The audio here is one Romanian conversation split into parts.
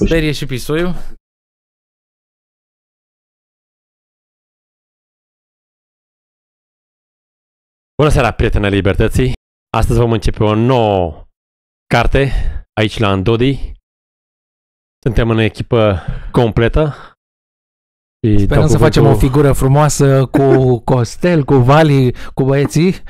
Păi Sperie și pisoiul. Bună seara, prieteni libertății! Astăzi vom începe o nouă carte aici la Andodi. Suntem în echipă completă. Și Sperăm să facem o figură frumoasă cu Costel, cu Vali, cu băieții.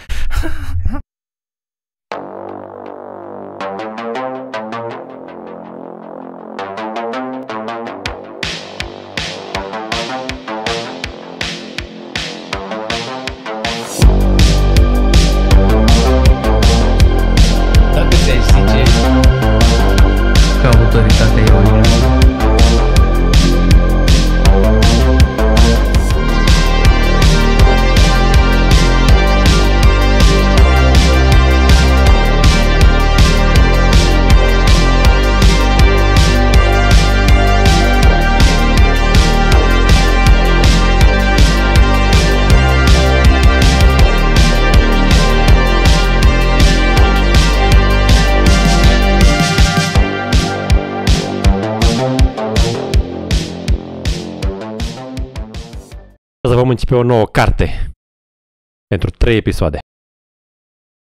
pe o nouă carte pentru trei episoade.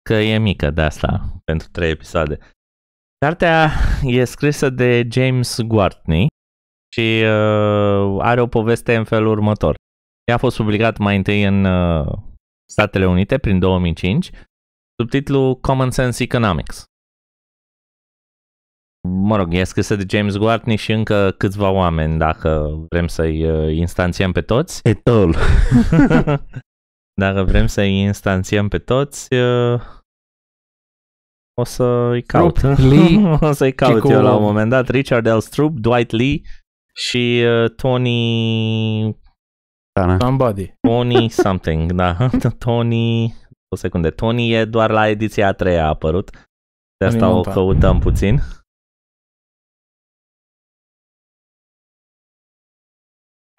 Că e mică de asta, pentru trei episoade. Cartea e scrisă de James Guartney și uh, are o poveste în felul următor. Ea a fost publicat mai întâi în uh, Statele Unite prin 2005 sub titlul Common Sense Economics mă rog, e scrisă de James Gwartney și încă câțiva oameni, dacă vrem să-i uh, instanțiem pe toți. E al. dacă vrem să-i instanțiem pe toți, uh, o să-i caut. Lee, o să-i caut Chico eu la un moment dat. Richard L. Stroop, Dwight Lee și uh, Tony... Somebody. Tony something, da. Tony... O secundă. Tony e doar la ediția a treia a apărut. De asta Tony o căutăm puțin.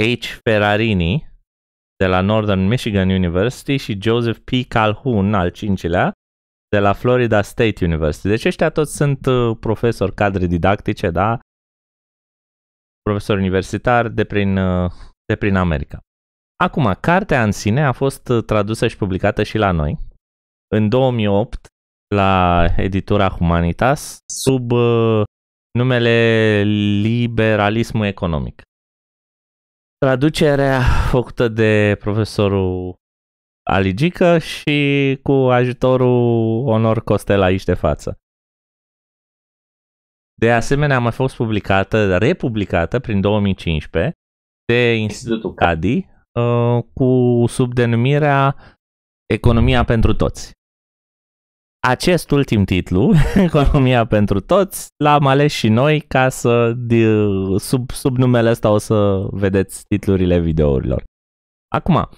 H. Ferrarini de la Northern Michigan University și Joseph P. Calhoun, al cincilea, de la Florida State University. Deci ăștia toți sunt uh, profesori cadre didactice, da? Profesori universitari de prin, uh, de prin America. Acum, cartea în sine a fost uh, tradusă și publicată și la noi. În 2008, la editura Humanitas, sub numele Liberalismul Economic. Traducerea făcută de profesorul Aligică și cu ajutorul Onor Costel aici de față. De asemenea, a mai fost publicată, republicată prin 2015 de Institutul Cadi uh, cu subdenumirea Economia pentru toți acest ultim titlu, Economia pentru toți, l-am ales și noi ca să, sub, sub numele ăsta o să vedeți titlurile videourilor. Acum,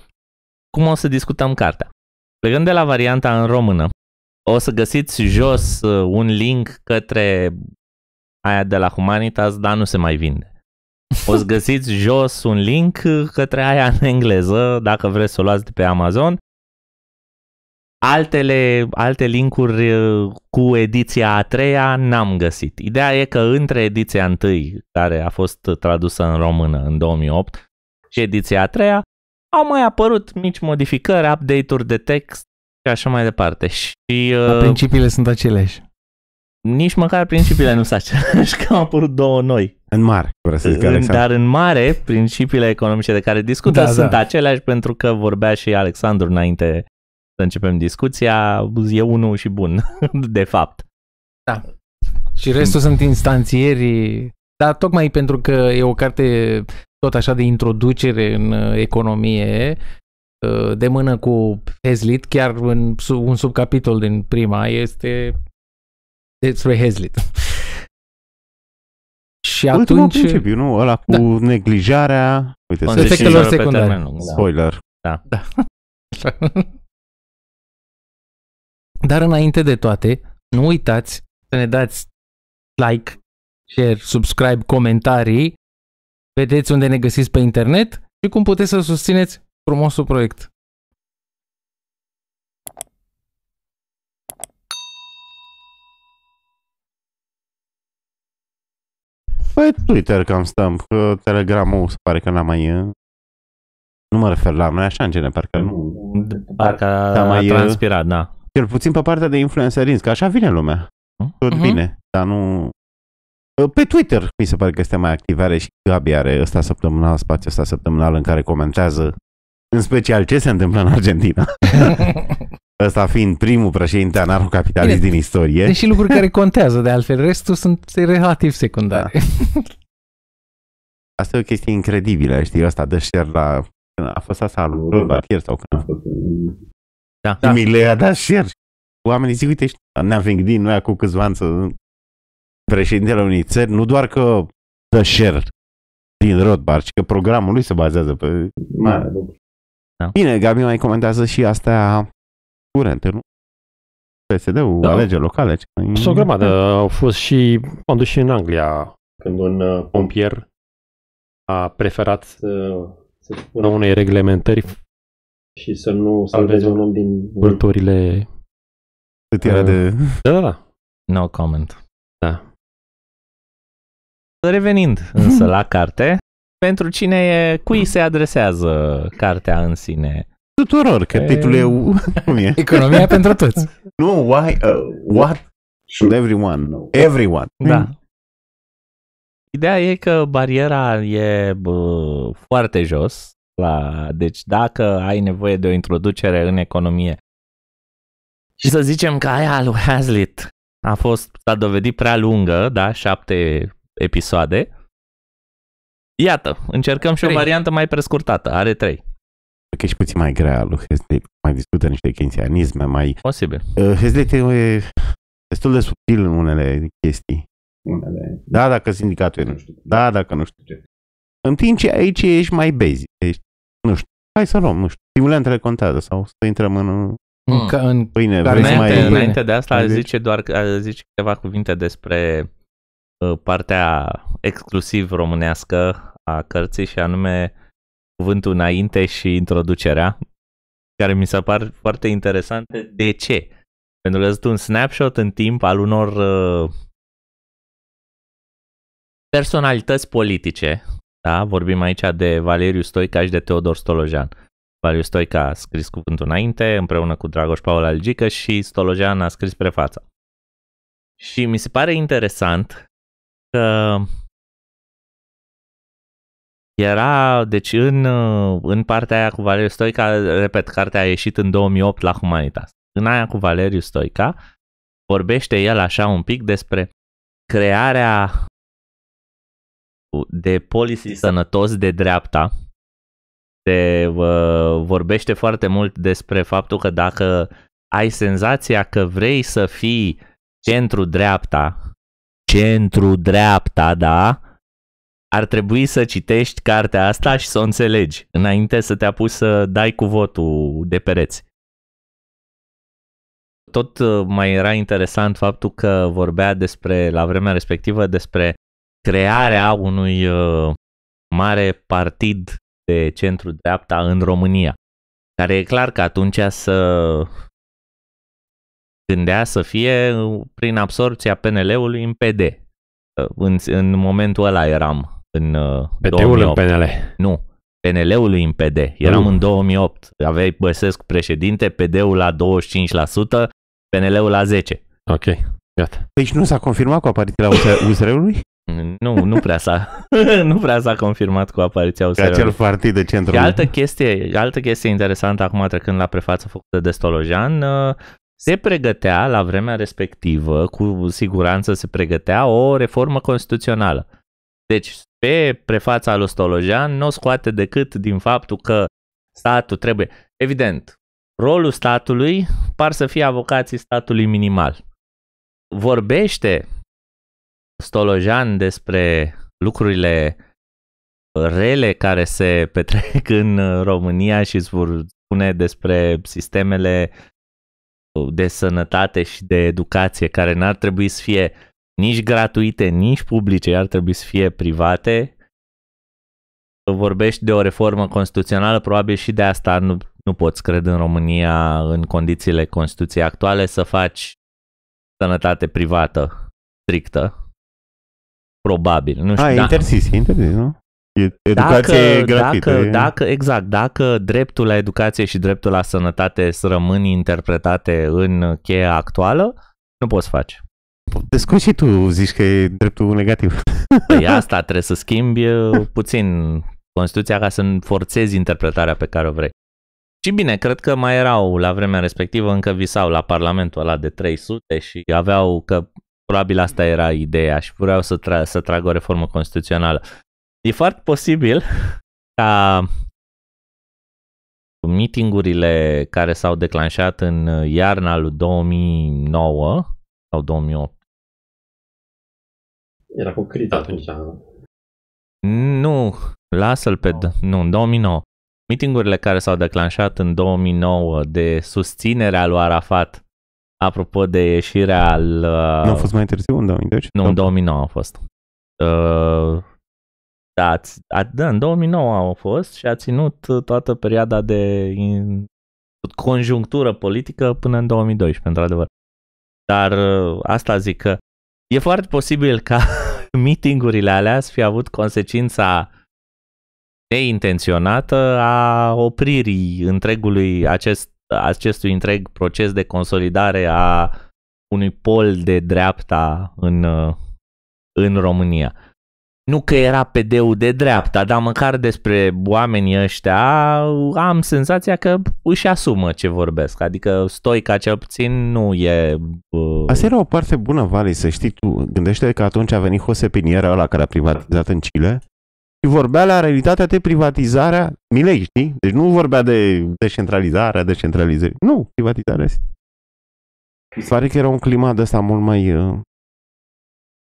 cum o să discutăm cartea? Plecând de la varianta în română, o să găsiți jos uh, un link către aia de la Humanitas, dar nu se mai vinde. O să găsiți jos un link uh, către aia în engleză, dacă vreți să o luați de pe Amazon, Altele, alte linkuri uh, cu ediția a treia n-am găsit. Ideea e că între ediția întâi, care a fost tradusă în română în 2008, și ediția a treia, au mai apărut mici modificări, update-uri de text și așa mai departe. Și, Dar uh, principiile sunt aceleași. Nici măcar principiile nu sunt aceleași, că au apărut două noi. În mare, vreau să zic, Alexandru. Dar în mare, principiile economice de care discută da, sunt da. aceleași pentru că vorbea și Alexandru înainte să începem discuția, e unul și bun, de fapt. Da. Și restul sunt instanțieri, dar tocmai pentru că e o carte tot așa de introducere în uh, economie, uh, de mână cu Hazlitt, chiar în un subcapitol din prima este despre Hazlitt. Și atunci... principiu, nu? Ăla cu da. neglijarea... Uite, efectelor secundare. Da. Spoiler. Da. da. Dar înainte de toate, nu uitați să ne dați like, share, subscribe, comentarii, vedeți unde ne găsiți pe internet și cum puteți să susțineți frumosul proiect. Păi Twitter cam stăm, că Telegramul se pare că n-am mai... Nu mă refer la noi așa în gene, parcă nu... Parcă a mai transpirat, da. Cel puțin pe partea de influencerism, că așa vine lumea. Tot uh-huh. Mhm. bine, dar nu... Pe Twitter mi se pare că este mai activare și Gabi are ăsta săptămânal, spațiul ăsta săptămânal în care comentează în special ce se întâmplă în Argentina. Ăsta fiind primul președinte anarhocapitalist din istorie. Deși lucruri care contează, de altfel, restul sunt relativ secundare. Da. Asta e o chestie incredibilă, știi, ăsta de share la... A fost asta lui Robert sau când a fost da. da. Mi le-a dat share. Oamenii zic, uite, ne-am venit noi acum câțiva ani să președintele unei țări, nu doar că dă share din Rothbard, ci că programul lui se bazează pe... Da. da. Bine, Gabi mai comentează și astea curente, nu? PSD-ul, da. alegeri locale. Sunt o grămadă. Da. Au fost și, am dus și în Anglia, când un uh, pompier a preferat să spună unei reglementări și să nu salveze un om din culturile de uh, de... Da, da. No comment. Da. Revenind însă la carte, pentru cine e, cui se adresează cartea în sine? Tuturor, că e... titlul e? Economia pentru toți. Nu, no, why, uh, what should everyone know? Everyone. Da. Ideea e că bariera e bă, foarte jos la... Deci dacă ai nevoie de o introducere în economie și să zicem că aia lui Hazlitt a fost, s-a dovedit prea lungă, da, șapte episoade. Iată, încercăm și o variantă mai prescurtată, are trei. Că e și puțin mai grea lui Hazlitt, mai discută niște keynesianisme, mai... Posibil. Uh, Hazlitt e destul de subtil în unele chestii. Unele... Da, dacă sindicatul e nu știu. Da, dacă nu știu ce. În timp ce aici ești mai basic, ești nu știu, hai să luăm, nu știu, stimulantele contează sau să intrăm în în, hmm. ca, în pâine, dar înainte, mai înainte pâine. de asta Ai zice doar zice câteva cuvinte despre uh, partea exclusiv românească a cărții și anume cuvântul înainte și introducerea, care mi se par foarte interesante. De ce? Pentru că sunt un snapshot în timp al unor uh, personalități politice da? Vorbim aici de Valeriu Stoica și de Teodor Stolojan. Valeriu Stoica a scris cuvântul înainte, împreună cu Dragoș Paul Algică și Stolojan a scris prefața. Și mi se pare interesant că era, deci în, în partea aia cu Valeriu Stoica, repet, cartea a ieșit în 2008 la Humanitas. În aia cu Valeriu Stoica, vorbește el așa un pic despre crearea de policy exact. sănătos de dreapta. Se uh, vorbește foarte mult despre faptul că dacă ai senzația că vrei să fii centru-dreapta, centru-dreapta, da, ar trebui să citești cartea asta și să o înțelegi înainte să te apuci să dai cu votul de pereți. Tot uh, mai era interesant faptul că vorbea despre, la vremea respectivă, despre crearea unui uh, mare partid de centru-dreapta în România, care e clar că atunci să gândea să fie prin absorpția PNL-ului în PD. Uh, în, în momentul ăla eram în uh, PD-ul în PNL. Nu, PNL-ul în PD. Eram nu. în 2008. Aveai Băsescu președinte, PD-ul la 25%, PNL-ul la 10%. Ok, gata. Deci nu s-a confirmat cu apariția USR-ului? Nu, nu prea s-a, nu prea s-a confirmat cu apariția USR. Acel partid de centru. Și altă chestie, altă chestie interesantă acum trecând la prefață făcută de Stolojan, uh, se pregătea la vremea respectivă, cu siguranță se pregătea o reformă constituțională. Deci pe prefața lui Stolojan nu o scoate decât din faptul că statul trebuie... Evident, rolul statului par să fie avocații statului minimal. Vorbește Stolojan despre lucrurile rele care se petrec în uh, România și îți vor spune despre sistemele uh, de sănătate și de educație care n-ar trebui să fie nici gratuite, nici publice, ar trebui să fie private. Vorbești de o reformă constituțională, probabil și de asta nu, nu poți, cred, în România, în condițiile Constituției actuale, să faci sănătate privată strictă Probabil. Nu știu, A, e da. interzis, e interzis, nu? educație dacă, gratuită. Dacă, e... dacă, exact, dacă dreptul la educație și dreptul la sănătate să rămân interpretate în cheia actuală, nu poți face. Descuși deci și tu, zici că e dreptul negativ. Păi asta trebuie să schimbi uh, puțin Constituția ca să forțezi interpretarea pe care o vrei. Și bine, cred că mai erau la vremea respectivă, încă visau la Parlamentul ăla de 300 și aveau că Probabil asta era ideea și vreau să, tra- să trag o reformă constituțională. E foarte posibil ca mitingurile care s-au declanșat în iarna lui 2009 sau 2008. Era cu crit atunci. Nu, lasă-l pe... No. Nu, în 2009. Mitingurile care s-au declanșat în 2009 de susținerea lui Arafat Apropo de ieșirea al... Uh, nu a fost mai târziu, în 2010? Nu, în 2009 a fost. Uh, da, a, da, în 2009 a fost și a ținut uh, toată perioada de in, conjunctură politică până în 2012, într-adevăr. Dar uh, asta zic că e foarte posibil ca meetingurile alea să fi avut consecința neintenționată a opririi întregului acest acestui întreg proces de consolidare a unui pol de dreapta în, uh, în România. Nu că era PD-ul de dreapta, dar măcar despre oamenii ăștia am senzația că își asumă ce vorbesc. Adică Stoica cel puțin nu e... Uh... Asta era o parte bună, Vali, să știi tu. Gândește că atunci a venit Jose Piniera ăla care a privatizat în Chile și vorbea la realitatea de privatizarea Milei, știi? Deci nu vorbea de descentralizarea, descentralizare. Nu, privatizarea. Mi se pare că era un climat de ăsta mult mai uh,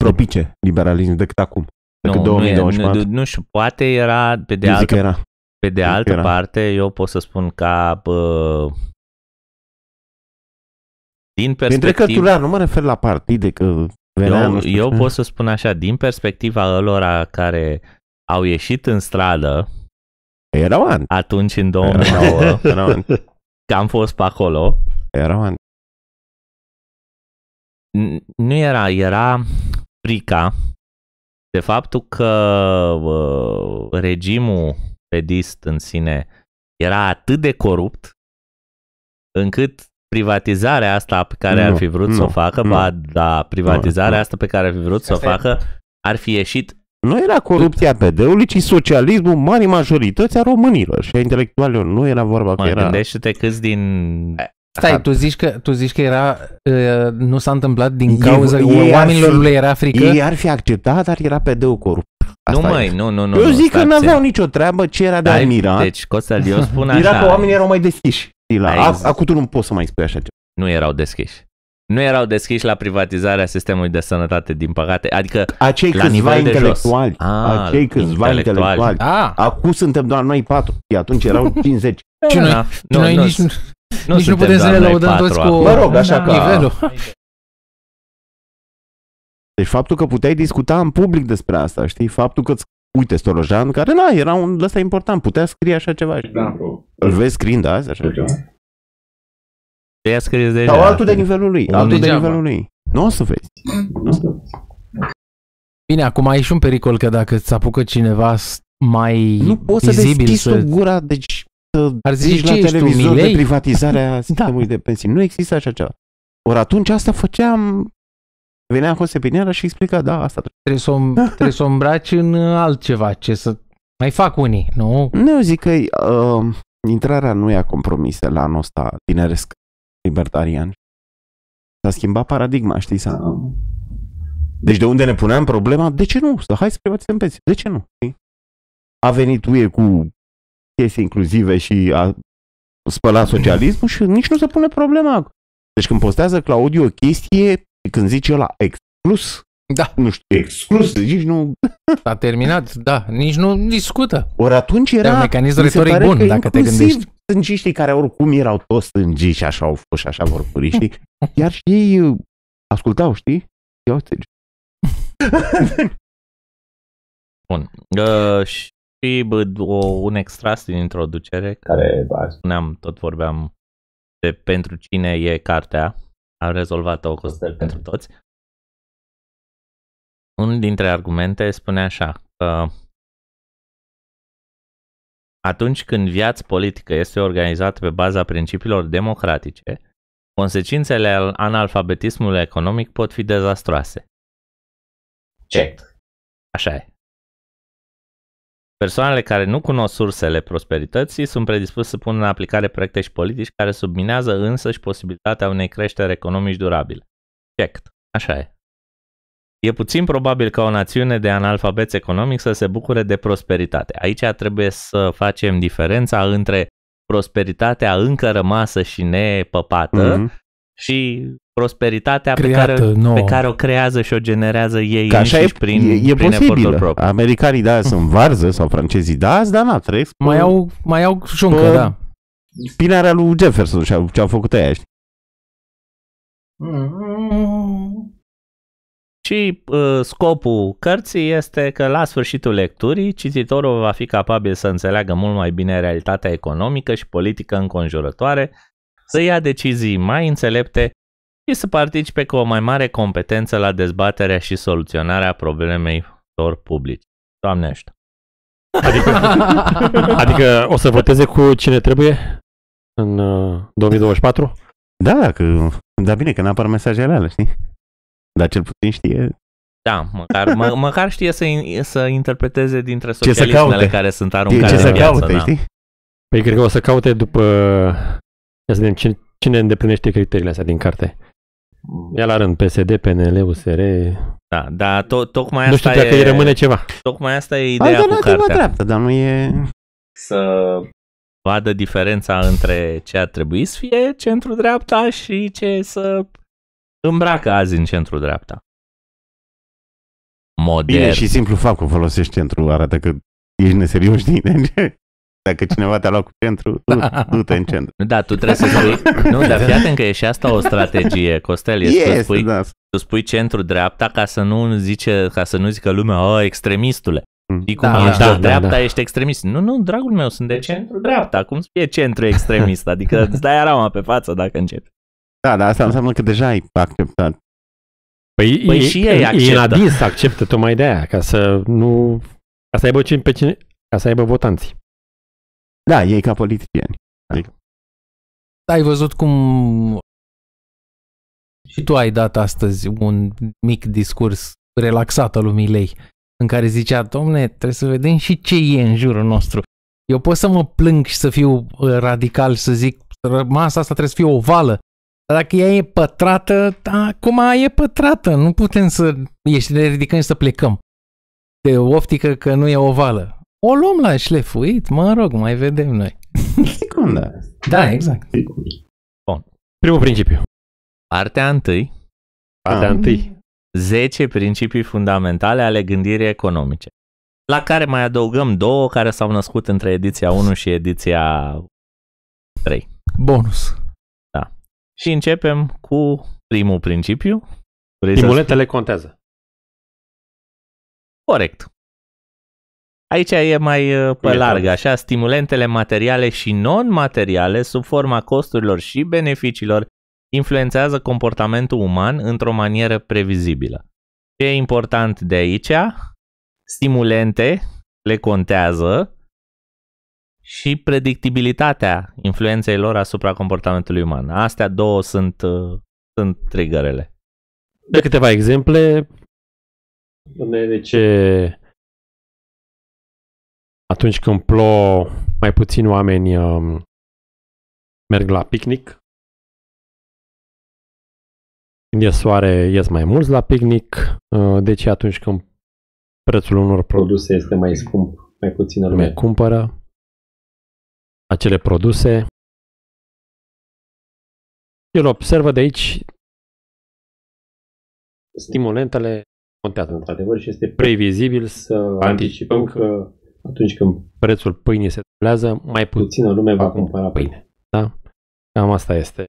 propice liberalism decât acum. Decât nu, 2024. Nu, e, nu, nu știu, poate era pe de altă, era. Pe de altă era. parte, eu pot să spun ca bă, din perspectiva... nu mă refer la partide, că venea, eu, eu pot să spun așa, din perspectiva lor care au ieșit în stradă erau an. Atunci, în 2009, erau, că am fost pe acolo. Erau an. Nu era, era frica de faptul că uh, regimul pedist în sine era atât de corupt încât privatizarea asta pe care nu, ar fi vrut nu, să o facă, nu, ba da, privatizarea nu, asta pe care ar fi vrut să o facă, ar fi ieșit nu era corupția PD-ului, ci socialismul marii majorități a românilor și a intelectualilor. Nu era vorba mă, că era... Gândește-te câți din Stai, tu zici că, tu zici că era, uh, nu s-a întâmplat din cauza ei, oamenilor lui era frică? Ei ar fi acceptat, dar era pe ul corupt. Asta nu mai, nu, nu, nu. Eu nu, zic că nu aveau nicio treabă ce era de admirat. Deci, Costel, eu spun așa. Era că oamenii erau mai deschiși. Acum tu nu poți să mai spui așa ceva. Nu erau deschiși nu erau deschiși la privatizarea sistemului de sănătate, din păcate. Adică acei la câțiva nivel intelectuali, de jos. A, ah, acei câțiva intelectuali. intelectuali. A. Ah. Acum suntem doar noi patru, atunci erau 50. Și noi, da. nu, noi nu, nici, nu, nici nu putem să ne lăudăm toți cu mă rog, așa da, că... nivelul. Deci faptul că puteai discuta în public despre asta, știi? Faptul că uite, Stolojan, care na, era un ăsta important, putea scrie așa ceva. Da, Îl vezi scriind azi, așa. Da. Ia scrieți deja. Sau altul de nivelul lui. Altul degeaba. de nivelul lui. Nu o să vezi. Nu Bine, acum ai și un pericol că dacă îți apucă cineva mai Nu poți să deschizi să... tu gura, deci să Ar zici, zici la televizor de privatizarea sistemului da. de pensii. Nu există așa ceva. Ori atunci asta făceam Venea Jose Pinera și explica, da, asta trebuie. Să om, trebuie să o îmbraci în altceva, ce să mai fac unii, nu? Nu, eu zic că uh, intrarea nu e a compromisă la anul ăsta tineresc libertarian. S-a schimbat paradigma, știi? S-a... Da. Deci de unde ne puneam problema? De ce nu? Să hai să privatizăm pensii. De ce nu? A venit UE cu chestii inclusive și a spălat socialismul și nici nu se pune problema. Deci când postează Claudiu o chestie, când zice la exclus, da. Nu știu, exclus, deci nici nu... S-a terminat, da, nici nu discută. Ori atunci era... Da, un mecanism retoric bun, dacă te gândești stângiștii care oricum erau toți stângiși, așa au fost și așa vor puri, știi? Iar și ei uh, ascultau, știi? Ia uite. Bun. Uh, și bă, o, un extras din introducere, care spuneam, tot vorbeam de pentru cine e cartea. Am rezolvat-o costel pentru toți. Unul dintre argumente spune așa că uh, atunci când viața politică este organizată pe baza principiilor democratice, consecințele al analfabetismului economic pot fi dezastroase. Check. Așa e. Persoanele care nu cunosc sursele prosperității sunt predispuse să pună în aplicare proiecte și politici care subminează însă și posibilitatea unei creșteri economici durabile. Check. Așa e. E puțin probabil ca o națiune de analfabet economic să se bucure de prosperitate. Aici trebuie să facem diferența între prosperitatea încă rămasă și nepăpată mm-hmm. și prosperitatea Creată, pe care, pe care o creează și o generează ei Ca așa e, prin, e, e prin posibilă. propriu. Americanii da sunt varză sau francezii da, dar n-a trăiesc. Mai au, mai au șuncă, pă, da. Pinarea lui Jefferson și ce-au făcut aia, știi? Mhm. Și uh, scopul cărții este că la sfârșitul lecturii cititorul va fi capabil să înțeleagă mult mai bine realitatea economică și politică înconjurătoare, să ia decizii mai înțelepte și să participe cu o mai mare competență la dezbaterea și soluționarea problemei lor publici. Doamne ajută! Adică, adică o să voteze cu cine trebuie în uh, 2024? Da, că, dar bine că n-apar mesajele alea, știi? Dar cel puțin știe da, măcar, mă, măcar știe să, să interpreteze dintre socialismele care sunt aruncate ce să caute, da. știi? Păi cred că o să caute după... Ia să vedem cine, cine îndeplinește criteriile astea din carte. Ia la rând, PSD, PNL, USR... Da, dar to- tocmai asta Nu știu dacă e, îi rămâne ceva. Tocmai asta e ideea da, cu da, cartea. dreaptă, dar nu e... Să vadă diferența între ce ar trebui să fie centru-dreapta și ce să îmbracă azi în centru dreapta. Modern. Bine, și simplu fapt că folosești centru arată că ești neserios, din, Dacă cineva te-a luat cu centru, da. du-te în centru. Da, tu trebuie să spui... Nu, dar fii atent că e și asta o strategie, Costel. Este, tu, spui, da. tu spui centru dreapta ca să nu zice, ca să nu zică lumea, o, ă, extremistule. Mm. Și cum da, ești da, da dreapta, da, da. ești extremist. Nu, nu, dragul meu, sunt de centru dreapta. Cum spui centru extremist? Adică îți dai arama pe față dacă începi. Da, dar asta înseamnă că deja ai acceptat. Păi, păi e, și ei acceptă. E în adins, acceptă tocmai de aia, ca să nu... Ca să aibă, cine, pe cine, ca să aibă votanții. Da, ei ca politicieni. Da. Adică- ai văzut cum și tu ai dat astăzi un mic discurs relaxat al lui Milei, în care zicea, domne, trebuie să vedem și ce e în jurul nostru. Eu pot să mă plâng și să fiu uh, radical, să zic, masa asta trebuie să fie ovală, dacă ea e pătrată, acum da, e pătrată, nu putem să ieși, ne ridicăm și să plecăm. De optică că nu e ovală. O luăm la șlefuit, mă rog, mai vedem noi. Secundă. Da, da exact. Bun. Primul principiu. Partea întâi. Partea ah. întâi. 10 principii fundamentale ale gândirii economice, la care mai adăugăm două care s-au născut între ediția 1 și ediția 3. Bonus. Și începem cu primul principiu. Vrei Stimuletele contează. Corect. Aici e mai uh, pe larg, așa, stimulentele materiale și non-materiale sub forma costurilor și beneficiilor influențează comportamentul uman într-o manieră previzibilă. Ce e important de aici? Stimulente le contează, și predictibilitatea influenței lor asupra comportamentului uman. Astea două sunt, uh, sunt triggerele. De câteva exemple, de ce atunci când plouă, mai puțin oameni um, merg la picnic. Când e soare, ies mai mulți la picnic. Uh, de deci atunci când prețul unor produse este mai scump, mai puțină lume mai cumpără acele produse. El observă de aici stimulentele contează într-adevăr și este previzibil să anticipăm că atunci când prețul pâinii se dublează, mai puțină lume va cumpăra pâine. Da? Cam asta este.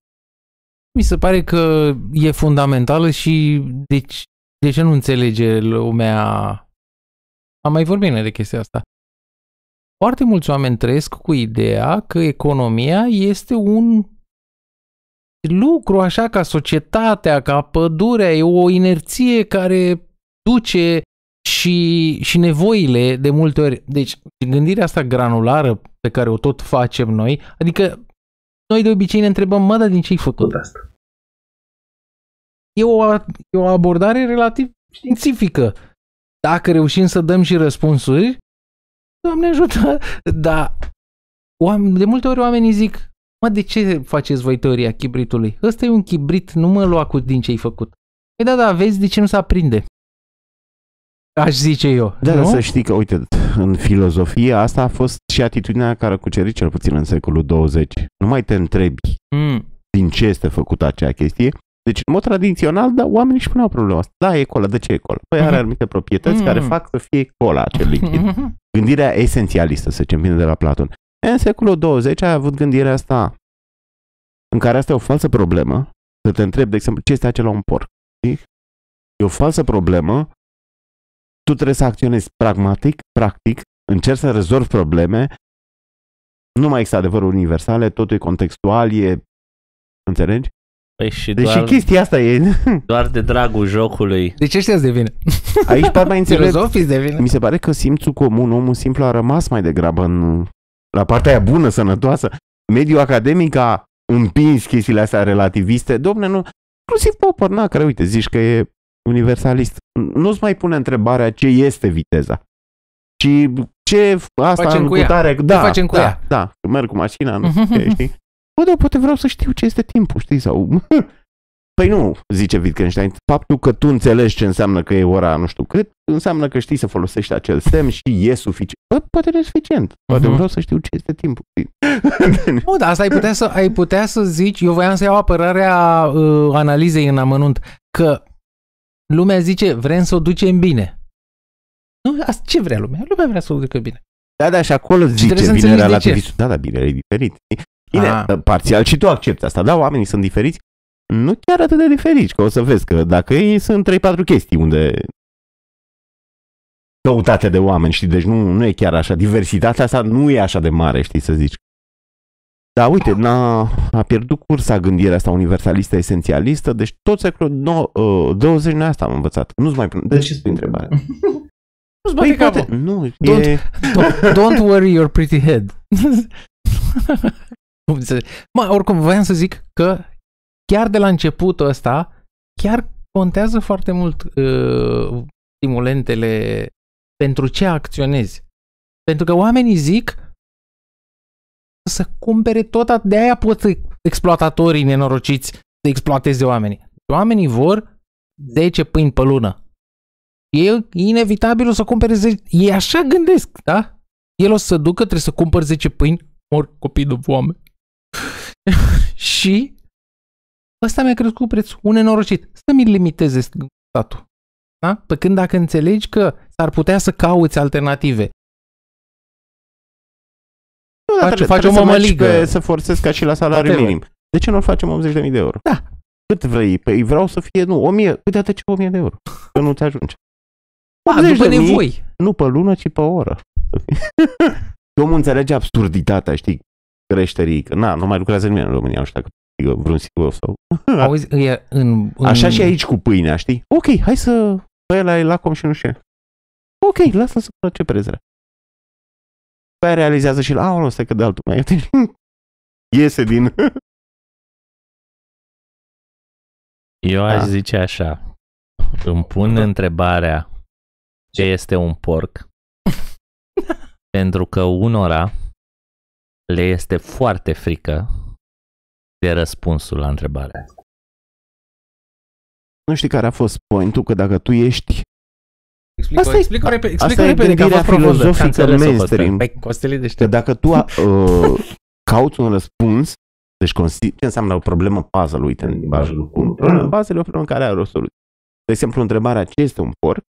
Mi se pare că e fundamentală și deci, de ce nu înțelege lumea? Am mai vorbit de chestia asta. Foarte mulți oameni trăiesc cu ideea că economia este un lucru așa ca societatea, ca pădurea, e o inerție care duce și, și nevoile de multe ori. Deci, gândirea asta granulară pe care o tot facem noi, adică noi de obicei ne întrebăm, mă, dar din ce ai făcut asta? E o, e o abordare relativ științifică. Dacă reușim să dăm și răspunsuri, Doamne ajută! Dar de multe ori oamenii zic, mă, de ce faceți voi teoria chibritului? Ăsta e un chibrit, nu mă lua cu din ce-ai făcut. Păi da, da, vezi de ce nu se aprinde. Aș zice eu. Da, nu? să știi că, uite, în filozofie asta a fost și atitudinea care a cucerit cel puțin în secolul 20. Nu mai te întrebi mm. din ce este făcută acea chestie. Deci, în mod tradițional, da, oamenii își puneau problema asta. Da, e cola, de ce e cola? Păi are mm-hmm. anumite proprietăți mm care mm-hmm. fac să fie cola acel lichid. Mm-hmm. gândirea esențialistă, să zicem, vine de la Platon. În secolul 20 ai avut gândirea asta în care asta e o falsă problemă, să te întreb, de exemplu, ce este acela un porc? Știi? E o falsă problemă, tu trebuie să acționezi pragmatic, practic, încerci să rezolvi probleme, nu mai există adevăruri universale, totul e contextual, e... Înțelegi? Păi și deci doar, și chestia asta e. Doar de dragul jocului. Deci ăștia devine. Aici par mai înțeles. Filozofii devine. Mi se pare că simțul comun, omul simplu a rămas mai degrabă în, la partea aia bună, sănătoasă. Mediul academic a împins chestiile astea relativiste. Domne, nu, inclusiv Popper, na, care uite, zici că e universalist. Nu-ți mai pune întrebarea ce este viteza. Ci ce asta facem în cu cutare, ea. da, facem cu da, ea. da, merg cu mașina, nu știi? Bă, dar poate vreau să știu ce este timpul, știi, sau... Păi nu, zice Wittgenstein, faptul că tu înțelegi ce înseamnă că e ora nu știu cât, înseamnă că știi să folosești acel semn și e suficient. Bă, poate e suficient. Poate uh-huh. vreau să știu ce este timpul. nu, dar asta ai putea, să, ai putea să zici, eu voiam să iau apărarea uh, analizei în amănunt, că lumea zice, vrem să o ducem bine. Nu, asta ce vrea lumea? Lumea vrea să o ducă bine. Da, da, și acolo zice vinerea la Da, da, bine, e diferit. Bine, Aha. Uh, parțial și tu accepti asta, da? Oamenii sunt diferiți. Nu chiar atât de diferiți, că o să vezi că dacă ei sunt 3-4 chestii unde căutate de oameni, știi, deci nu, nu e chiar așa. Diversitatea asta nu e așa de mare, știi, să zici. Da, uite, n-a, a pierdut cursa gândirea asta universalistă, esențialistă, deci tot secolul no, uh, 20 noi asta am învățat. Nu-ți mai pun. De deci, ce spui întrebarea? Nu-ți mai păi Poate, nu, don't, e... don't, don't worry your pretty head. cum se... Mă, oricum, voiam să zic că chiar de la începutul ăsta, chiar contează foarte mult uh, stimulentele pentru ce acționezi. Pentru că oamenii zic să cumpere tot, at- de aia pot exploatatorii nenorociți să exploateze oamenii. Oamenii vor 10 pâini pe lună. E inevitabil o să cumpere 10... Ei așa gândesc, da? El o să ducă, trebuie să cumpăr 10 pâini, mor copii după oameni. și ăsta mi-a crescut prețul, un nenorocit. Să mi limiteze statul. Da? Pe când dacă înțelegi că s-ar putea să cauți alternative, nu, dar face, trebuie, face o mămăligă. Pe, să forțesc ca și la salariu da, minim. De ce nu-l facem 80.000 de euro? Da. Cât vrei? Păi vreau să fie, nu, 1000. Păi de ce 1000 de euro? Că nu te ajunge. Da, după nevoi. Nu pe lună, ci pe oră. Omul înțelege absurditatea, știi? creșterii, că na, nu mai lucrează nimeni în România, nu știu dacă vreun singur sau... Auzi, e în, în... Așa și aici cu pâinea, știi? Ok, hai să... Păi la lacom și nu știu. Ok, lasă să ce prezere. Păi realizează și la, aolo, stai că de altul mai e. Iese din... Eu aș da. zice așa. Îmi pun da. întrebarea ce este un porc. Pentru că unora le este foarte frică de răspunsul la întrebare. Nu știi care a fost pointul, că dacă tu ești Explică, asta explică, da, e, repede, explică asta repede, e gândirea filozofică mainstream. că dacă tu uh, cauți un răspuns, deci consider, ce înseamnă o problemă puzzle, uite, în limbajul lucru. Da. puzzle e o problemă care are o soluție. De exemplu, întrebarea ce este un porc,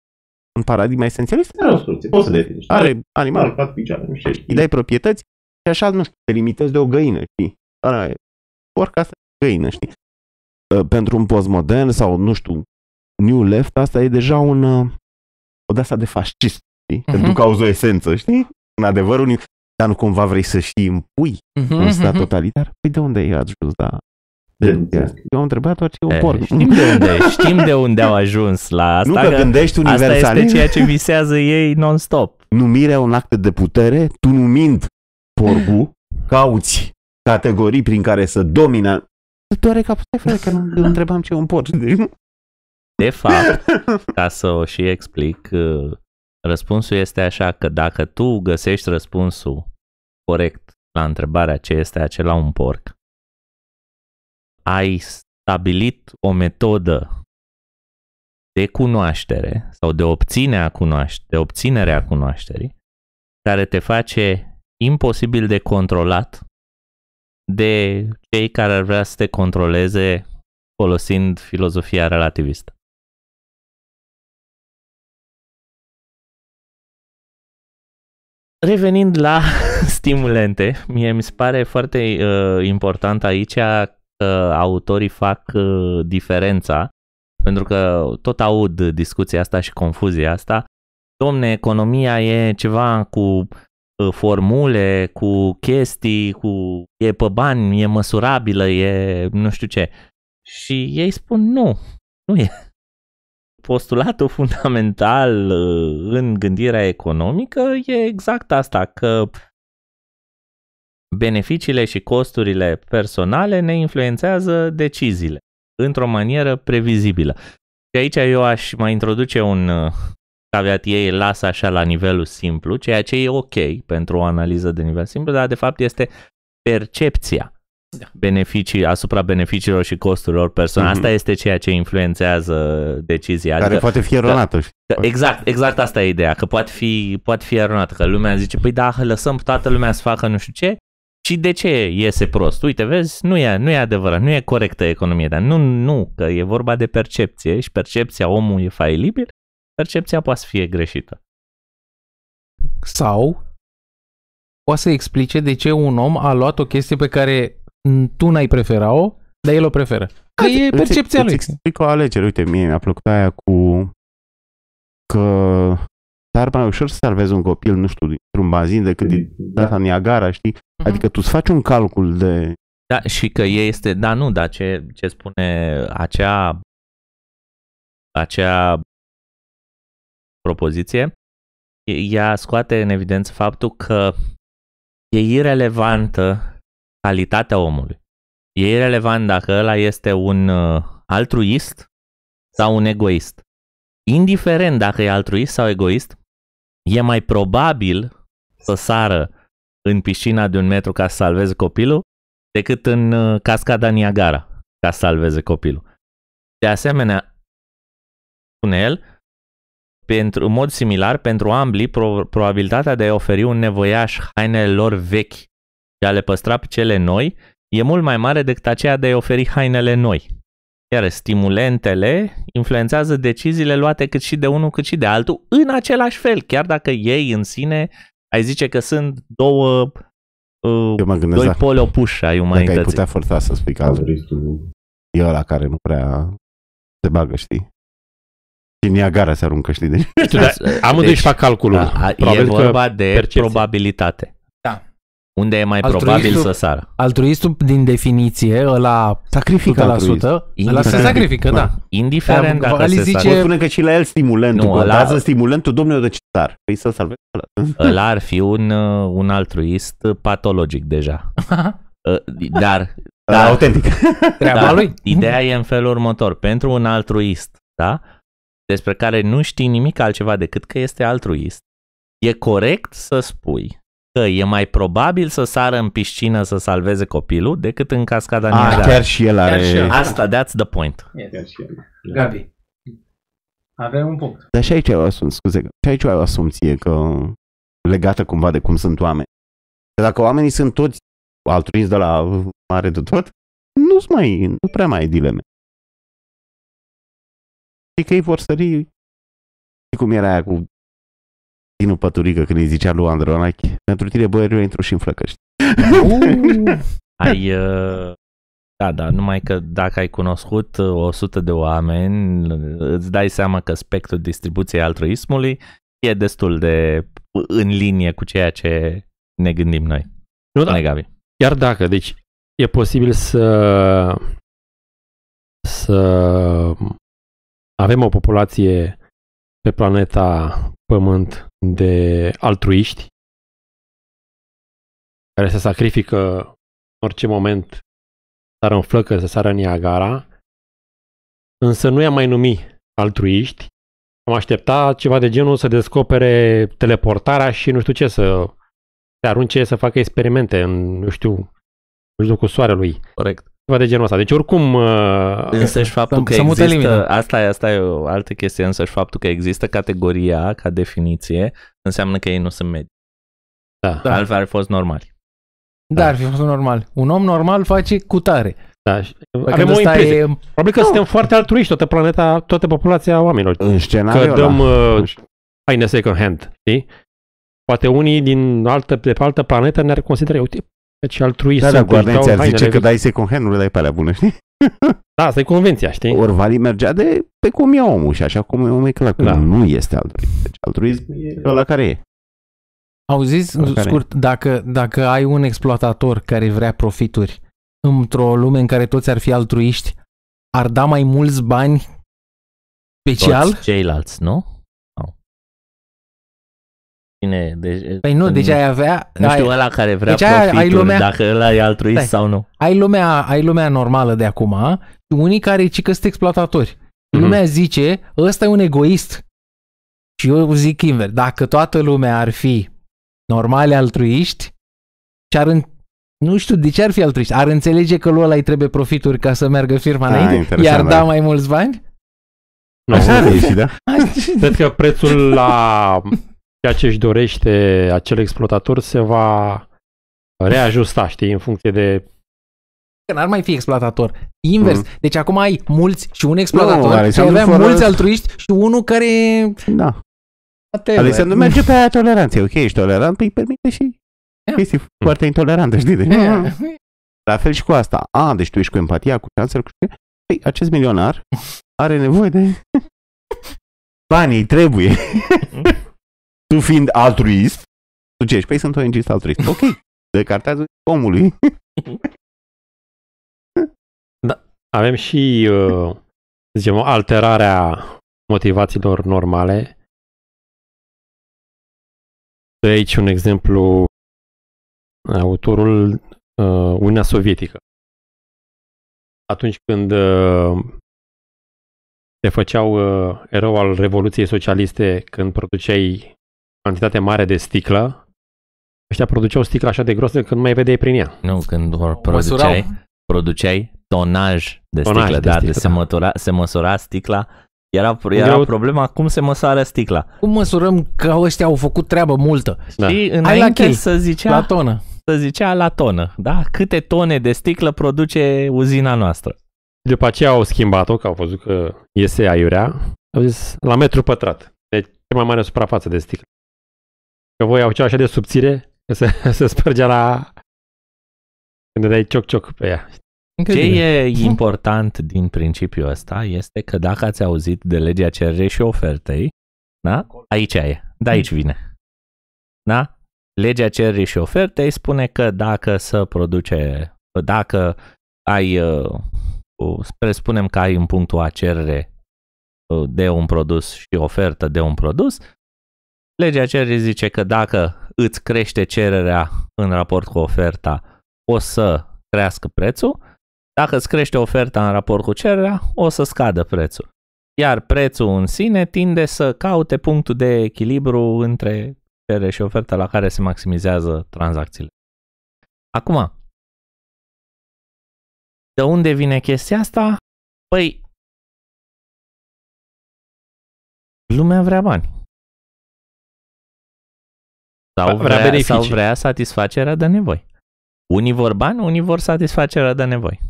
în paradigma esențialistă, are o soluție. Poți să Are animal, patru picioare, nu știu. Îi dai proprietăți, și așa, nu știu, te limitezi de o găină, știi? Ăla e porca asta e găină, știi? Ă, pentru un postmodern sau, nu știu, New Left, asta e deja un... Ă, o de de fascist, știi? Uh-huh. Pentru duc auzi o esență, știi? În adevăr adevărul, dar nu cumva vrei să în pui uh-huh, mhm. un stat mhm. totalitar? Păi de unde ai ajuns, da? De, eu am întrebat orice un porc. Știm de unde, știm de unde au ajuns la asta. Nu că, că gândești universalism. Asta este ceea ce visează ei non-stop. Numirea un act de putere, tu numind porbu, cauți categorii prin care să domină. Doare capul, frate, că nu întrebam ce e un porc. Deci nu. De fapt, ca să o și explic, uh, răspunsul este așa că dacă tu găsești răspunsul corect la întrebarea ce este acela un porc, ai stabilit o metodă de cunoaștere sau de, obținerea cunoaș- de obținerea cunoașterii care te face imposibil de controlat de cei care ar vrea să te controleze folosind filozofia relativistă. Revenind la stimulente, mie mi se pare foarte uh, important aici că autorii fac uh, diferența, pentru că tot aud discuția asta și confuzia asta. Domne, economia e ceva cu Ă, formule, cu chestii, cu e pe bani, e măsurabilă, e nu știu ce. Și ei spun nu, nu e. Postulatul fundamental ă, în gândirea economică e exact asta, că beneficiile și costurile personale ne influențează deciziile într-o manieră previzibilă. Și aici eu aș mai introduce un ă, caveat ei lasă așa la nivelul simplu, ceea ce e ok pentru o analiză de nivel simplu, dar de fapt este percepția da. beneficii, asupra beneficiilor și costurilor personale. Mm-hmm. Asta este ceea ce influențează decizia. Care adică, poate fi da, eronată. Că, da, exact, exact asta e ideea, că poate fi, poate fi eronată, că lumea zice, păi da, lăsăm toată lumea să facă nu știu ce, și de ce iese prost? Uite, vezi, nu e, nu e adevărat, nu e corectă economia, dar nu, nu, că e vorba de percepție și percepția omului e failibil percepția poate să fie greșită. Sau poate să explice de ce un om a luat o chestie pe care tu n-ai prefera-o, dar el o preferă. Că e percepția lui. Îți explic o alegere. Uite, mie mi-a plăcut aia cu că dar mai ușor să salvezi un copil, nu știu, dintr-un bazin decât din data Niagara, știi? Uh-huh. Adică tu îți faci un calcul de... Da, și că e este, da, nu, dar ce, ce spune acea acea propoziție, ea scoate în evidență faptul că e irelevantă calitatea omului. E irelevant dacă ăla este un uh, altruist sau un egoist. Indiferent dacă e altruist sau egoist, e mai probabil să sară în piscina de un metru ca să salveze copilul decât în uh, cascada Niagara ca să salveze copilul. De asemenea, spune el, pentru, în mod similar, pentru amblii, pro, probabilitatea de a oferi un nevoiaș hainele lor vechi și a le păstra pe cele noi e mult mai mare decât aceea de a oferi hainele noi. Iar stimulentele influențează deciziile luate cât și de unul cât și de altul în același fel, chiar dacă ei în sine ai zice că sunt două uh, eu mă gândesc, doi da. poli opuși ai umanității. Dacă ai putea forța să spui că altruistul e ăla care nu prea se bagă, știi? din Niagara se aruncă, știi? Deci- știu, dar deci, deci, am deci, fac calculul. Da, Probabil e vorba de percepție. probabilitate. Da. Unde e mai altruistul, probabil să sară. Altruistul, din definiție, ăla sacrifică la sută. Ăla se sacrifică, da. Indiferent da, dacă se zice... spune că și la el stimulentul, nu, contează ăla... stimulentul, domnule, de ce sar? Păi să salvezi ăla. Ăla ar fi un, uh, un altruist patologic deja. dar... Uh, dar autentic. Treaba dar, lui. Ideea e în felul următor. Pentru un altruist, da? despre care nu știi nimic altceva decât că este altruist, e corect să spui că e mai probabil să sară în piscină să salveze copilul decât în cascada ah, chiar și el are... Și el. Asta, that's the point. Yes. Chiar și el. Gabi, avem un punct. Dar și aici o asum, scuze, și aici o asumție că legată cumva de cum sunt oameni. Că dacă oamenii sunt toți altruiți de la mare de tot, nu mai, nu prea mai ai dileme. Adică ei vor sări... Și cum era aia cu Dinu Păturică când îi zicea lui Andronache, pentru tine, băi, eu intru și în flăcăști. ai, uh, da, da, numai că dacă ai cunoscut 100 uh, de oameni, îți dai seama că spectrul distribuției altruismului e destul de în linie cu ceea ce ne gândim noi. Nu, da. Negabil. Iar dacă, deci, e posibil să să avem o populație pe planeta Pământ de altruiști care se sacrifică în orice moment, sară în flăcă, să sară în Niagara, însă nu i-am mai numi altruiști. Am așteptat ceva de genul să descopere teleportarea și nu știu ce, să se arunce să facă experimente în, nu știu, în știu, cu soarelui. Corect. Ceva de genul ăsta. Deci oricum... Uh, deci, și faptul că există, asta e, asta e o altă chestie, și faptul că există categoria ca definiție înseamnă că ei nu sunt medici. Da. da. Altfel ar fi fost normali. Da, da, ar fi fost normal. Un om normal face cu tare. Da. Păi avem o impresie. E... Probabil că no. suntem foarte altruiști, toată planeta, toată populația oamenilor. În scenariu, Că dăm ăla. uh, haine second hand, știi? Poate unii din altă, de pe altă planetă ne-ar considera, uite, deci altruism. Da, da, convenția deci ar zice că dai second hand, nu le dai pe alea bune, știi? Da, asta e convenția, știi? Orvali mergea de pe cum e omul și așa cum e omul e clar că da. nu este altruism. Deci altruism e la care e. Auziți, scurt, dacă, dacă ai un exploatator care vrea profituri într-o lume în care toți ar fi altruiști, ar da mai mulți bani special? Toți ceilalți, nu? Bine, deci... Păi nu, deci ai avea... Nu știu ăla care vrea deci profituri, ai lumea, dacă ăla e altruist stai, sau nu. Ai lumea, ai lumea normală de acum și unii care ci că sunt exploatatori. Mm-hmm. zice, ăsta e un egoist. Și eu zic invers, dacă toată lumea ar fi normale altruiști, și ar, nu știu de ce ar fi altruiști, ar înțelege că lui ăla îi trebuie profituri ca să meargă firma A, înainte, iar ar da mai mulți bani? Nu, Așa ar da? Cred că prețul la ceea ce își dorește acel exploatator se va reajusta, știi, în funcție de că n-ar mai fi exploatator. Invers. Mm. Deci acum ai mulți și un exploatator. Nu, și aveam fără... mulți altruiști și unul care... Da. Atele. nu merge pe aia toleranță. ok, ești tolerant, îi păi permite și yeah. chestii mm. foarte intolerante, știi? Deci, yeah. La fel și cu asta. A, deci tu ești cu empatia, cu cancer, cu... Păi, acest milionar are nevoie de... Banii trebuie. tu fiind altruist, tu ce ești? Păi sunt ONG altruist. Ok, decartează omului. da, avem și, uh, zicem, alterarea motivațiilor normale. De aici un exemplu, autorul uh, Uniunea Sovietică. Atunci când uh, te făceau uh, erou al Revoluției Socialiste, când produceai cantitate mare de sticlă, ăștia produceau sticlă așa de grosă că nu mai vedeai prin ea. Nu, când o produceai, măsurau. produceai tonaj de tonaj sticlă, de da, sticlă, de se, da. mătura, se măsura sticla era, era Eu... problema cum se măsoară sticla. Cum măsurăm că ăștia au făcut treabă multă? Da. Și înainte la să zicea... La tonă. Să zicea la tonă, da? Câte tone de sticlă produce uzina noastră? După aceea au schimbat-o, că au văzut că iese aiurea. Au zis la metru pătrat. Deci cea mai mare suprafață de sticlă. Că voi au așa de subțire, că se, se spărgea la... Când dai cioc-cioc pe ea. Ce e important din principiul ăsta este că dacă ați auzit de legea cererii și ofertei, da? aici e, de aici vine. Da? Legea cererii și ofertei spune că dacă să produce, dacă ai, uh, uh, presupunem că ai în punctul A cerere uh, de un produs și ofertă de un produs, Legea cererii zice că dacă îți crește cererea în raport cu oferta, o să crească prețul. Dacă îți crește oferta în raport cu cererea, o să scadă prețul. Iar prețul în sine tinde să caute punctul de echilibru între cerere și oferta la care se maximizează tranzacțiile. Acum, de unde vine chestia asta? Păi, lumea vrea bani. Sau vrea, vrea sau vrea satisfacerea de nevoi. Unii vor bani, unii vor satisfacerea de nevoi.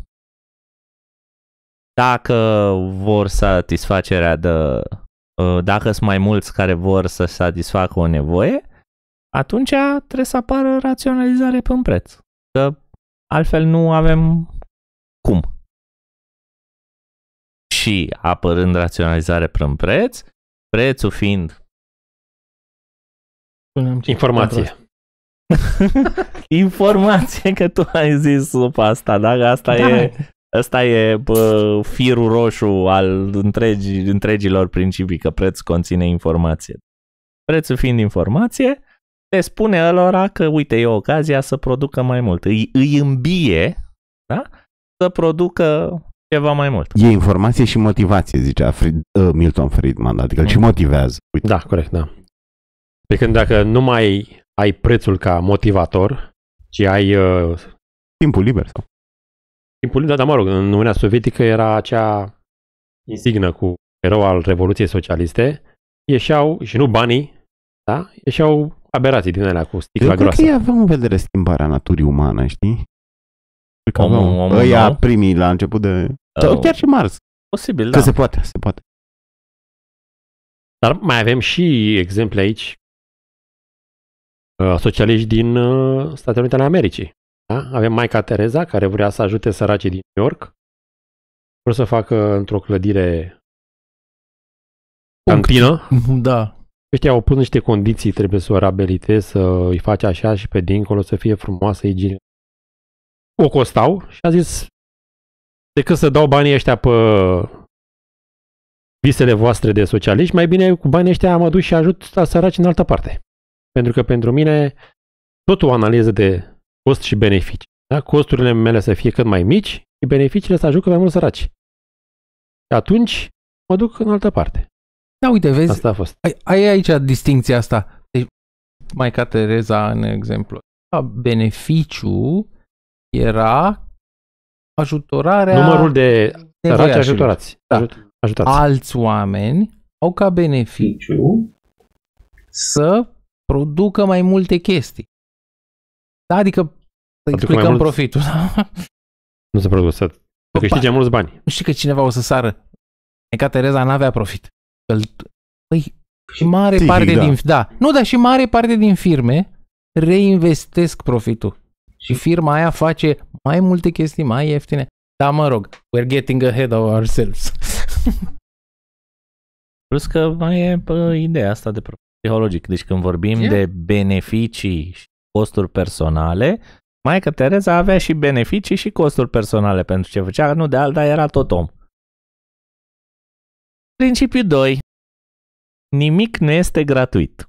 Dacă vor satisfacerea de... Uh, dacă sunt mai mulți care vor să satisfacă o nevoie, atunci trebuie să apară raționalizare pe un preț. Că altfel nu avem cum. Și apărând raționalizare pe un preț, prețul fiind spuneam ce Informație. Informație că tu ai zis supa asta, da? Asta da. e... Asta e bă, firul roșu al întregi, întregilor principii, că preț conține informație. Prețul fiind informație, te spune ălora că, uite, e ocazia să producă mai mult. Îi, îi îmbie da? să producă ceva mai mult. E informație și motivație, zicea Fried, uh, Milton Friedman, adică mm. și motivează. Uite. Da, corect, da. Pe când dacă nu mai ai prețul ca motivator, ci ai... Uh, timpul liber sau? Timpul liber, da, dar mă rog, în Uniunea Sovietică era acea insignă cu erou al Revoluției Socialiste, ieșeau, și nu banii, da? ieșeau aberații din alea cu sticla Eu groasă. Cred că în vedere schimbarea naturii umane, știi? Că omul, ăia primii la început de... oh. chiar și Mars. Posibil, că da. se poate, se poate. Dar mai avem și exemple aici Uh, socialiști din uh, Statele Unite ale Americii. Da? Avem Maica Tereza, care vrea să ajute săracii din New York, Vreau să facă într-o clădire cantină. Da. Ăștia au pus niște condiții, trebuie să o rabelite, să îi faci așa și pe dincolo să fie frumoasă, igienă. O costau și a zis, decât să dau banii ăștia pe visele voastre de socialiști, mai bine cu banii ăștia am adus și ajut la săraci în altă parte. Pentru că pentru mine tot o analiză de cost și beneficii. Da? Costurile mele să fie cât mai mici și beneficiile să ajungă mai mult săraci. Și atunci mă duc în altă parte. Da, uite, vezi, asta a fost. Ai, ai aici distinția asta. Deci, ca Tereza, în exemplu, da, beneficiu era ajutorarea... Numărul de săraci ajutorați. Da. ajutați. Alți oameni au ca beneficiu să producă mai multe chestii. Da, adică să Aducă explicăm mulți... profitul. Da? Nu se produce să Opa. câștige mulți bani. Nu știi că cineva o să sară. E ca Tereza n-avea profit. Îl... păi, și mare Tic, parte da. din... Da. Nu, dar și mare parte din firme reinvestesc profitul. Și firma aia face mai multe chestii mai ieftine. Da, mă rog, we're getting ahead of ourselves. Plus că mai e bă, ideea asta de profit psihologic. Deci când vorbim Ce? de beneficii și costuri personale, Maica Tereza avea și beneficii și costuri personale pentru ce făcea, nu de alta era tot om. Principiul 2. Nimic nu este gratuit.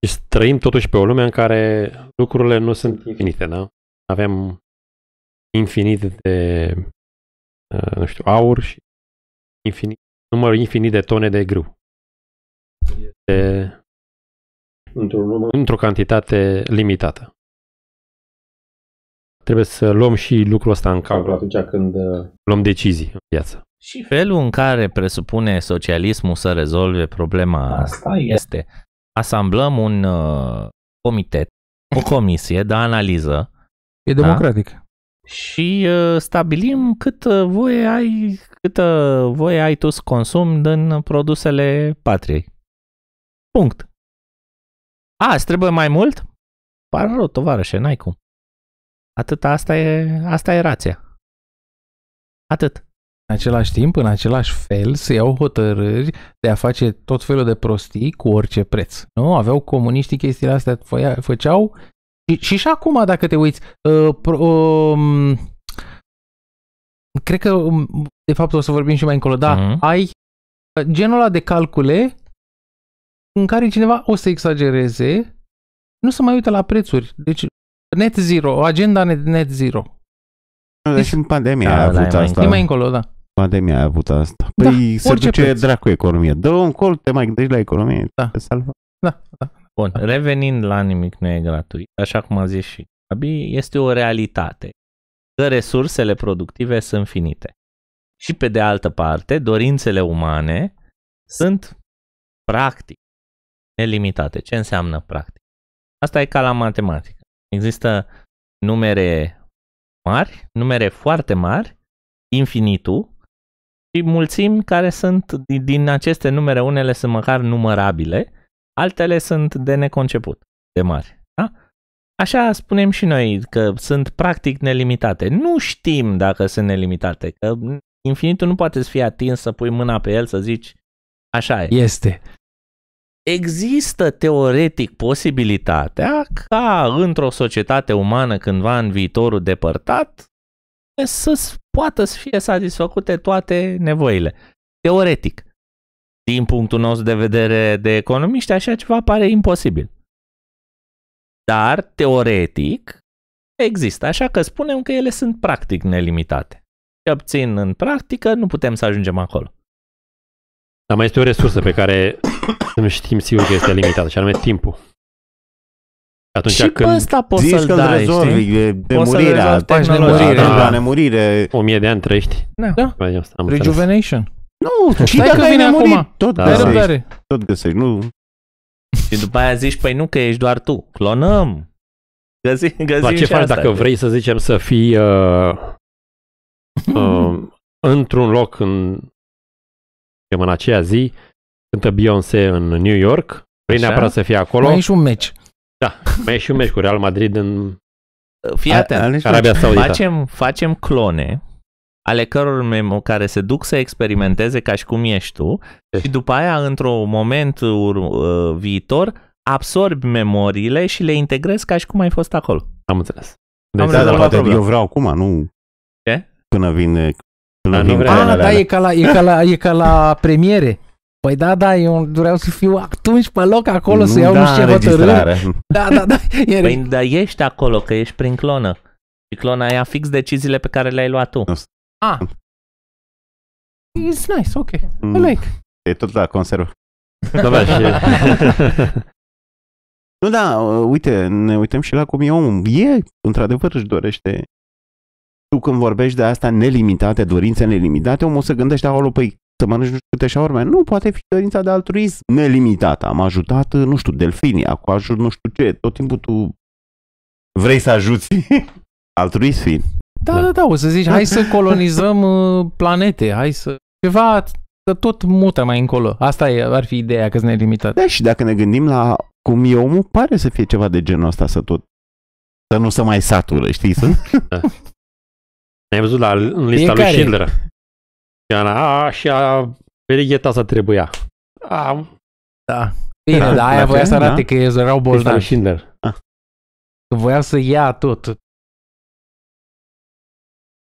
Deci trăim totuși pe o lume în care lucrurile nu sunt infinite, da? Avem infinit de, uh, nu știu, aur și infinit, număr infinit de tone de grâu. Este într-o, într-o cantitate limitată. Trebuie să luăm și lucrul ăsta în calcul atunci când uh, luăm decizii în viață. Și felul în care presupune socialismul să rezolve problema asta este asamblăm un uh, comitet, o comisie de analiză. E da? democratic. Și uh, stabilim cât uh, voie ai, câtă voie ai tu să consumi din produsele patriei. Punct. A, îți trebuie mai mult? Par rău, tovarășe, n-ai cum. Atât, asta e, asta e rația. Atât. În același timp, în același fel, se iau hotărâri de a face tot felul de prostii cu orice preț. Nu? Aveau comuniștii chestiile astea, fă, făceau și, și și acum, dacă te uiți, uh, pro, uh, cred că, um, de fapt, o să vorbim și mai încolo, dar uh-huh. ai genul ăla de calcule în care cineva o să exagereze, nu se mai uită la prețuri. Deci net zero, agenda net, net zero. Da, deci, deci în pandemia da, a avut da, asta. E mai încolo, da. Pandemia a avut asta. Păi da, se duce preț. dracu economia. Dă un col, te mai gândești la economie. Da. Te salva. Da, da. Bun, revenind la nimic nu e gratuit, așa cum a zis și Gabi, este o realitate că resursele productive sunt finite. Și pe de altă parte, dorințele umane sunt practic nelimitate. Ce înseamnă practic? Asta e ca la matematică. Există numere mari, numere foarte mari, infinitul, și mulțimi care sunt din aceste numere, unele sunt măcar numărabile, altele sunt de neconceput, de mari. Da? Așa spunem și noi că sunt practic nelimitate. Nu știm dacă sunt nelimitate, că infinitul nu poate să fie atins, să pui mâna pe el, să zici așa e. Este. Există teoretic posibilitatea ca într-o societate umană cândva în viitorul depărtat să poată să fie satisfăcute toate nevoile. Teoretic. Din punctul nostru de vedere de economiști, așa ceva pare imposibil. Dar, teoretic, există, așa că spunem că ele sunt practic nelimitate. Și obțin în practică, nu putem să ajungem acolo. Dar mai este o resursă pe care nu știm sigur că este limitată, și anume timpul. Atunci și când pe ăsta poți să-l dai, rezolvi, știi? de poți murirea, faci murire, da, da, nemurire. O mie de ani trăiești. Da. Am Rejuvenation. Nu, și dacă vine acum, tot da. găsești. Tot găsești, nu. Și după aia zici, păi nu că ești doar tu, clonăm. Găsi, găsim La ce faci dacă vrei să zicem să fii uh, uh, într-un loc în că în aceea zi cântă Beyoncé în New York, vrei neapărat să fie acolo. Mai e și un meci. Da, mai e și un meci cu Real Madrid în Fii atent, Arabia Saudită. Facem, facem clone ale căror memo care se duc să experimenteze ca și cum ești tu și după aia, într-un moment ur- uh, viitor, absorbi memoriile și le integrezi ca și cum ai fost acolo. Am înțeles. Deci, Am da, dar poate eu vreau acum, nu ce? până vine la da, nu vrea, ah, da, da, e, ca la, e, ca la, e ca la premiere. Păi da, da, eu vreau să fiu atunci pe loc acolo nu, să mm, iau da, nu știu ce Da, da, da. E... Păi, dar ești acolo, că ești prin clonă. Și clona ia fix deciziile pe care le-ai luat tu. Ah. It's nice, ok. Mm. I like. E tot la conservă. Da, nu, da, uite, ne uităm și la cum e omul. E, într-adevăr, își dorește tu când vorbești de asta nelimitate, dorințe nelimitate, omul se gândește, acolo, păi să mănânci nu știu câte șaorme. Nu, poate fi dorința de altruism nelimitată. Am ajutat, nu știu, delfinii, acum ajut nu știu ce, tot timpul tu vrei să ajuți altruism fiind. Da, da, da, da, o să zici, hai să colonizăm uh, planete, hai să... Ceva să tot mută mai încolo. Asta e, ar fi ideea, că sunt nelimitat. Da, și dacă ne gândim la cum e omul, pare să fie ceva de genul ăsta, să tot... Să nu se mai satură, știi? Să... Da. Ne-ai văzut la, în lista Fiecare. lui Schindler. Și a, a, și a perigheta asta trebuia. A, da. Bine, da, dar aia voia să arate da? că erau bolnavi. Schindler. Ah. Că voia să ia tot.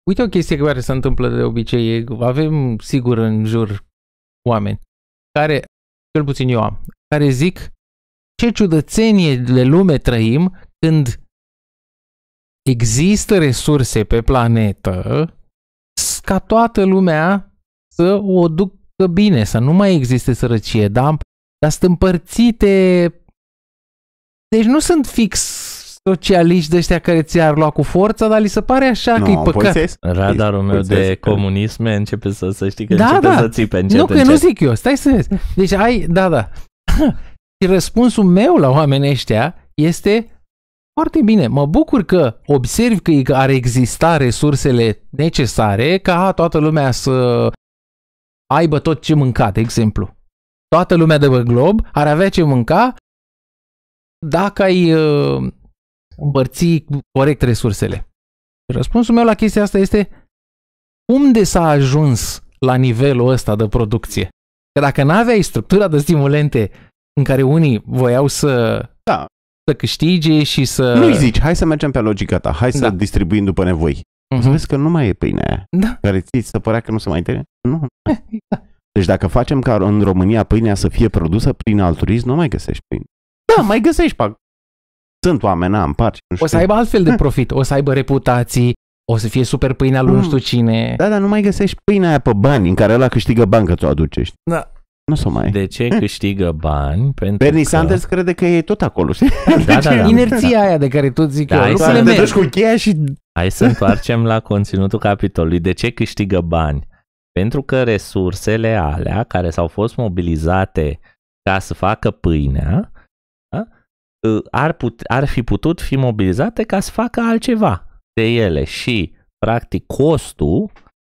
Uite o chestie care se întâmplă de obicei. Avem, sigur, în jur oameni care, cel puțin eu am, care zic ce ciudățenie de lume trăim când există resurse pe planetă ca toată lumea să o ducă bine, să nu mai existe sărăcie, dar, dar sunt împărțite. Deci nu sunt fix socialiști de ăștia care ți-ar lua cu forța, dar li se pare așa no, că e păcat. Poți Radarul meu poți de comunism, începe să, să știi că da, începe da. să țipe încet, Nu, că încet. nu zic eu, stai să vezi. Deci ai, da, da. Și răspunsul meu la oamenii ăștia este foarte bine, mă bucur că observi că ar exista resursele necesare ca toată lumea să aibă tot ce mânca, de exemplu. Toată lumea de pe glob ar avea ce mânca dacă ai uh, împărți corect resursele. Răspunsul meu la chestia asta este unde s-a ajuns la nivelul ăsta de producție? Că dacă n-aveai structura de stimulente în care unii voiau să da, să câștige și să... Nu-i zici, hai să mergem pe logica ta, hai să da. distribuim după nevoi. Uh-huh. Să vezi că nu mai e pâinea aia. Da. Care ți se părea că nu se mai termină. Nu. da. Deci dacă facem ca în România pâinea să fie produsă prin altruism, nu mai găsești pâine. Da, mai găsești, pac. Sunt oameni, am parci. O să aibă altfel de profit, o să aibă reputații, o să fie super pâinea lui mm. nu știu cine. Da, dar nu mai găsești pâinea aia pe bani, în care ăla câștigă bani că ți-o aduce. Da. Nu s-o mai... De ce câștigă bani? Pentru Bernie că... Sanders crede că e tot acolo, Da, da, deci, da. Inerția aia de care tot zic da, eu. Hai să cu cheia și... Hai să întoarcem la conținutul capitolului. De ce câștigă bani? Pentru că resursele alea care s-au fost mobilizate ca să facă pâinea, da? ar, put, ar fi putut fi mobilizate ca să facă altceva de ele și, practic, costul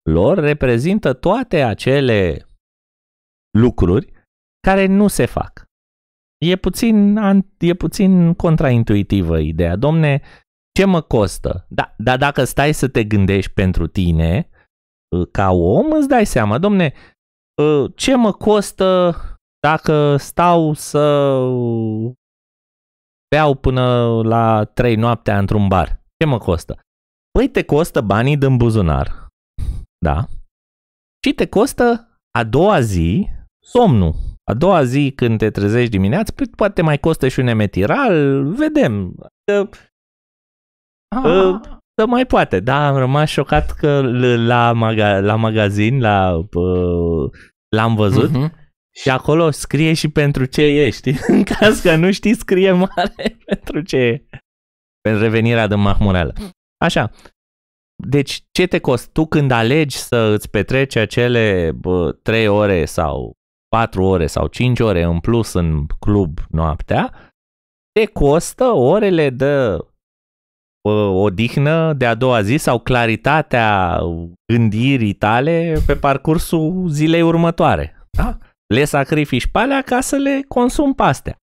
lor reprezintă toate acele lucruri care nu se fac. E puțin, e puțin contraintuitivă ideea. Domne, ce mă costă? Da, dar dacă stai să te gândești pentru tine, uh, ca om, îți dai seama, domne, uh, ce mă costă dacă stau să beau până la 3 noaptea într-un bar? Ce mă costă? Păi te costă banii din buzunar. Da. Și te costă a doua zi somnul. A doua zi când te trezești dimineață, păi poate mai costă și un emetiral, vedem. Că, ah. că mai poate, da, am rămas șocat că la, maga- la magazin, la, l-am văzut uh-huh. și acolo scrie și pentru ce ești. În caz că nu știi, scrie mare pentru ce e. Pentru revenirea de mahmureală. Așa, deci ce te costă tu când alegi să îți petreci acele bă, 3 ore sau 4 ore sau 5 ore în plus în club noaptea, te costă orele de odihnă de a doua zi sau claritatea gândirii tale pe parcursul zilei următoare. Da? Le sacrifici pe alea ca să le consumi pe astea.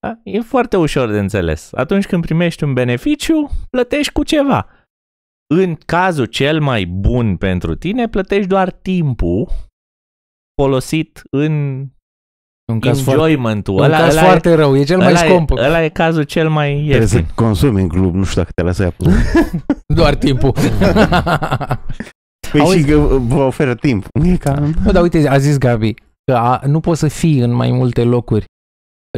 Da? E foarte ușor de înțeles. Atunci când primești un beneficiu, plătești cu ceva. În cazul cel mai bun pentru tine, plătești doar timpul folosit în un caz enjoyment-ul. Foarte, ăla, un caz ăla foarte e, rău, e cel mai scump. Ăla, ăla e cazul cel mai ieftin. Trebuie să consumi în club, nu știu dacă te lasă acolo. Doar timpul. păi Auzi, și că vă oferă timp. Cam... Nu, dar uite, a zis Gabi că a, nu poți să fii în mai multe locuri.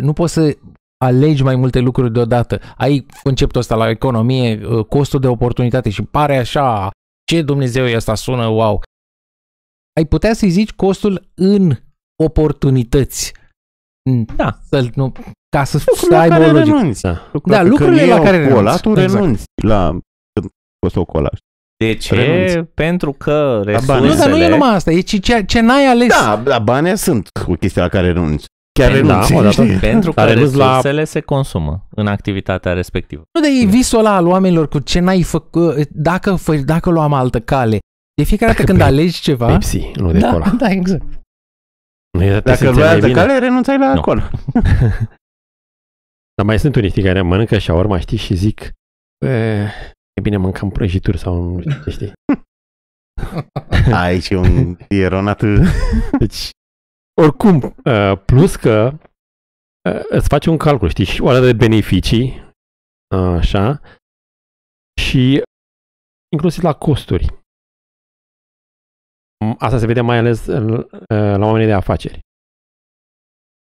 Nu poți să alegi mai multe lucruri deodată. Ai conceptul ăsta la economie, uh, costul de oportunitate și pare așa, ce Dumnezeu e asta sună, wow ai putea să-i zici costul în oportunități. Da. Să, nu, ca să, lucrurile să aibă care o logică. Da. lucrurile da, lucrurile la care renunți. Cola, tu exact. renunți exact. la De ce? Renunți. Pentru că resursele... Nu, dar nu e numai asta, e ce, ce, ce n-ai ales. Da, la bani sunt o chestie la care renunți. Chiar pentru, renunți, da, știi? Pentru că resursele la... se consumă în activitatea respectivă. Nu, dar e visul ăla al oamenilor cu ce n-ai făcut, dacă, dacă luam altă cale, de fiecare dată când alegi ceva... Pepsi, nu de da, cola. Da, exact. Nu Dacă vrei de cale, renunțai la no. cola. Dar mai sunt unii care mănâncă și urma, știi, și zic e bine mâncăm prăjituri sau nu știu ce știi. Aici e un ieronat. Deci, oricum, ă, plus că ă, îți faci un calcul, știi, și o de beneficii, așa, și inclusiv la costuri. Asta se vede mai ales la oamenii de afaceri.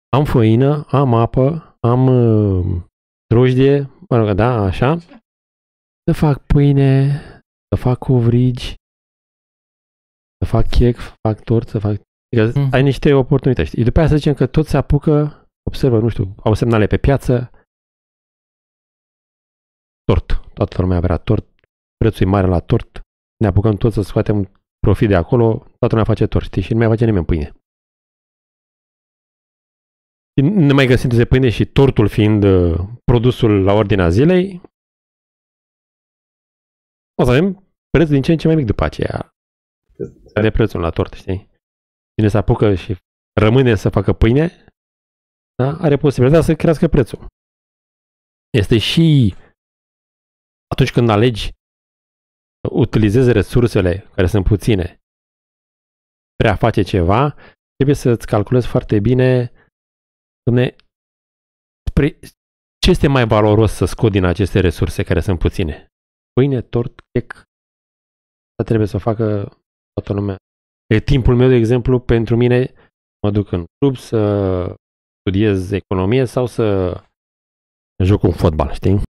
Am făină, am apă, am uh, drojdie, mă rog, da, așa. Să fac pâine, să fac covrigi, să fac chec, să fac tort, să fac... Adică mm. Ai niște oportunități. După aceea, să zicem că tot se apucă, observă, nu știu, au semnale pe piață, tort. Toată lumea vrea tort, prețul e mare la tort, ne apucăm toți să scoatem profit de acolo, toată lumea face tort, știi? Și nu mai face nimeni pâine. Ne mai găsim de pâine și tortul fiind uh, produsul la ordinea zilei, o să avem preț din ce în ce mai mic după aceea. De exact. prețul la tort, știi? Cine se apucă și rămâne să facă pâine, da? are posibilitatea să crească prețul. Este și atunci când alegi utilizezi resursele, care sunt puține, prea face ceva, trebuie să-ți calculezi foarte bine ne, spre ce este mai valoros să scot din aceste resurse care sunt puține. Pâine, tort, chec, asta trebuie să o facă toată lumea. E timpul meu, de exemplu, pentru mine, mă duc în club să studiez economie sau să joc un fotbal, știi?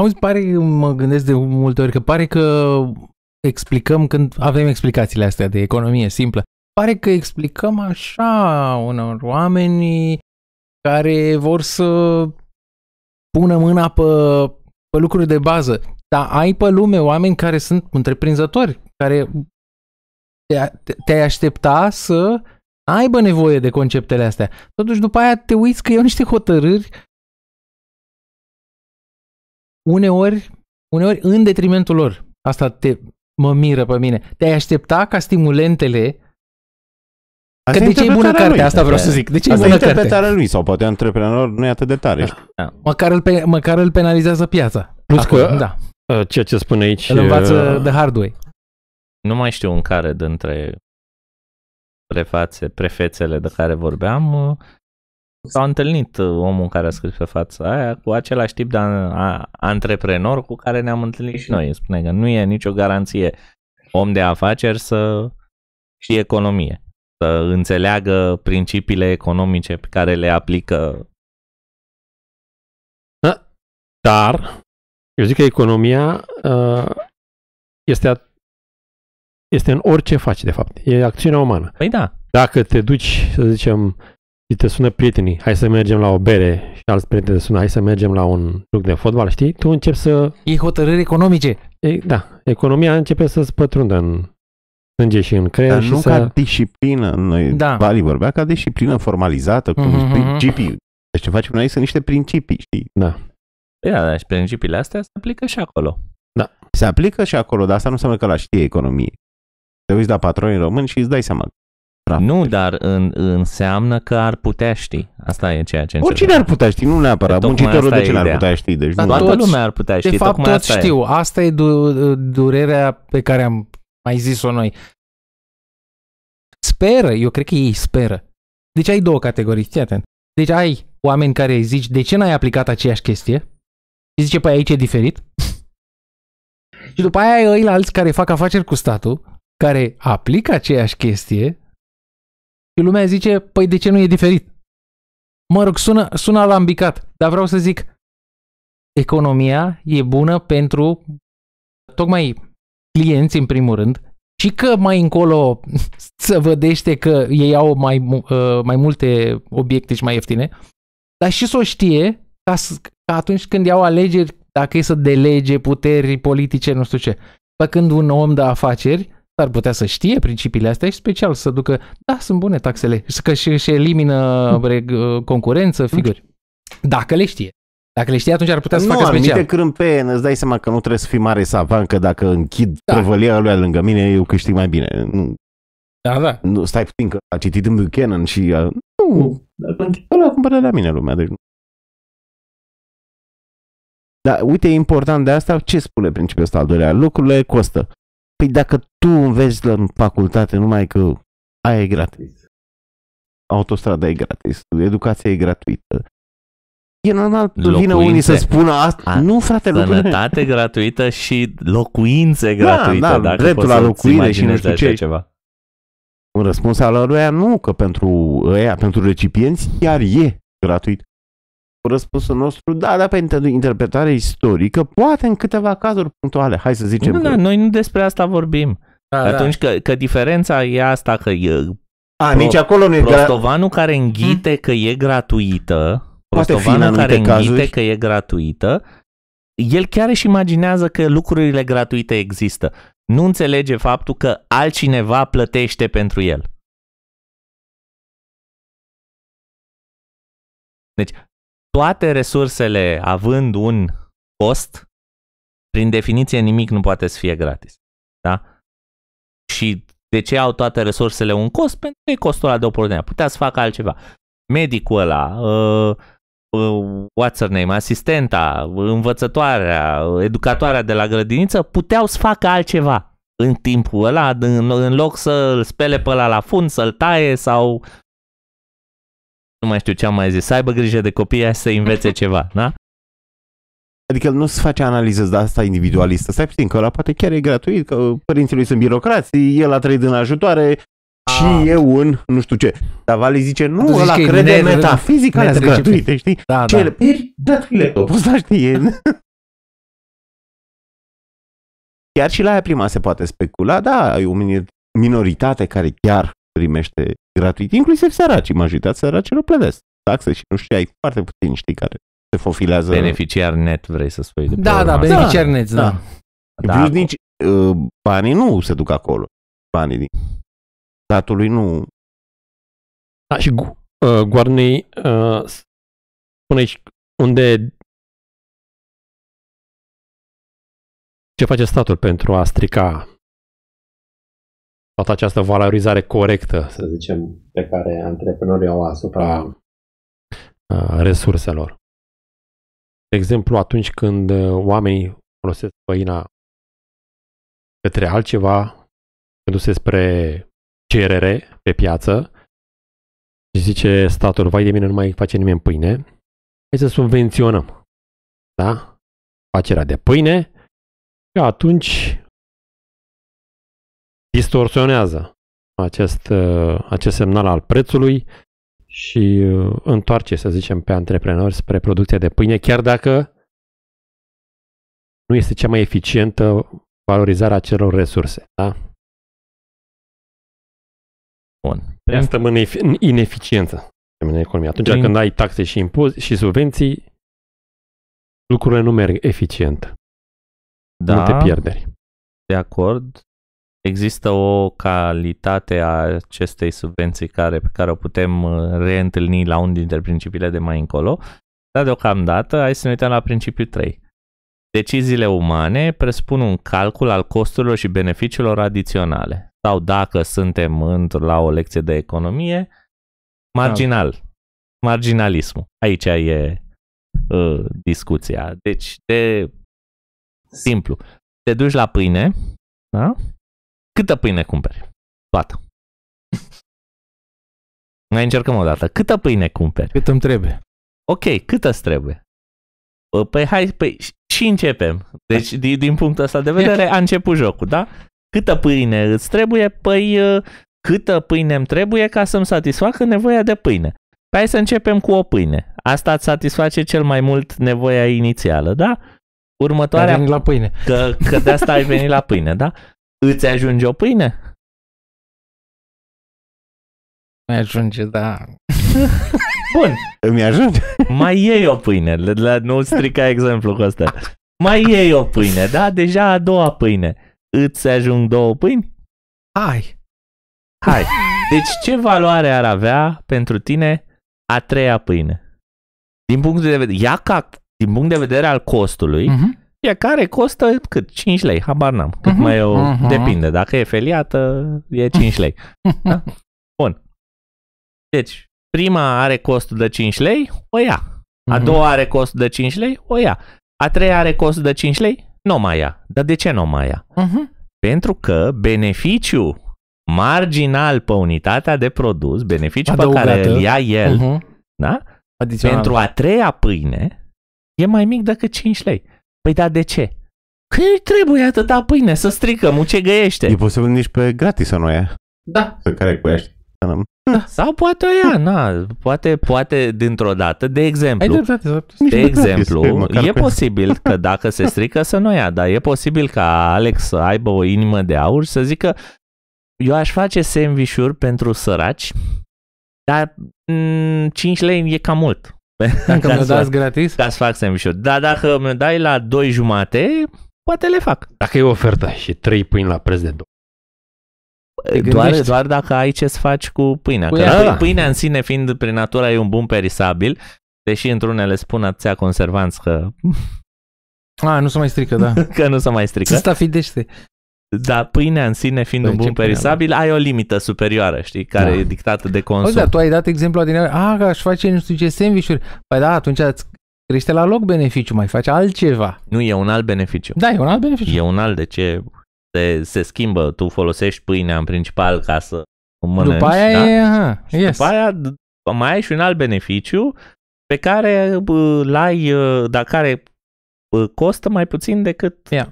Auzi, pare, mă gândesc de multe ori că pare că explicăm când avem explicațiile astea de economie simplă. Pare că explicăm așa unor oameni care vor să pună mâna pe, pe lucruri de bază. Dar ai pe lume oameni care sunt întreprinzători, care te-ai aștepta să aibă nevoie de conceptele astea. Totuși, după aia te uiți că iau niște hotărâri uneori, uneori în detrimentul lor. Asta te, mă miră pe mine. Te-ai aștepta ca stimulentele Că asta de ce e bună cartea? Lui. Asta vreau să zic. De ce asta e bună interpretarea carte? lui sau poate antreprenor nu e atât de tare. Da, da. Măcar, îl, pe, măcar îl penalizează piața. Plus Acum, că da. ceea ce spune aici... Îl învață uh, hard way. Nu mai știu în care dintre prefațe, prefețele de care vorbeam, uh, s a întâlnit uh, omul care a scris pe fața aia cu același tip de antreprenor cu care ne-am întâlnit și noi. Spune că nu e nicio garanție om de afaceri să și economie, să înțeleagă principiile economice pe care le aplică. Da. Dar, eu zic că economia uh, este, este în orice faci, de fapt. E acțiunea umană. Păi da. Dacă te duci, să zicem, și te sună prietenii, hai să mergem la o bere și alți prieteni te sună, hai să mergem la un joc de fotbal, știi? Tu începi să... E hotărâri economice. E, da, economia începe să-ți pătrundă în sânge și în creier. Dar și nu să... ca disciplină, noi da. Vali vorbea ca disciplină formalizată, cu mm-hmm. principii. Deci ce facem noi sunt niște principii, știi? Da. Da, dar și principiile astea se aplică și acolo. Da. Se aplică și acolo, dar asta nu înseamnă că la știe economie. Te uiți la patronii români și îți dai seama praf. Nu, dar în, înseamnă că ar putea ști. Asta e ceea ce înseamnă. Oricine ar putea ști, nu neapărat. Muncitorul de ce ar putea ști? Deci dar nu toată toți, lumea ar putea ști. De fapt, toți asta știu. E. Asta e du- durerea pe care am mai zis-o noi. Speră, eu cred că ei speră. Deci ai două categorii, fii atent. Deci ai oameni care zici, de ce n-ai aplicat aceeași chestie? Și zice, păi aici e diferit. și după aia ai ăilalți care fac afaceri cu statul, care aplică aceeași chestie și lumea zice, păi de ce nu e diferit? Mă rog, sună, sună alambicat, dar vreau să zic, economia e bună pentru tocmai clienți în primul rând și că mai încolo să vădește că ei au mai, ă, mai multe obiecte și mai ieftine, dar și să o știe ca, ca atunci când iau alegeri, dacă e să delege puteri politice, nu știu ce. Făcând un om de afaceri, s-ar putea să știe principiile astea și special să ducă, da, sunt bune taxele, că și, și elimină hmm. reg- uh, concurență, figuri. Dacă le știe. Dacă le știe atunci ar putea să nu, facă special. Nu, anumite crâmpene, îți dai seama că nu trebuie să fii mare savan, că dacă închid da. prăvălia lui lângă mine, eu câștig mai bine. Da, da. Nu, stai puțin că a citit în Buchanan și... A... Nu, hmm. ăla cumpără de la mine lumea, deci nu. Dar uite, e important de asta ce spune principiul ăsta al doilea. Lucrurile costă. Păi dacă tu înveți la facultate numai că aia e gratis, autostrada e gratis, educația e gratuită, E normal, vine unii să spună asta. A, nu, frate, Sănătate gratuită și locuințe gratuite. Da, da, dacă dreptul la locuire și nu știu ce. Ceva. Un răspuns al lui nu, că pentru ăia, pentru recipienți chiar e gratuit răspunsul nostru, da, dar păi, pentru interpretare istorică, poate în câteva cazuri punctuale, hai să zicem. Nu, da, noi nu despre asta vorbim. Da, da. Atunci da. Că, că diferența e asta că e a, Pro, nici acolo nu e Prostovanul gra... care înghite hmm? că e gratuită, prostovanul care înghite cazuri. că e gratuită, el chiar își imaginează că lucrurile gratuite există. Nu înțelege faptul că altcineva plătește pentru el. Deci, toate resursele având un cost, prin definiție nimic nu poate să fie gratis. Da? Și de ce au toate resursele un cost? Pentru că e costul ăla de oportunitate. Putea să facă altceva. Medicul ăla, uh, uh, what's her name, asistenta, învățătoarea, educatoarea de la grădiniță, puteau să facă altceva în timpul ăla, în, în loc să l spele pe ăla la fund, să-l taie sau nu mai știu ce am mai zis, să aibă grijă de copii, să învețe ceva, da? Adică nu se face analiză de asta individualistă. Stai puțin, că ăla poate chiar e gratuit, că părinții lui sunt birocrați, el a trăit în ajutoare, ah. și ah. un nu știu ce. Dar Vali zice, nu, ăla crede în metafizica alea gratuite, știi? Da, ce da. Le... Peri, dă-ți laptopul, ăsta știe. chiar și la aia prima se poate specula, da, e o minoritate care chiar primește gratuit, inclusiv săracii, majoritatea săracilor plătesc taxe și nu știu, ai foarte puțini știi care se fofilează. Beneficiar net vrei să spui. De da, da, da, beneficiar da, net, da. da. da. Plus nici uh, banii nu se duc acolo. Banii din statului nu... Da, și uh, guarnei uh, spune unde ce face statul pentru a strica toată această valorizare corectă, să zicem, pe care antreprenorii au asupra a, resurselor. De exemplu, atunci când uh, oamenii folosesc făina către altceva, gânduse spre cerere pe piață și zice statul, vai de mine, nu mai face nimeni pâine, hai să subvenționăm, da? Facerea de pâine și atunci distorsionează acest, uh, acest semnal al prețului și uh, întoarce, să zicem, pe antreprenori spre producția de pâine, chiar dacă nu este cea mai eficientă valorizarea acelor resurse. Da? Bun. Asta în ineficiență în economie. Atunci Prin... când ai taxe și impozi și subvenții, lucrurile nu merg eficient. Da, Multe pierderi. De acord. Există o calitate a acestei subvenții care, pe care o putem uh, reîntâlni la un dintre principiile de mai încolo, dar deocamdată hai să ne uităm la principiul 3. Deciziile umane presupun un calcul al costurilor și beneficiilor adiționale. Sau dacă suntem într- la o lecție de economie, marginal. Marginalismul. Aici e uh, discuția. Deci, de simplu. Te duci la pâine, da? Câtă pâine cumperi? Toată. Mai încercăm o dată. Câtă pâine cumperi? Cât îmi trebuie. Ok, cât îți trebuie? Ă, păi hai, păi și începem. Deci, din, din punctul ăsta de vedere, a început jocul, da? Câtă pâine îți trebuie? Păi ă, câtă pâine îmi trebuie ca să-mi satisfacă nevoia de pâine. Hai să începem cu o pâine. Asta îți satisface cel mai mult nevoia inițială, da? Următoarea... Ai venit la pâine. Că, că de asta ai venit la pâine, da? Îți ajunge o pâine? Mi ajunge, da. Bun. Îmi ajunge. Mai iei o pâine. La, nu strica exemplu cu asta. Mai iei o pâine, da? Deja a doua pâine. Îți ajung două pâini? Hai. Hai. Deci ce valoare ar avea pentru tine a treia pâine? Din punct de vedere, ia ca, din punct de vedere al costului, uh-huh care costă cât? 5 lei, habar n-am. Cât uh-huh, mai eu, Uh-huh. Mhm. Depinde, dacă e feliată, e 5 lei. Da? Bun. Deci, prima are costul de 5 lei, o ia. A mhm. doua are costul de 5 lei, o ia. A treia are costul de 5 lei, nu mai ia. Dar de ce nu mai ia? Uh-huh. Pentru că beneficiu marginal pe unitatea de produs, beneficiu pe care îl ia el, uh-huh. da? pentru a treia pâine, e mai mic decât 5 lei. Păi da, de ce? Că îi trebuie atâta pâine să stricăm, găiește. E posibil nici pe gratis să nu ia. Da. Pe care cu ești. Da. Sau poate o ia, na, poate, poate dintr-o dată, de exemplu, Ai dreptate, de exemplu, gratis, e posibil că dacă se strică să nu ia, dar e posibil ca Alex să aibă o inimă de aur să zică eu aș face sandvișuri pentru săraci, dar 5 mm, lei e cam mult. Dacă mi-o dați gratis? Ca să fac sandwich Dar dacă mi-o dai la 2 jumate, poate le fac. Dacă e oferta și 3 pâini la preț de 2. Doar, doar dacă ai ce să faci cu pâinea. Cu că da. pâinea în sine, fiind prin natura, e un bun perisabil, deși într-unele spun atâția conservanți că... A, nu se mai strică, da. că nu se mai strică. Să stafidește. Dar pâinea în sine fiind păi, un bun perisabil, ai o limită superioară, știi, care da. e dictată de consum. Auzi, da, tu ai dat exemplu din a, că ah, aș face nu știu ce sandvișuri. Păi da, atunci îți crește la loc beneficiu, mai faci altceva. Nu, e un alt beneficiu. Da, e un alt beneficiu. E un alt, de ce se, se schimbă, tu folosești pâinea în principal ca să mănânci. După aia da? e, aha, și yes. După aia mai ai și un alt beneficiu pe care l-ai, uh, dar care costă mai puțin decât... Yeah.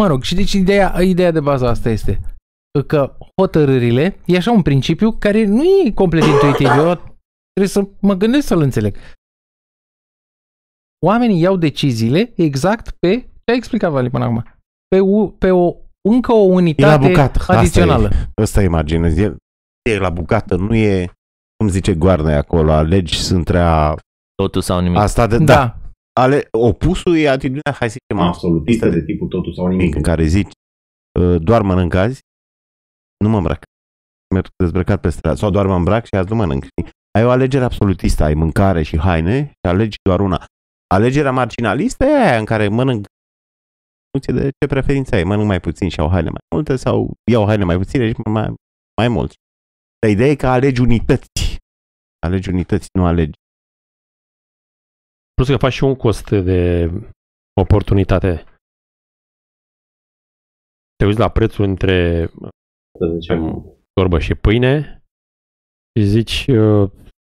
Mă rog, și deci ideea, ideea de bază asta este că hotărârile e așa un principiu care nu e complet intuitiv. Eu trebuie să mă gândesc să-l înțeleg. Oamenii iau deciziile exact pe ce a explicat Vali până acum. Pe, u, pe o, încă o unitate bucat. adițională. Asta e, asta e imaginez. E, e la bucată, nu e cum zice Goarne acolo, alegi între a totul sau nimic. Asta de, da. da ale opusul e atitudinea, hai să zicem, absolutistă de tipul totul sau nimic, în care zici ă, doar mănânc azi, nu mă îmbrac. Merg dezbrăcat pe stradă. Sau doar mă îmbrac și azi nu mănânc. Ai o alegere absolutistă, ai mâncare și haine și alegi doar una. Alegerea marginalistă e aia în care mănânc în funcție de ce preferință ai. Mănânc mai puțin și au haine mai multe sau iau haine mai puține și mai, mai mult. Dar ideea e că alegi unități. Alegi unități, nu alegi Plus că faci și un cost de oportunitate. Te uiți la prețul între torbă și pâine și zici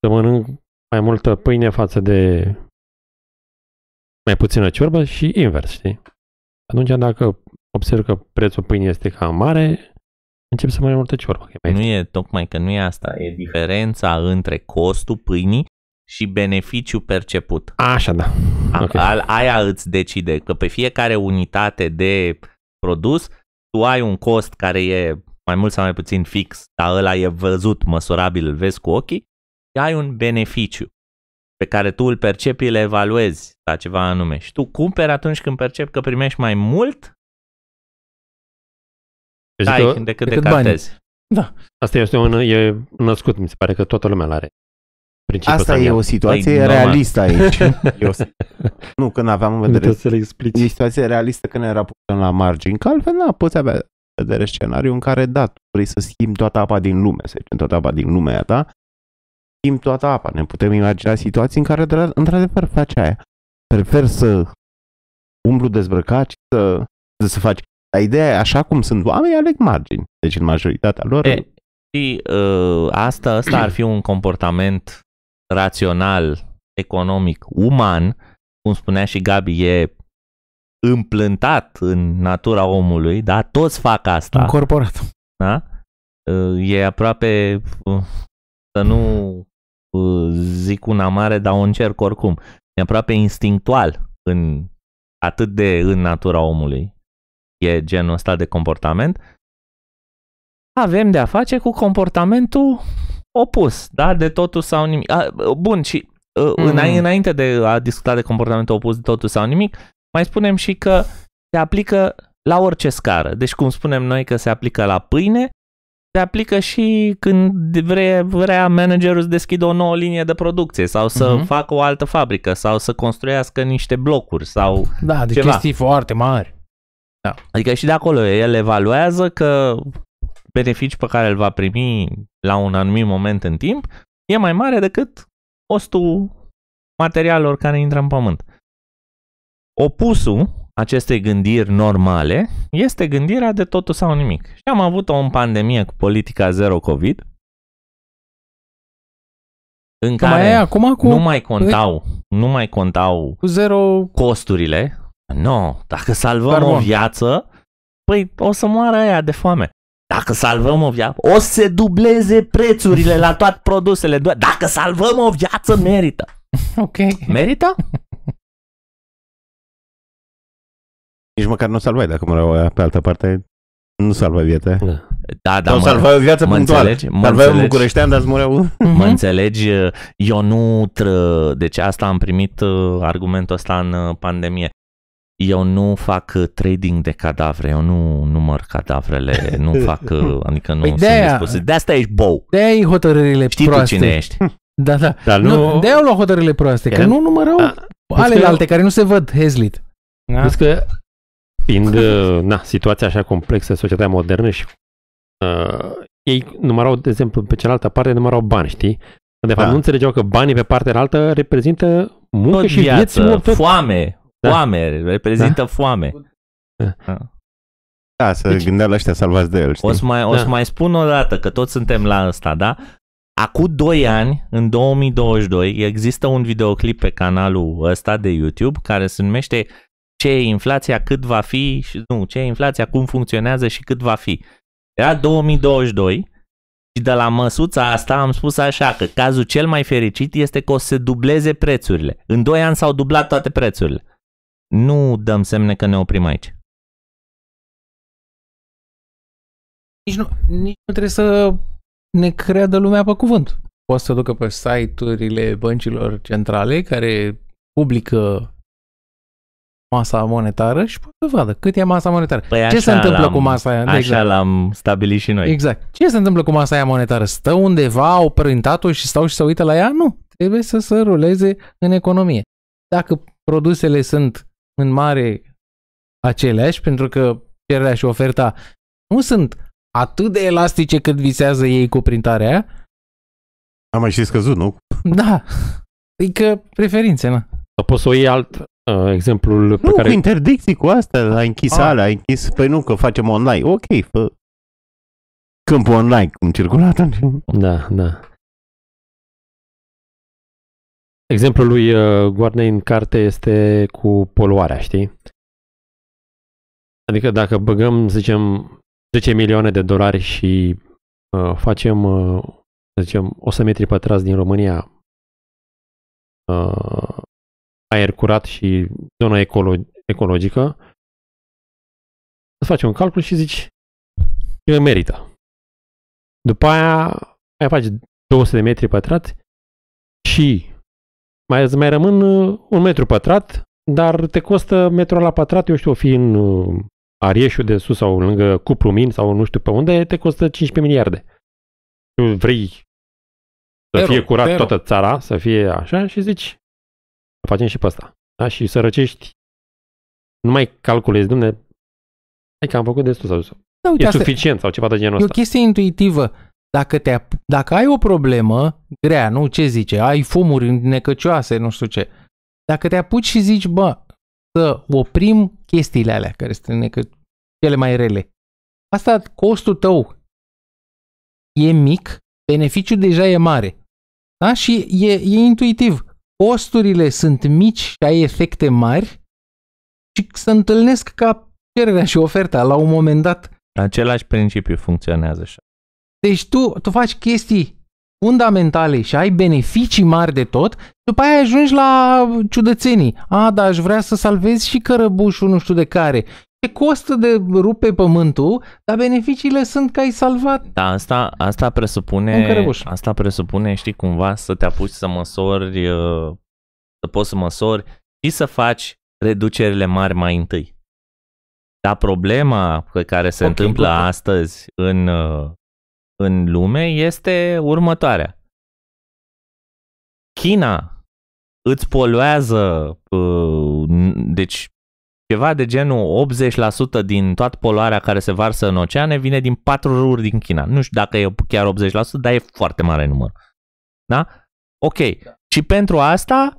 să mănânc mai multă pâine față de mai puțină ciorbă și invers, știi? Atunci dacă observ că prețul pâinii este cam mare, încep să mănânc multă ciorbă. nu e tocmai că nu e asta, e diferența între costul pâinii și beneficiu perceput. Așa, da. Okay. A, aia îți decide că pe fiecare unitate de produs tu ai un cost care e mai mult sau mai puțin fix, dar ăla e văzut, măsurabil, îl vezi cu ochii, și ai un beneficiu pe care tu îl percepi, îl evaluezi la ceva anume. Și tu cumperi atunci când percepi că primești mai mult deci dai, decât, decât de cartezi. Da. Asta este un, e născut, mi se pare că toată lumea l-are principiul Asta e o situație păi, realistă aici. Eu, nu, când aveam în vedere... Să le explici. E situație realistă când ne raportăm la margini, că altfel, nu poți avea vedere scenariu în care, da, tu vrei să schimbi toată apa din lume, să zicem, toată apa din lumea ta, schimbi toată apa. Ne putem imagina situații în care, într-adevăr, faci aia. Prefer să umblu dezbrăcat și să, să faci. Dar ideea e, așa cum sunt oamenii, aleg margini. Deci, în majoritatea lor... E, și uh, asta, asta ar fi un comportament rațional, economic, uman, cum spunea și Gabi, e împlântat în natura omului, dar Toți fac asta. Incorporat. Da? E aproape să nu uh, zic una mare, dar o încerc oricum. E aproape instinctual în atât de în natura omului. E genul ăsta de comportament. Avem de a face cu comportamentul opus, da, de totul sau nimic. A, bun, și mm. înainte de a discuta de comportamentul opus de totul sau nimic, mai spunem și că se aplică la orice scară. Deci cum spunem noi că se aplică la pâine, se aplică și când vrea, vrea managerul să deschidă o nouă linie de producție sau să mm-hmm. facă o altă fabrică sau să construiască niște blocuri sau Da, de ceva. chestii foarte mari. Da. Adică și de acolo el evaluează că beneficii pe care îl va primi la un anumit moment în timp e mai mare decât costul materialelor care intră în pământ. Opusul acestei gândiri normale este gândirea de totul sau nimic. Și am avut-o pandemie cu politica zero COVID, în care mai acum cu... nu mai contau, e... nu mai contau cu zero costurile. Nu, no, dacă salvăm Carbon. o viață, păi o să moară aia de foame. Dacă salvăm o viață, o să se dubleze prețurile la toate produsele. Dacă salvăm o viață, merită. Ok. Merită? Nici măcar nu salvai dacă mă pe altă parte. Nu salva viața. Da, da. Nu salva viața mă punctual. Înțelegi, mă salva înțelegi. bucureștean, dar mă Mă înțelegi? Eu nu tră... Deci asta am primit uh, argumentul ăsta în uh, pandemie eu nu fac uh, trading de cadavre, eu nu număr cadavrele, nu fac, uh, adică nu păi sunt dispus. De asta ești bou. De ai hotărârile Știi proaste. Știi cine ești. Da, da. Dar nu... nu de aia luat hotărârile proaste, că, că nu numărau alelalte eu... care nu se văd hezlit. Da? că, fiind uh, na, situația așa complexă, societatea modernă și uh, ei numărau, de exemplu, pe cealaltă parte numărau bani, știi? De fapt, da. nu înțelegeau că banii pe partea altă reprezintă muncă Tot și viață, vieți, foame, da. reprezintă da. foame. Da. da. da să deci, gândeau la ăștia salvați de el, știi? O să mai, da. o să da. mai spun o dată, că toți suntem la ăsta, da? Acum 2 ani, în 2022, există un videoclip pe canalul ăsta de YouTube care se numește Ce e inflația, cât va fi, și, nu, ce e inflația, cum funcționează și cât va fi. Era 2022 și de la măsuța asta am spus așa că cazul cel mai fericit este că o să se dubleze prețurile. În 2 ani s-au dublat toate prețurile nu dăm semne că ne oprim aici. Nici nu, nici nu trebuie să ne creadă lumea pe cuvânt. Poate să ducă pe site-urile băncilor centrale care publică masa monetară și poate să vadă cât e masa monetară. Păi Ce se întâmplă cu masa aia? Exact. Așa exact. l-am stabilit și noi. Exact. Ce se întâmplă cu masa aia monetară? Stă undeva, au printat-o și stau și se uită la ea? Nu. Trebuie să se ruleze în economie. Dacă produsele sunt în mare aceleași, pentru că cererea și oferta nu sunt atât de elastice cât visează ei cu printarea aia. Am mai și scăzut, nu? Da. Adică preferințe, na. Dar poți să o iei alt uh, exemplul nu, pe care... Nu, interdicții cu asta, a închis ah. alea, a închis... Păi nu, că facem online. Ok, fă câmpul online, cum circulat. Da, da. Exemplul lui uh, Guarnei în carte este cu poluarea, știi? Adică dacă băgăm, zicem, 10 milioane de dolari și uh, facem, uh, zicem, 100 metri pătrați din România uh, aer curat și zona ecolo- ecologică, îți faci un calcul și zici că merită. După aia mai faci 200 de metri pătrați și mai, îți mai rămân uh, un metru pătrat, dar te costă metru la pătrat, eu știu, o fi în uh, Arieșul de sus sau lângă Cuprumin sau nu știu pe unde, te costă 15 miliarde. Tu vrei să fie curat pero. toată țara, să fie așa și zici, facem și pe asta. Da? Și să răcești, nu mai calculezi, dumne, hai că am făcut destul sau da, uite, e asta suficient sau ceva de genul ăsta. E o chestie intuitivă. Dacă, te, dacă ai o problemă grea, nu ce zice, ai fumuri necăcioase, nu știu ce, dacă te apuci și zici, bă, să oprim chestiile alea care sunt necă, cele mai rele, asta costul tău e mic, beneficiul deja e mare. Da? Și e, e intuitiv. Costurile sunt mici și ai efecte mari și se întâlnesc ca cererea și oferta la un moment dat. Același principiu funcționează așa. Deci tu, tu faci chestii fundamentale și ai beneficii mari de tot, după aia ajungi la ciudățenii. A, da, aș vrea să salvez și cărăbușul nu știu de care. Ce costă de rupe pământul, dar beneficiile sunt că ai salvat. Da, asta, asta presupune, asta presupune, știi, cumva să te apuci să măsori, uh, să poți să măsori și să faci reducerile mari mai întâi. Dar problema pe care se okay, întâmplă okay. astăzi în uh, în lume este următoarea. China îți poluează, uh, deci ceva de genul 80% din toată poluarea care se varsă în oceane vine din patru râuri din China. Nu știu dacă e chiar 80%, dar e foarte mare număr. Da? Ok. Da. Și pentru asta,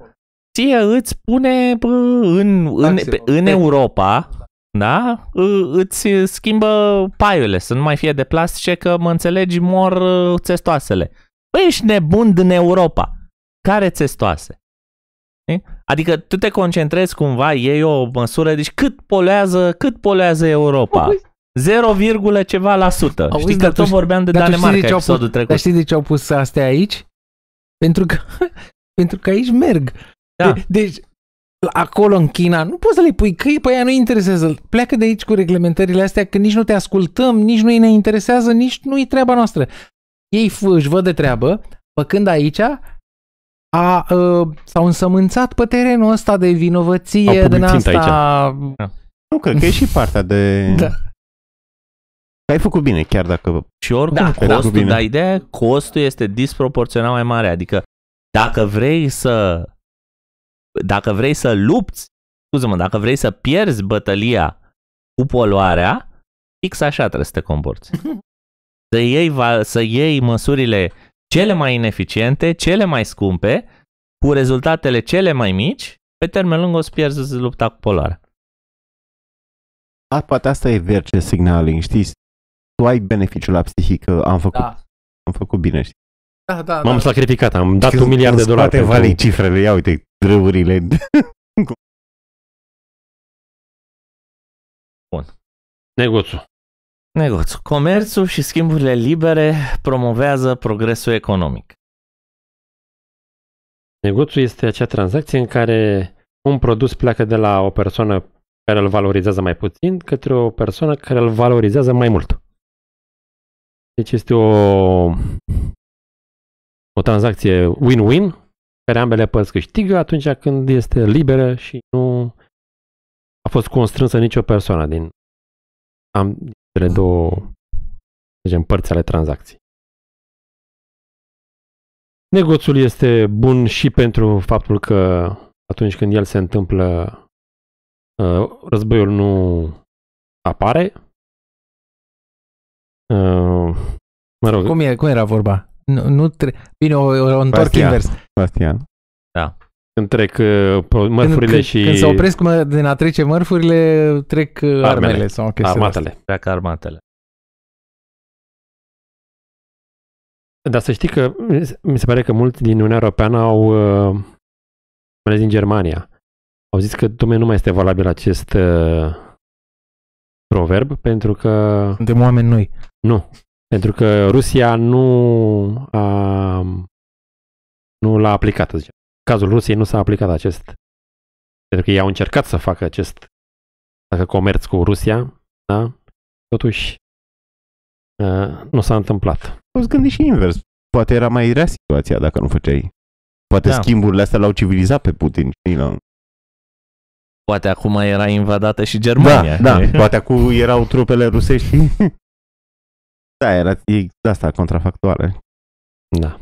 ție îți pune uh, în, în, în Europa, da da? Îți schimbă paiurile să nu mai fie de plastice că, mă înțelegi, mor ă, țestoasele. Păi ești nebun din Europa. Care țestoase? Adică tu te concentrezi cumva, iei o măsură, deci cât poluează, cât poluează Europa? 0, ceva la sută. Auzi, știi că tot vorbeam de Danemarca episodul trecut. Dar știi de ce au pus astea aici? Pentru că, pentru că aici merg. Da. De, deci acolo în China, nu poți să le pui că pe aia nu interesează. Pleacă de aici cu reglementările astea că nici nu te ascultăm, nici nu ne interesează, nici nu e treaba noastră. Ei își văd de treabă, făcând aici, a, uh, s-au însămânțat pe terenul ăsta de vinovăție, din asta... Aici. Da. Nu, cred că e și partea de... da. Că ai făcut bine, chiar dacă... Și oricum, da, da. costul, dar ideea costul este disproporțional mai mare. Adică, dacă vrei să dacă vrei să lupți, scuze-mă, dacă vrei să pierzi bătălia cu poluarea, fix așa trebuie să te comporți. Să iei, să iei măsurile cele mai ineficiente, cele mai scumpe, cu rezultatele cele mai mici, pe termen lung o să pierzi lupta cu poluarea. A, poate asta e verge signaling, știi? Tu ai beneficiul la psihic am făcut, da. am făcut bine, știi? Da, da, M-am da. sacrificat, am dat un miliard de dolari. Poate valii pentru... cifrele, ia uite, drăurile. Bun. Negoțul. Negoțul. Comerțul și schimburile libere promovează progresul economic. Negoțul este acea tranzacție în care un produs pleacă de la o persoană care îl valorizează mai puțin către o persoană care îl valorizează mai mult. Deci este o o tranzacție win-win, care ambele părți câștigă atunci când este liberă și nu a fost constrânsă nicio persoană din am două zicem, părți ale tranzacției. Negoțul este bun și pentru faptul că atunci când el se întâmplă, uh, războiul nu apare. Uh, mă rog. Cum, e, cum era vorba? Nu, nu tre- Bine, o, o întorc Bastian. invers. Bastian. Da. Când trec uh, mărfurile când, și... Când se opresc mă, din a trece mărfurile, trec uh, armele, armele sau chestii Armatele. Astea. Treacă armatele. Dar să știi că mi se pare că mulți din Uniunea Europeană au, uh, mai ales din Germania, au zis că, domne, nu mai este valabil acest uh, proverb pentru că... Suntem oameni noi. Nu, pentru că Rusia nu a, nu l-a aplicat, zice. Cazul Rusiei nu s-a aplicat acest. Pentru că ei au încercat să facă acest dacă comerț cu Rusia, da? Totuși uh, nu s-a întâmplat. Poți gândi și invers. Poate era mai rea situația dacă nu făceai. Poate da. schimburile astea l-au civilizat pe Putin. Poate acum era invadată și Germania. Da, da. Poate acum erau trupele rusești da, era, e de asta, contrafactuale. Da.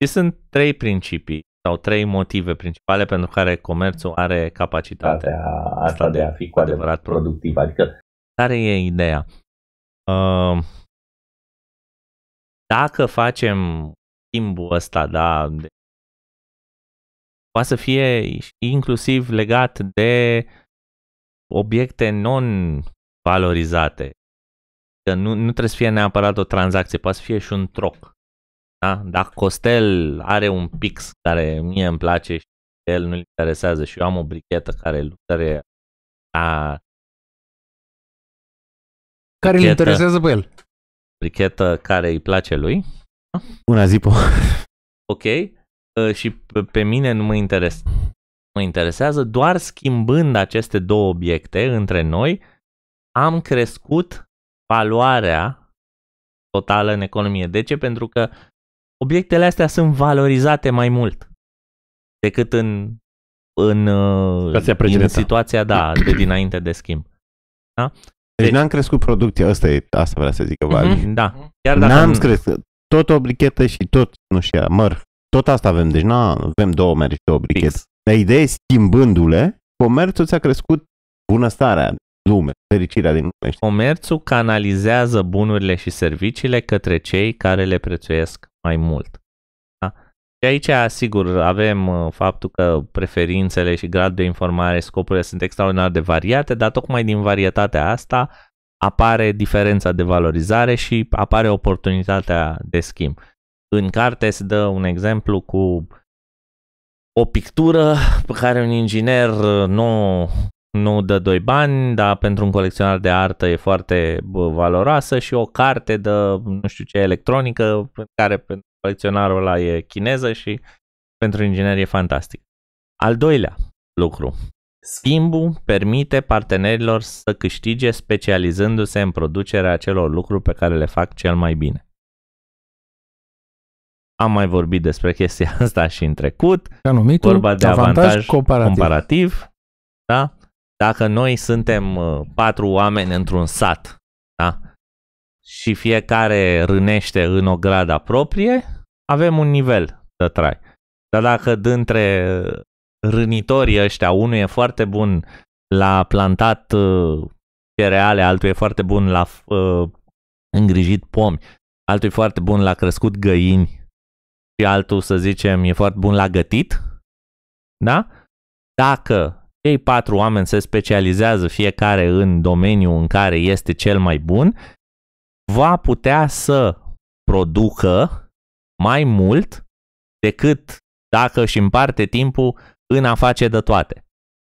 Și sunt trei principii sau trei motive principale pentru care comerțul are capacitatea asta, asta de a fi cu adevărat productiv. Adică, care e ideea? Uh, dacă facem schimbul ăsta, da, de, poate să fie inclusiv legat de obiecte non-valorizate, nu, nu trebuie să fie neapărat o tranzacție, poate să fie și un troc. Da? Dacă Costel are un pix care mie îmi place și el nu-l interesează și eu am o brichetă care lucrare a care îl interesează pe el. Brichetă care îi place lui. Una zipo. Ok. Uh, și pe, pe mine nu mă interesează. Mă interesează doar schimbând aceste două obiecte între noi, am crescut valoarea totală în economie. De ce? Pentru că obiectele astea sunt valorizate mai mult decât în, în, în situația da, de dinainte de schimb. Da? Deci, deci n-am crescut producția, asta, e, asta vreau să zic că mhm, da. Chiar dacă n-am am... crescut. Tot o brichetă și tot, nu știu, măr. Tot asta avem, deci nu avem două meri și două brichete. Dar ideea e schimbându-le, comerțul ți-a crescut bunăstarea lume, fericirea din lume. Comerțul canalizează bunurile și serviciile către cei care le prețuiesc mai mult. Da? Și aici, sigur, avem uh, faptul că preferințele și gradul de informare, scopurile sunt extraordinar de variate, dar tocmai din varietatea asta apare diferența de valorizare și apare oportunitatea de schimb. În carte se dă un exemplu cu o pictură pe care un inginer nu nu dă doi bani, dar pentru un colecționar de artă e foarte valoroasă și o carte de nu știu ce electronică care pentru colecționarul ăla e chineză și pentru inginer e fantastic. Al doilea lucru. Schimbul permite partenerilor să câștige specializându-se în producerea acelor lucruri pe care le fac cel mai bine. Am mai vorbit despre chestia asta și în trecut. Ca vorba de avantaj, avantaj comparativ. comparativ da? Dacă noi suntem uh, patru oameni într-un sat, da? Și fiecare rânește în o grada proprie, avem un nivel de trai. Dar dacă dintre rânitorii ăștia, unul e foarte bun la plantat uh, cereale, altul e foarte bun la uh, îngrijit pomi, altul e foarte bun la crescut găini și altul, să zicem, e foarte bun la gătit, da? Dacă cei patru oameni se specializează fiecare în domeniul în care este cel mai bun, va putea să producă mai mult decât dacă își împarte timpul în a face de toate.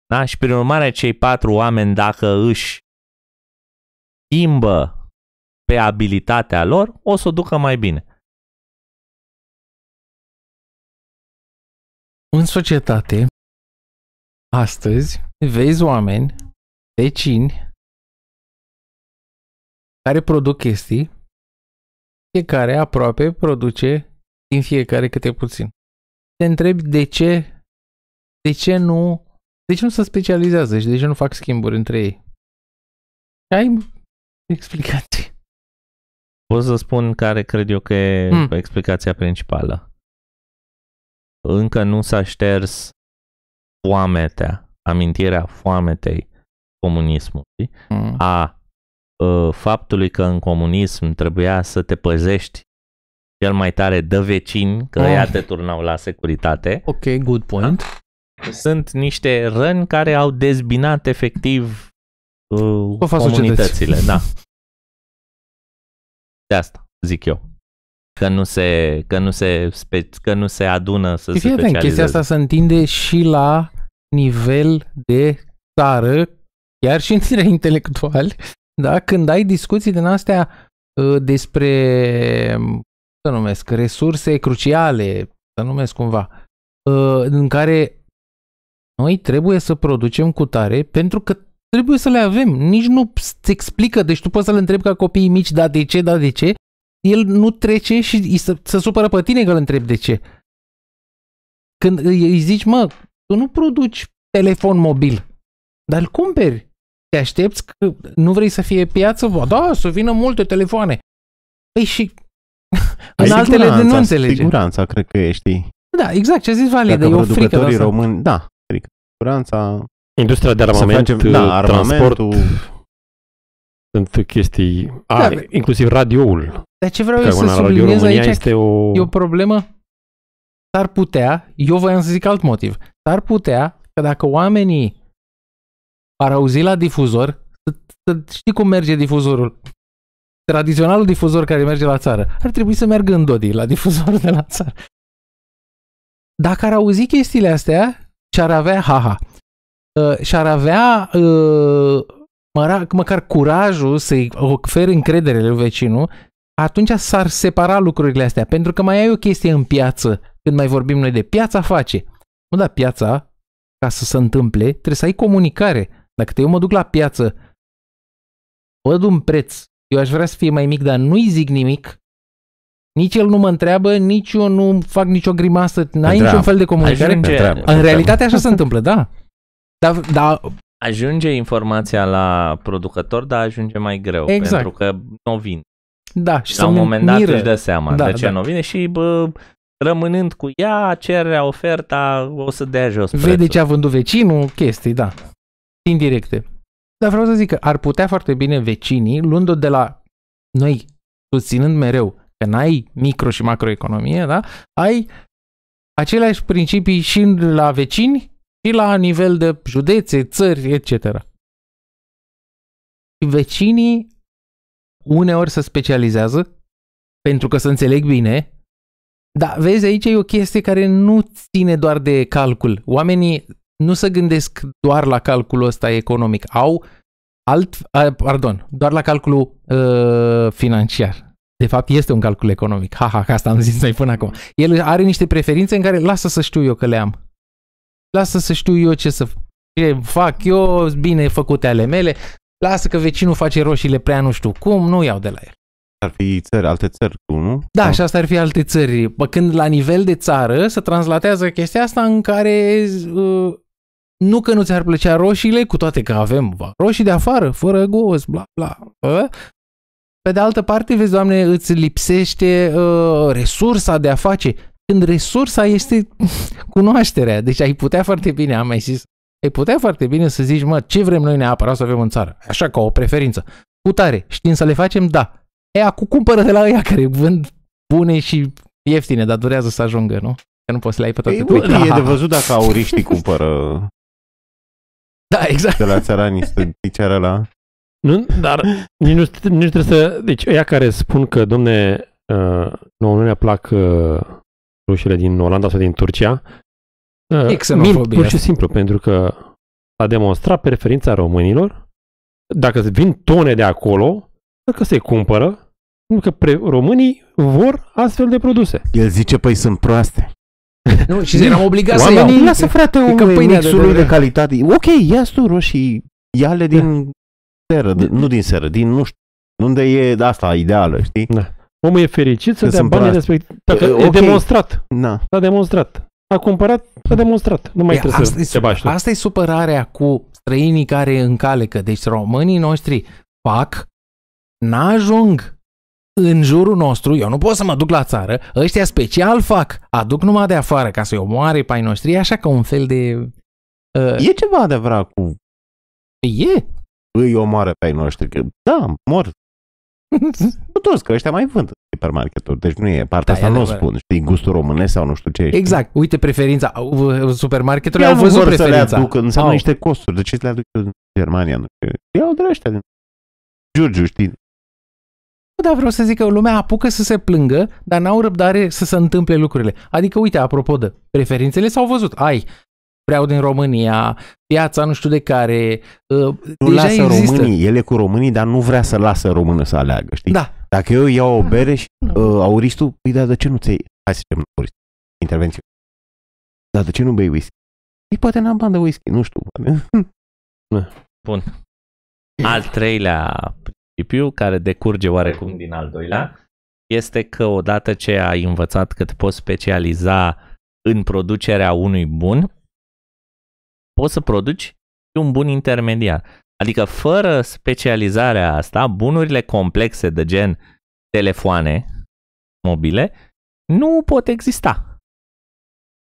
Da? Și prin urmare, cei patru oameni, dacă își schimbă pe abilitatea lor, o să o ducă mai bine. În societate, astăzi vezi oameni, vecini, care produc chestii, fiecare aproape produce din fiecare câte puțin. Te întrebi de ce, de ce nu, de ce nu se specializează și de ce nu fac schimburi între ei. Ai explicații. Pot să spun care cred eu că e mm. explicația principală. Încă nu s-a șters foametea, amintirea foametei comunismului, mm. a ă, faptului că în comunism trebuia să te păzești cel mai tare de vecini, că oh. ea te turnau la securitate. Ok, good point. Da? Sunt niște răni care au dezbinat efectiv uh, comunitățile. Da. De asta zic eu. Că nu se, că nu se, spe, că nu se adună să se specializeze. Atent, chestia asta se întinde și la nivel de țară, chiar și între intelectuali, da? când ai discuții din astea ă, despre, să numesc, resurse cruciale, să numesc cumva, ă, în care noi trebuie să producem cu tare pentru că trebuie să le avem. Nici nu se explică, deci tu poți să le întrebi ca copiii mici, da de ce, da de ce, el nu trece și se, supără pe tine că îl întrebi de ce. Când îi zici, mă, tu nu produci telefon mobil, dar îl cumperi. Te aștepți că nu vrei să fie piață? Bă, da, să vină multe telefoane. Păi și în altele de nu înțelege. Siguranța, cred că ești. Da, exact, ce a zis Valia, de e o frică Dacă români, da, frică, siguranța. Industria de armament, facem, da, armamentul, transport, sunt chestii, da, inclusiv radioul. Dar ce vreau eu să subliniez aici este o... e o problemă? S-ar putea, eu voiam să zic alt motiv, s-ar putea că dacă oamenii ar auzi la difuzor, să, să știi cum merge difuzorul. Tradiționalul difuzor care merge la țară. Ar trebui să meargă în Dodi la difuzor de la țară. Dacă ar auzi chestiile astea, și-ar avea, haha, ha, ă, și-ar avea ă, măra, măcar curajul să-i oferi încredere lui vecinul, atunci s-ar separa lucrurile astea, pentru că mai ai o chestie în piață, când mai vorbim noi de piața face. Nu, da, piața, ca să se întâmple, trebuie să ai comunicare. Dacă eu mă duc la piață, văd un preț, eu aș vrea să fie mai mic, dar nu-i zic nimic, nici el nu mă întreabă, nici eu nu fac nicio grimasă, n-ai niciun fel de comunicare. Ajunge, în realitate așa se întâmplă, da. Dar, da, ajunge informația la producător, dar ajunge mai greu, exact. pentru că nu vin. Da, și la un moment dat miră. își dă seama da, de ce da. nu vine și bă, rămânând cu ea, cererea, oferta, o să dea jos prețul. Vede ce a vândut vecinul, chestii, da. Indirecte. Dar vreau să zic că ar putea foarte bine vecinii, luând-o de la noi, susținând mereu că n-ai micro și macroeconomie, da? ai aceleași principii și la vecini și la nivel de județe, țări, etc. Vecinii uneori se specializează, pentru că să înțeleg bine, dar vezi, aici e o chestie care nu ține doar de calcul. Oamenii nu se gândesc doar la calculul ăsta economic, au alt, pardon, doar la calculul uh, financiar. De fapt, este un calcul economic. Ha, ha, că asta am zis noi până acum. El are niște preferințe în care lasă să știu eu că le am. Lasă să știu eu ce să ce fac eu, bine făcute ale mele, lasă că vecinul face roșiile prea nu știu cum, nu iau de la el. Ar fi țări, alte țări, nu? Da, și asta ar fi alte țări. când la nivel de țară se translatează chestia asta în care uh, nu că nu ți-ar plăcea roșiile, cu toate că avem va, roșii de afară, fără goz, bla bla. Bă. pe de altă parte, vezi, Doamne, îți lipsește uh, resursa de a face. Când resursa este cunoașterea. Deci ai putea foarte bine, am mai zis ei, putea foarte bine să zici, mă, ce vrem noi neapărat să avem în țară? Așa, ca o preferință. Cu tare, știm să le facem? Da. E, acum cumpără de la ea care vând bune și ieftine, dar durează să ajungă, nu? Că nu poți să le ai pe toate. Ei, păi, uite, e de văzut dacă auriștii cumpără da, exact. de la țăranii stânticeară la... Nu, dar nici nu, nici trebuie să... Deci, ea care spun că, domne, uh, nu ne plac uh, rușile din Olanda sau din Turcia, da, uh, e xenofobie. Pur și simplu, pentru că a demonstrat preferința românilor, dacă vin tone de acolo, că se cumpără, pentru că pre- românii vor astfel de produse. El zice, păi sunt proaste. Nu, și eram obligat să iau. Lasă frate omule mixul de, de, de calitate. Ok, ia tu roșii, ia-le din da. seră, de, nu din seră, din nu știu, unde e asta ideală, știi? Da. Omul e fericit să dea banii respectiv. Dacă e, okay. e demonstrat. Na. S-a demonstrat a cumpărat, a demonstrat. Nu mai e, trebuie asta să e, te Asta e supărarea cu străinii care încalecă. Deci românii noștri fac, n-ajung în jurul nostru, eu nu pot să mă duc la țară, ăștia special fac, aduc numai de afară ca să-i omoare pe ai noștri, așa că un fel de... Uh, e ceva adevărat cu... E? Îi omoare pe ai noștri, că da, mor nu toți, că ăștia mai vând supermarketuri, deci nu e partea da, asta, nu o spun, știi, gustul românesc sau nu știu ce. Știi? Exact, uite preferința, supermarketurile au văzut preferința. Să le aduc, înseamnă au. niște costuri, de ce le aduc din Germania? Nu știu. Iau de ăștia din Giurgiu, știi, dar vreau să zic că lumea apucă să se plângă, dar n-au răbdare să se întâmple lucrurile. Adică, uite, apropo de preferințele s-au văzut. Ai vreau din România, piața nu știu de care. Ă, nu deja lasă există. românii, ele cu românii, dar nu vrea să lasă română să aleagă, știi? Da. Dacă eu iau o ah, bere și uh, auristul, păi da, de ce nu ți Hai să zicem aurist, intervenție. Dar de ce nu bei whisky? Păi poate n-am bani de whisky, nu știu. Bun. Al treilea principiu, care decurge oarecum din al doilea, este că odată ce ai învățat că te poți specializa în producerea unui bun, poți să produci un bun intermediar. Adică fără specializarea asta, bunurile complexe de gen telefoane mobile nu pot exista.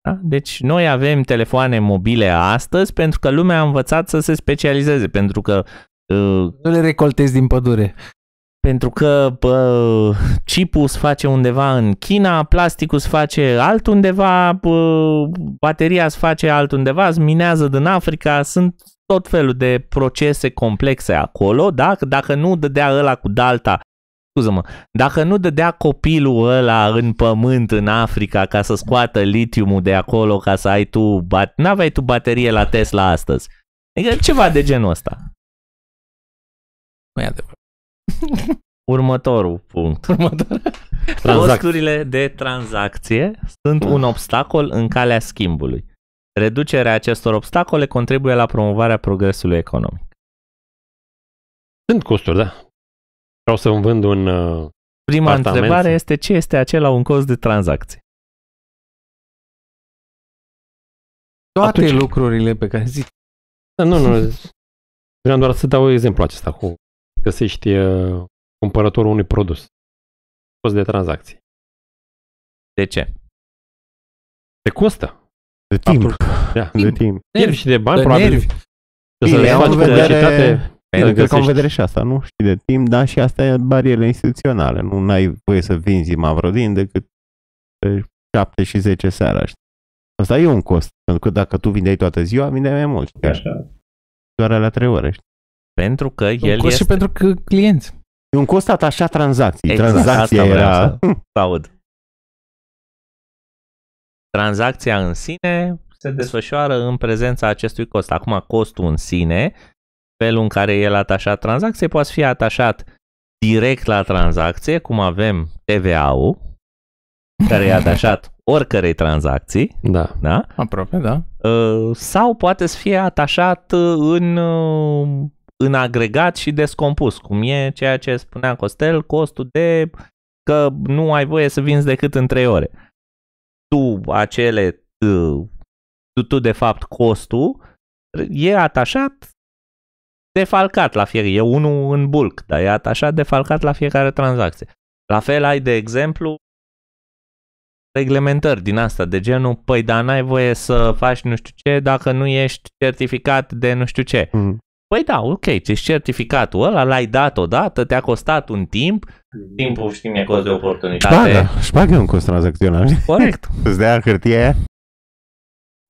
Da? Deci noi avem telefoane mobile astăzi pentru că lumea a învățat să se specializeze, pentru că... Uh, nu le recoltezi din pădure pentru că bă, chipul se face undeva în China, plasticul se face altundeva, bă, bateria se face altundeva, se minează din Africa, sunt tot felul de procese complexe acolo, da? dacă nu dădea ăla cu Dalta, scuză-mă, dacă nu dădea copilul ăla în pământ în Africa ca să scoată litiumul de acolo ca să ai tu, bat- n-aveai tu baterie la Tesla astăzi. Adică ceva de genul ăsta. Nu e adevărat. Următorul punct. Următor. Costurile de tranzacție sunt un obstacol în calea schimbului. Reducerea acestor obstacole contribuie la promovarea progresului economic. Sunt costuri, da. Vreau să mi vând un uh, Prima apartament. întrebare este ce este acela un cost de tranzacție? Toate Atunci... lucrurile pe care zici. Da, nu, nu. Vreau doar să dau exemplu acesta cu găsești uh, cumpărătorul unui produs. Cost de tranzacție. De ce? Te costă. De timp. Faptul, da. timp. De timp. Nervi și de bani, de probabil. Nervi. Să le faci publicitate. Pentru că, am vedere și asta, nu știi de timp, dar și asta e barierele instituționale. Nu ai voie să vinzi mavrodin decât 7 și 10 seara. Asta e un cost, pentru că dacă tu vindeai toată ziua, vindeai mai mult. Așa. Doar la 3 ore, știi? Pentru că un el cost este... și pentru că clienți. E un cost atașat tranzacției. Exact, Tranzacția asta era... Să aud. Tranzacția în sine se desfășoară în prezența acestui cost. Acum, costul în sine, felul în care el atașat tranzacție, poate fi atașat direct la tranzacție, cum avem TVA-ul, care e atașat oricărei tranzacții. Da. da? Aproape, da. Sau poate să fie atașat uh, în uh, în agregat și descompus, cum e ceea ce spunea Costel, costul de că nu ai voie să vinzi decât în 3 ore. Tu acele uh, tu, tu de fapt costul e atașat defalcat la fiecare, e unul în bulk, dar e atașat defalcat la fiecare tranzacție. La fel ai, de exemplu, reglementări din asta, de genul, păi, dar n-ai voie să faci nu știu ce dacă nu ești certificat de nu știu ce. Mm. Păi da, ok, Ce certificatul ăla, l-ai dat odată, te-a costat un timp, timpul știi mi-e cost de oportunitate. Șpagă, șpagă un cost tranzacțional. Corect. Îți dea hârtie aia?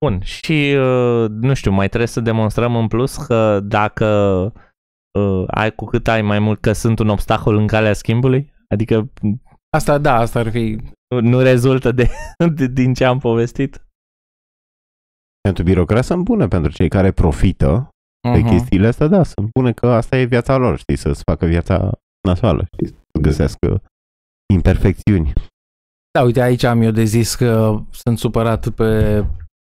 Bun, și uh, nu știu, mai trebuie să demonstrăm în plus că dacă uh, ai cu cât ai mai mult că sunt un obstacol în calea schimbului, adică... Asta da, asta ar fi... Nu rezultă de, de din ce am povestit. Pentru birocrați sunt bune, pentru cei care profită pe păi uh-huh. Mhm. chestiile astea, da, să pune că asta e viața lor, știi, să-ți facă viața nasoală, știi, să găsească imperfecțiuni. Da, uite, aici am eu de zis că sunt supărat pe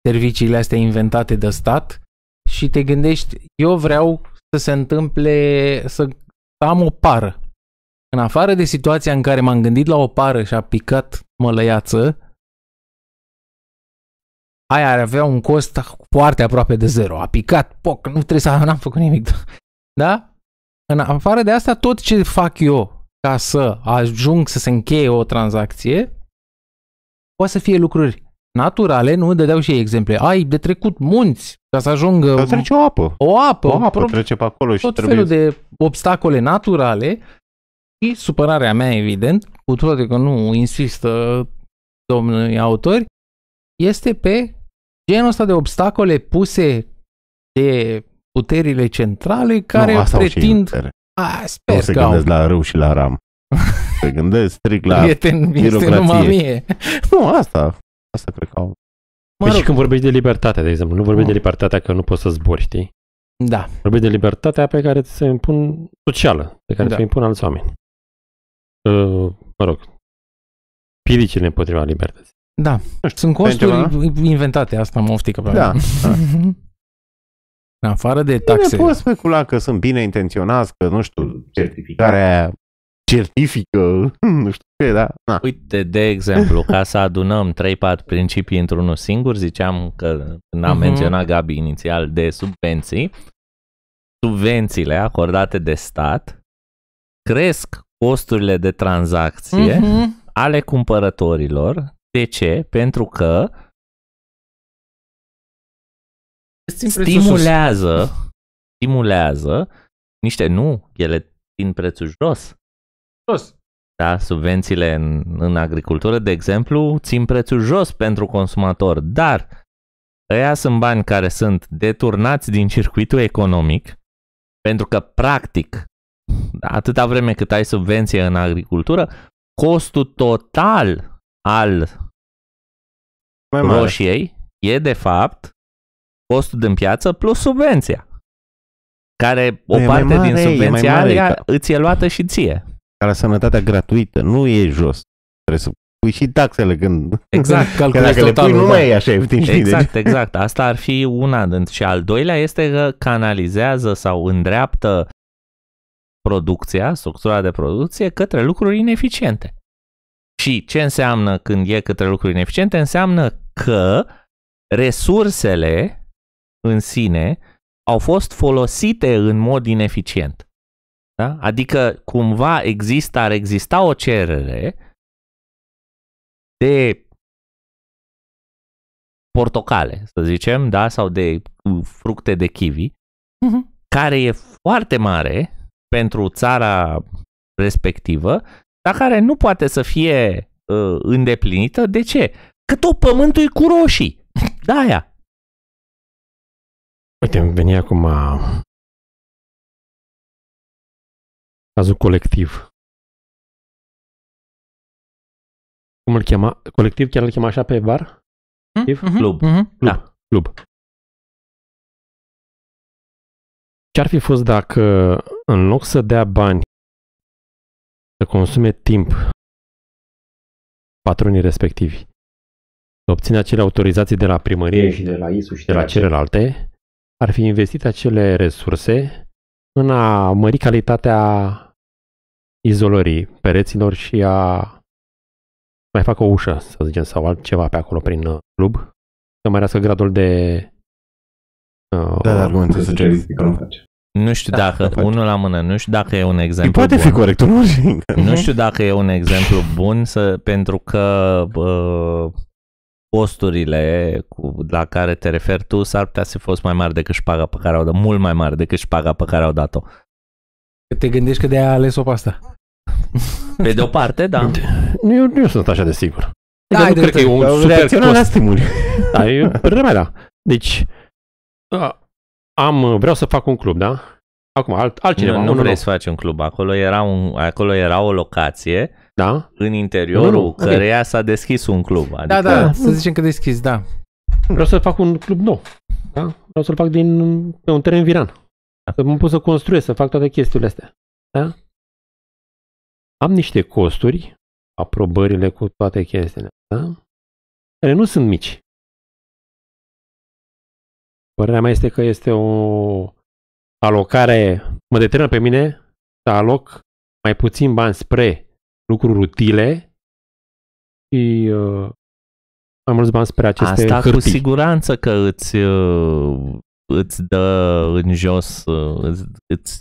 serviciile astea inventate de stat și te gândești, eu vreau să se întâmple, să am o pară. În afară de situația în care m-am gândit la o pară și a picat mălăiață, aia ar avea un cost foarte aproape de zero. A picat, poc, nu trebuie să n-am făcut nimic. Da? În afară de asta, tot ce fac eu ca să ajung să se încheie o tranzacție, poate să fie lucruri naturale, nu dădeau și ei exemple. Ai de trecut munți ca să ajungă... Dar trece o apă. O apă. O apă pro- trece pe acolo și tot trebuie... felul de obstacole naturale și supărarea mea, evident, cu toate că nu insistă domnii autori, este pe genul ăsta de obstacole puse de puterile centrale care nu, pretind... A, sper nu se că gândesc au... la râu și la ram. Se gândesc strict la Prieten, este numai mie. Nu, asta, asta cred că au. Mă păi rog. și când vorbești de libertate, de exemplu, nu vorbești no. de libertatea că nu poți să zbori, știi? Da. Vorbești de libertatea pe care ți se impun socială, pe care da. ți se impun alți oameni. Uh, mă rog, pilicile împotriva libertății. Da. știu, Sunt costuri ceva? inventate, asta mă oftică da. În afară de taxe. Nu pot specula că sunt bine intenționați, că, nu știu, certificarea certifică, nu știu ce, da. Na. Uite, de exemplu, ca să adunăm 3-4 principii într-unul singur, ziceam că n am uh-huh. menționat Gabi inițial de subvenții, subvențiile acordate de stat cresc costurile de tranzacție uh-huh. ale cumpărătorilor de ce? Pentru că stimulează, stimulează niște, nu, ele țin prețul jos. Jos. Da, subvențiile în, în agricultură, de exemplu, țin prețul jos pentru consumator, dar ăia sunt bani care sunt deturnați din circuitul economic, pentru că, practic, atâta vreme cât ai subvenție în agricultură, costul total al mai mare. roșiei e de fapt costul din piață plus subvenția. Care păi o e parte mare, din subvenția mare, ca... îți e luată și ție. Ca la sănătatea gratuită, nu e jos. Trebuie să pui și taxele când... Exact, calculezi dacă totalul, nu mai e așa ieftin, Exact, deci. exact. Asta ar fi una dintre... Și al doilea este că canalizează sau îndreaptă producția, structura de producție, către lucruri ineficiente. Și ce înseamnă când e către lucruri ineficiente? Înseamnă că resursele în sine au fost folosite în mod ineficient. Da? Adică cumva există, ar exista o cerere de portocale, să zicem, da, sau de fructe de kiwi, uh-huh. care e foarte mare pentru țara respectivă dar care nu poate să fie uh, îndeplinită. De ce? Că tot pământul e cu roșii. Da, aia. Uite, veni acum cazul colectiv. Cum îl chema? Colectiv chiar îl chema așa pe bar? Mm-hmm. Club. Mm-hmm. Club. Da. Club. Ce-ar fi fost dacă în loc să dea bani să consume timp patronii respectivi, să obține acele autorizații de la primărie și de la ISU și de, de la celelalte, ar fi investit acele resurse în a mări calitatea izolării pereților și a mai facă o ușă, să zicem, sau altceva pe acolo prin uh, club, să mărească gradul de... Uh, da, dar nu înțeleg ce nu face. Nu știu da, dacă, da, unul la mână, nu știu dacă e un exemplu poate bun. fi corect, nu Nu știu dacă e un exemplu bun, să, pentru că uh, posturile cu, la care te referi tu s-ar putea să fost mai mari decât șpaga pe care au dat, mult mai mari decât șpaga pe care au dat-o. Te gândești că de-aia a ales-o pe asta? Pe de o parte, da. Eu nu sunt așa de sigur. Da, adică nu cred că e un super la stimuli. Da, e părerea deci, da. Deci, am, uh, vreau să fac un club, da? Acum, alt, altcineva. Nu, nu vrei loc. să faci un club. Acolo era, un, acolo era o locație da? în interiorul nu, nu. căreia okay. s-a deschis un club. Da, adică... Da, da, să zicem că deschis, da. Vreau să fac un club nou. Da? Vreau să-l fac din, pe un teren viran. Da. Să mă pun să construiesc, să fac toate chestiile astea. Da? Am niște costuri, aprobările cu toate chestiile, da? care nu sunt mici. Părerea mea este că este o alocare, mă determină pe mine să aloc mai puțin bani spre lucruri utile și uh, am mulți bani spre aceste Asta hârtii. cu siguranță că îți, uh, îți dă în jos, uh, îți, îți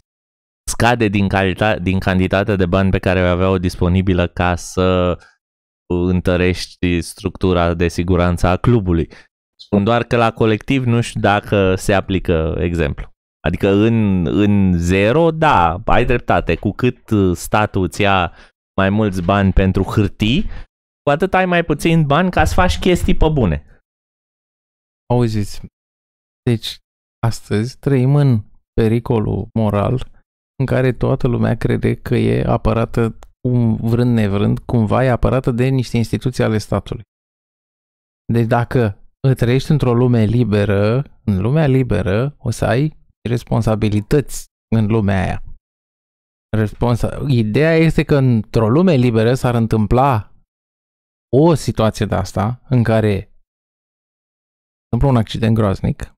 scade din, calita- din cantitatea de bani pe care o aveau disponibilă ca să uh, întărești structura de siguranță a clubului. Spun doar că la colectiv nu știu dacă se aplică exemplu. Adică în, în zero, da, ai dreptate. Cu cât uh, statul îți ia mai mulți bani pentru hârtii, cu atât ai mai puțin bani ca să faci chestii pe bune. Auziți, deci astăzi trăim în pericolul moral în care toată lumea crede că e apărată cum vrând nevrând, cumva e apărată de niște instituții ale statului. Deci dacă trăiești într-o lume liberă, în lumea liberă o să ai responsabilități în lumea aia. Responsa- Ideea este că într-o lume liberă s-ar întâmpla o situație de asta în care întâmplă un accident groaznic,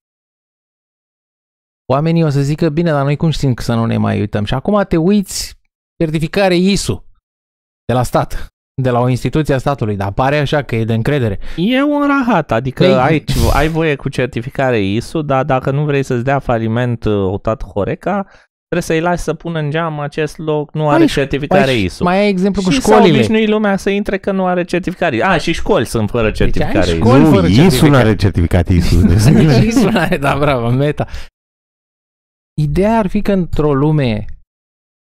oamenii o să zică, bine, dar noi cum știm că să nu ne mai uităm? Și acum te uiți certificare ISU de la stat de la o instituție a statului, dar pare așa că e de încredere. E un rahat, adică păi- ai, ai voie cu certificare ISU, dar dacă nu vrei să-ți dea faliment uh, tată Horeca, trebuie să-i lași să pună în geam acest loc, nu are ai, păi- certificare ai, păi ISU. Mai ai exemplu cu și școlile. Și obișnuit lumea să intre că nu are certificare. A, și școli sunt fără deci certificare deci, ISU. Nu, fără ISU nu are certificat ISU. Deci ISU nu are, da, bravo, meta. Ideea ar fi că într-o lume...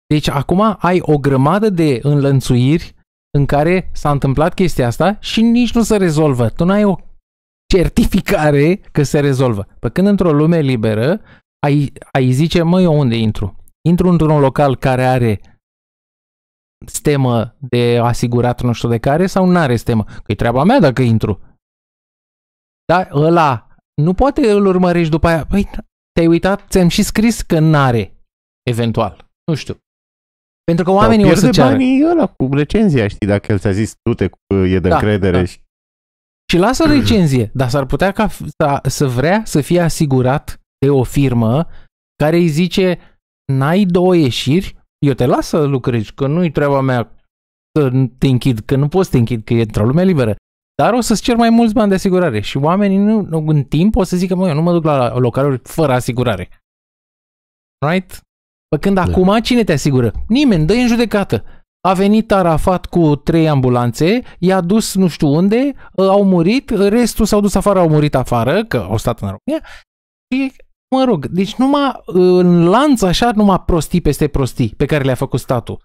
Deci acum ai o grămadă de înlănțuiri în care s-a întâmplat chestia asta și nici nu se rezolvă. Tu n-ai o certificare că se rezolvă. Pe când într-o lume liberă, ai, ai zice, măi, eu unde intru? Intru într-un local care are stemă de asigurat nu știu de care sau nu are stemă? că e treaba mea dacă intru. Dar ăla nu poate îl urmărești după aia. Păi, te-ai uitat, ți-am și scris că n-are, eventual. Nu știu. Pentru că oamenii o să ceară. banii ăla cu recenzia, știi, dacă el ți-a zis tu te e de da, încredere. Da. Și... și lasă recenzie, dar s-ar putea ca să, să vrea să fie asigurat de o firmă care îi zice n-ai două ieșiri, eu te las să lucrezi, că nu-i treaba mea să te închid, că nu poți să te închid, că e într-o lume liberă. Dar o să-ți cer mai mulți bani de asigurare și oamenii nu, nu în timp o să zică, mă, eu nu mă duc la localuri fără asigurare. Right? Pe când da. acum cine te asigură? Nimeni, dă în judecată. A venit Arafat cu trei ambulanțe, i-a dus nu știu unde, ă, au murit, restul s-au dus afară, au murit afară, că au stat în România. Și, mă rog, deci numai ă, în lanț așa, numai prostii peste prostii pe care le-a făcut statul.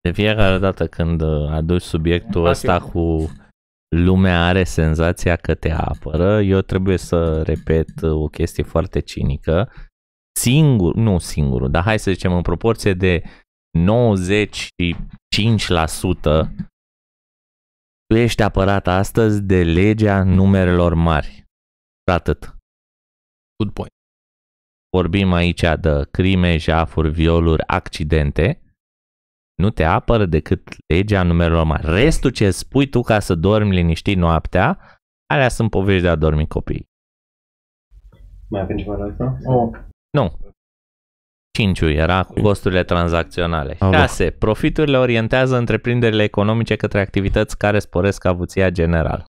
De fiecare dată când ă, aduci subiectul da, ăsta cu lumea are senzația că te apără, eu trebuie să repet o chestie foarte cinică singur, nu singurul, dar hai să zicem în proporție de 95% tu ești apărat astăzi de legea numerelor mari. Atât. Good point. Vorbim aici de crime, jafuri, violuri, accidente. Nu te apără decât legea numerelor mari. Restul ce spui tu ca să dormi liniștit noaptea, alea sunt povești de a dormi copii. Mai avem ceva la asta? Oh. Nu. 5 era costurile tranzacționale. 6. Profiturile orientează întreprinderile economice către activități care sporesc avuția generală.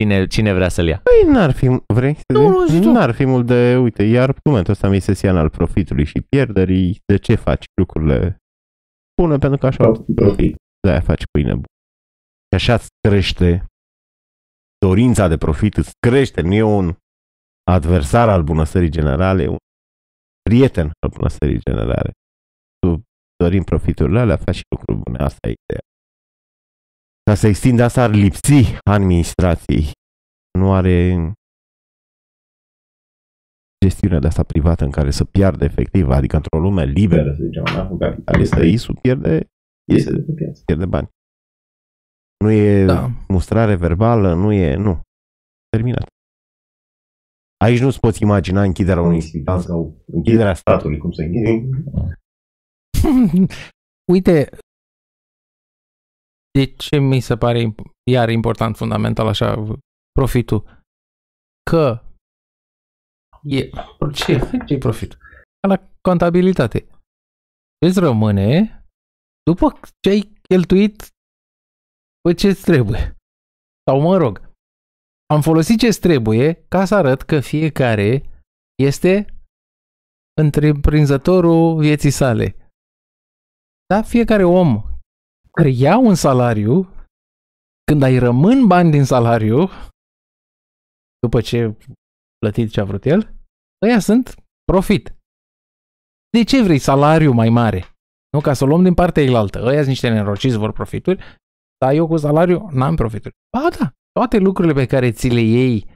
Cine, cine vrea să-l ia? Păi n-ar fi, vrei să nu, zici? N-ar fi mult de, uite, cum argumentul ăsta misesian al profitului și pierderii, de ce faci lucrurile bune, pentru că așa profit. Da, faci pâine bună. Și așa crește dorința de profit îți crește, nu e un adversar al bunăstării generale, e un prieten al bunăstării generale. Tu dorim profiturile alea, faci și lucruri bune, asta e ideea. Ca să extinde asta ar lipsi administrației. Nu are gestiunea de asta privată în care să piardă efectiv, adică într-o lume liberă, să zicem, care să pierde, pierde, pierde bani. Nu e da. mustrare verbală, nu e... Nu. Terminat. Aici nu-ți poți imagina închiderea unui spital sau închiderea statului, cum se închide. Uite, de ce mi se pare iar important, fundamental, așa, profitul? Că e, ce, ce e profit? Ca la contabilitate. Vezi, rămâne după ce ai cheltuit Fă păi, ce trebuie. Sau mă rog, am folosit ce trebuie ca să arăt că fiecare este întreprinzătorul vieții sale. Da, fiecare om care ia un salariu, când ai rămân bani din salariu, după ce plătit ce a vrut el, ăia sunt profit. De ce vrei salariu mai mare? Nu, ca să o luăm din partea ilaltă. Ăia sunt niște nenorociți, vor profituri dar eu cu salariu n-am profituri. Ba da, toate lucrurile pe care ți le iei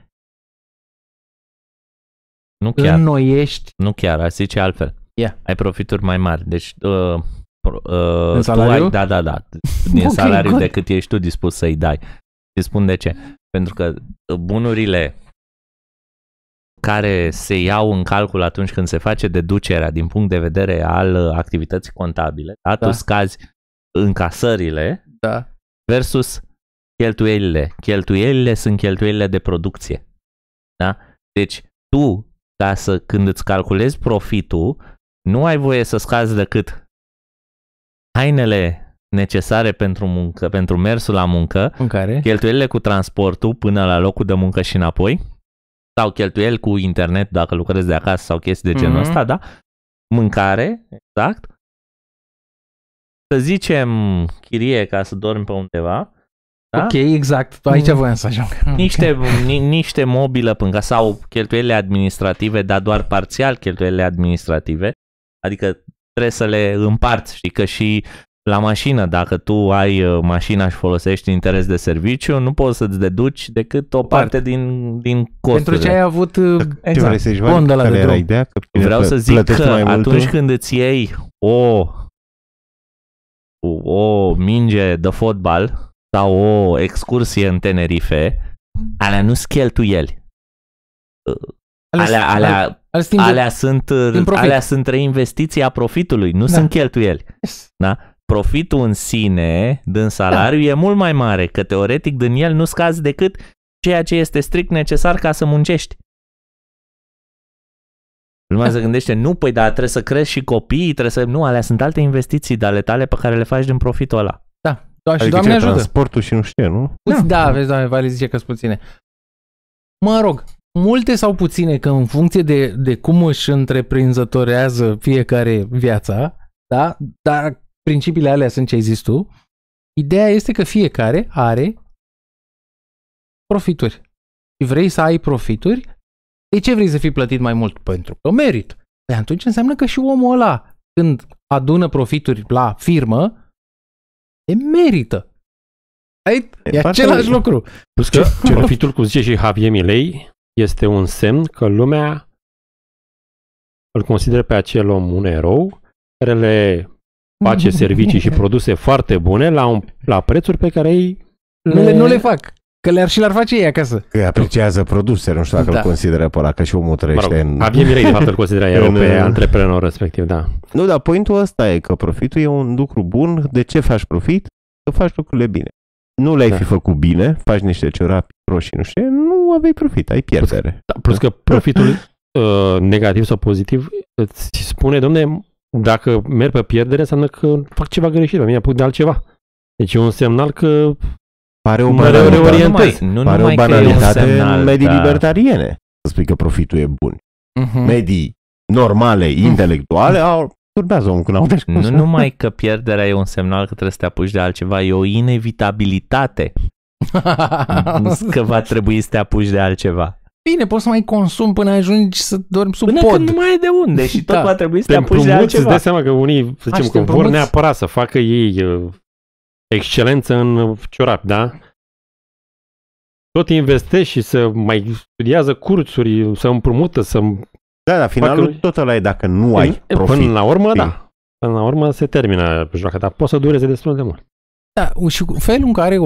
nu chiar. înnoiești. Nu chiar, a zice altfel. Yeah. Ai profituri mai mari. Deci, uh, uh, în salariu? Ai, da, da, da. Din okay, salariu de cât ești tu dispus să-i dai. Și spun de ce. Pentru că bunurile care se iau în calcul atunci când se face deducerea din punct de vedere al uh, activității contabile, da, da. tu scazi încasările da versus cheltuielile. Cheltuielile sunt cheltuielile de producție. Da? Deci tu, ca să, când îți calculezi profitul, nu ai voie să scazi decât hainele necesare pentru muncă, pentru mersul la muncă, Mâncare. cheltuielile cu transportul până la locul de muncă și înapoi, sau cheltuieli cu internet dacă lucrezi de acasă sau chestii de genul mm-hmm. ăsta, da? Mâncare, exact, să zicem, chirie ca să dormi pe undeva. Da? Ok, exact. Aici mm. voiam să ajung. Niște, ni, niște mobilă până sau cheltuielile administrative, dar doar parțial cheltuielile administrative. Adică trebuie să le împarți, știi, că și la mașină, dacă tu ai uh, mașina și folosești interes de serviciu, nu poți să-ți deduci decât o parte, parte din, din costurile. Pentru ce ai avut uh, exact, bondă la de drum. Ideea, că Vreau să zic că atunci când îți iei o o minge de fotbal sau o excursie în Tenerife, mm. alea nu sunt cheltuieli. Alea, alea, alea, alea, alea, sunt, alea sunt reinvestiții a profitului, nu da. sunt cheltuieli. Da? Profitul în sine, din salariu, da. e mult mai mare, că teoretic din el nu scazi decât ceea ce este strict necesar ca să muncești. Lumea se gândește, nu, păi, dar trebuie să crezi și copiii, trebuie să... Nu, alea sunt alte investiții de ale tale pe care le faci din profitul ăla. Da, da adică și Doamne ajută. transportul și nu știu nu? Da, da, da. vezi, Doamne, Vali zice că sunt puține. Mă rog, multe sau puține, că în funcție de, de cum își întreprinzătorează fiecare viața, da, dar principiile alea sunt ce ai zis tu, ideea este că fiecare are profituri. Și vrei să ai profituri, de ce vrei să fii plătit mai mult? Pentru că merit. Păi atunci înseamnă că și omul ăla, când adună profituri la firmă, e merită. Ai, e păi, același păi, lucru. Plus păi, că ce? profitul, cum zice și Javier Milei, este un semn că lumea îl consideră pe acel om un erou, care le face servicii și produse foarte bune la, un, la prețuri pe care ei le, nu, le, nu le fac. Că le-ar și le ar face ei acasă. Că apreciază produse, nu știu dacă da. îl consideră pe ăla, că și omul trăiește mă rog, în... Abie mirei de fapt îl considera eu în... pe antreprenor respectiv, da. Nu, dar pointul ăsta e că profitul e un lucru bun. De ce faci profit? Că faci lucrurile bine. Nu le-ai da. fi făcut bine, faci niște ciorapi roșii, nu știu, nu aveai profit, ai pierdere. Plus, da, plus că da. profitul uh, negativ sau pozitiv îți spune, domne, dacă merg pe pierdere, înseamnă că fac ceva greșit, pe mine apuc de altceva. Deci e un semnal că Pare o banalitate, Nu, nu Pare o banalitate un semnal, în medii da. libertariene. Să spui că profitul e bun. Uh-huh. Medii normale, mhm. intelectuale, au, turbează omul când Nu numai că pierderea e un semnal că trebuie să te apuci de altceva, e o inevitabilitate că va trebui să te apuci de altceva. Bine, poți să mai consumi până ajungi să dormi sub până pod. Până când nu mai e de unde și tot da. va trebui să te, te apuci de altceva. Îți dai seama că unii, să zicem, că vor neapărat să facă ei uh, excelență în ciorap, da? Tot investești și să mai studiază cursuri, să împrumută, să... Da, la finalul facă... tot ăla e dacă nu ai păi, până profit. Până la urmă, da. Până la urmă se termină joaca, dar poate să dureze destul de mult. Da, și felul în care,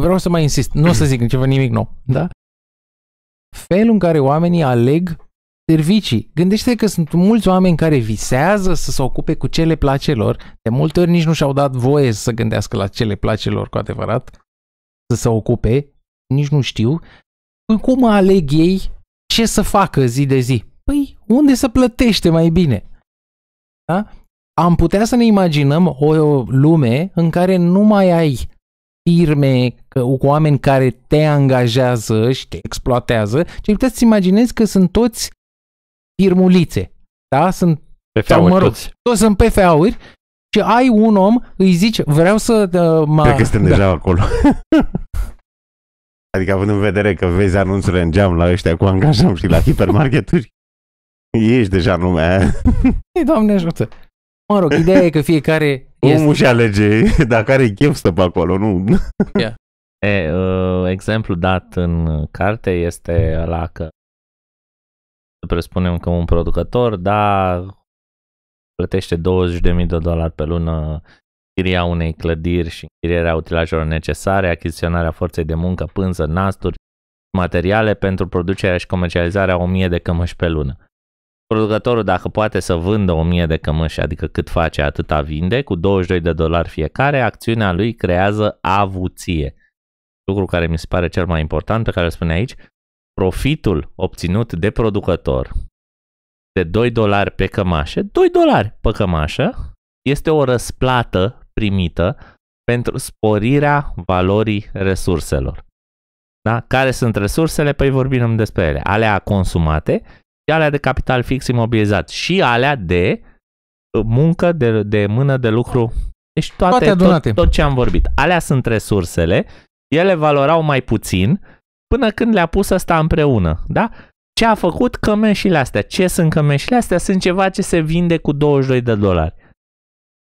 vreau să mai insist, nu o să zic nimic nou, da? Felul în care oamenii aleg servicii. Gândește că sunt mulți oameni care visează să se ocupe cu cele placelor, de multe ori nici nu și-au dat voie să gândească la cele placelor cu adevărat, să se ocupe, nici nu știu, păi cum aleg ei ce să facă zi de zi? Păi unde să plătește mai bine? Da? Am putea să ne imaginăm o lume în care nu mai ai firme cu oameni care te angajează și te exploatează, ci puteți să imaginezi că sunt toți firmulițe. Da? Sunt, PFA-uri mă rog, toți. toți sunt PFA-uri și ai un om, îi zici, vreau să... Uh, mă... Cred că suntem da. deja acolo. adică având în vedere că vezi anunțurile în geam la ăștia cu angajăm și la hipermarketuri, ești deja în lumea aia. doamne ajută. Mă rog, ideea e că fiecare... Omul și alege, dacă are chef stă pe acolo, nu... Yeah. E, uh, exemplu dat în carte este la că presupunem că un producător, da, plătește 20.000 de dolari pe lună chiria unei clădiri și închirierea utilajelor necesare, achiziționarea forței de muncă, pânză, nasturi, materiale pentru producerea și comercializarea 1000 de cămăși pe lună. Producătorul, dacă poate să vândă 1000 de cămăși, adică cât face, atâta vinde, cu 22 de dolari fiecare, acțiunea lui creează avuție. Lucru care mi se pare cel mai important pe care îl spune aici, profitul obținut de producător de 2 dolari pe cămașă, 2 dolari pe cămașă, este o răsplată primită pentru sporirea valorii resurselor. Da? Care sunt resursele? Păi vorbim despre ele. Alea consumate și alea de capital fix imobilizat și alea de uh, muncă, de, de mână, de lucru. Deci toate, toate adunate. tot, tot ce am vorbit. Alea sunt resursele, ele valorau mai puțin, până când le-a pus asta împreună, da? Ce a făcut cămeșile astea? Ce sunt cămeșile astea? Sunt ceva ce se vinde cu 22 de dolari.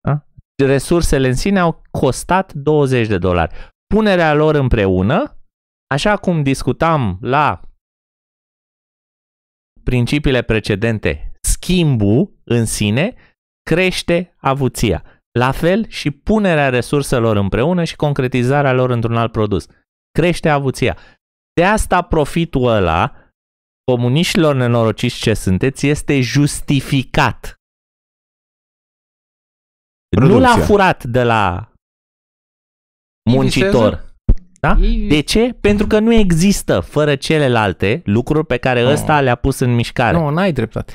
Da? Resursele în sine au costat 20 de dolari. Punerea lor împreună, așa cum discutam la principiile precedente, schimbul în sine crește avuția. La fel și punerea resurselor împreună și concretizarea lor într-un alt produs. Crește avuția. De asta profitul ăla, comuniștilor nenorociți ce sunteți, este justificat. Producția. Nu l-a furat de la muncitor. Da? De ce? Pentru că nu există fără celelalte lucruri pe care no. Oh. ăsta le-a pus în mișcare. Nu, no, n-ai dreptate.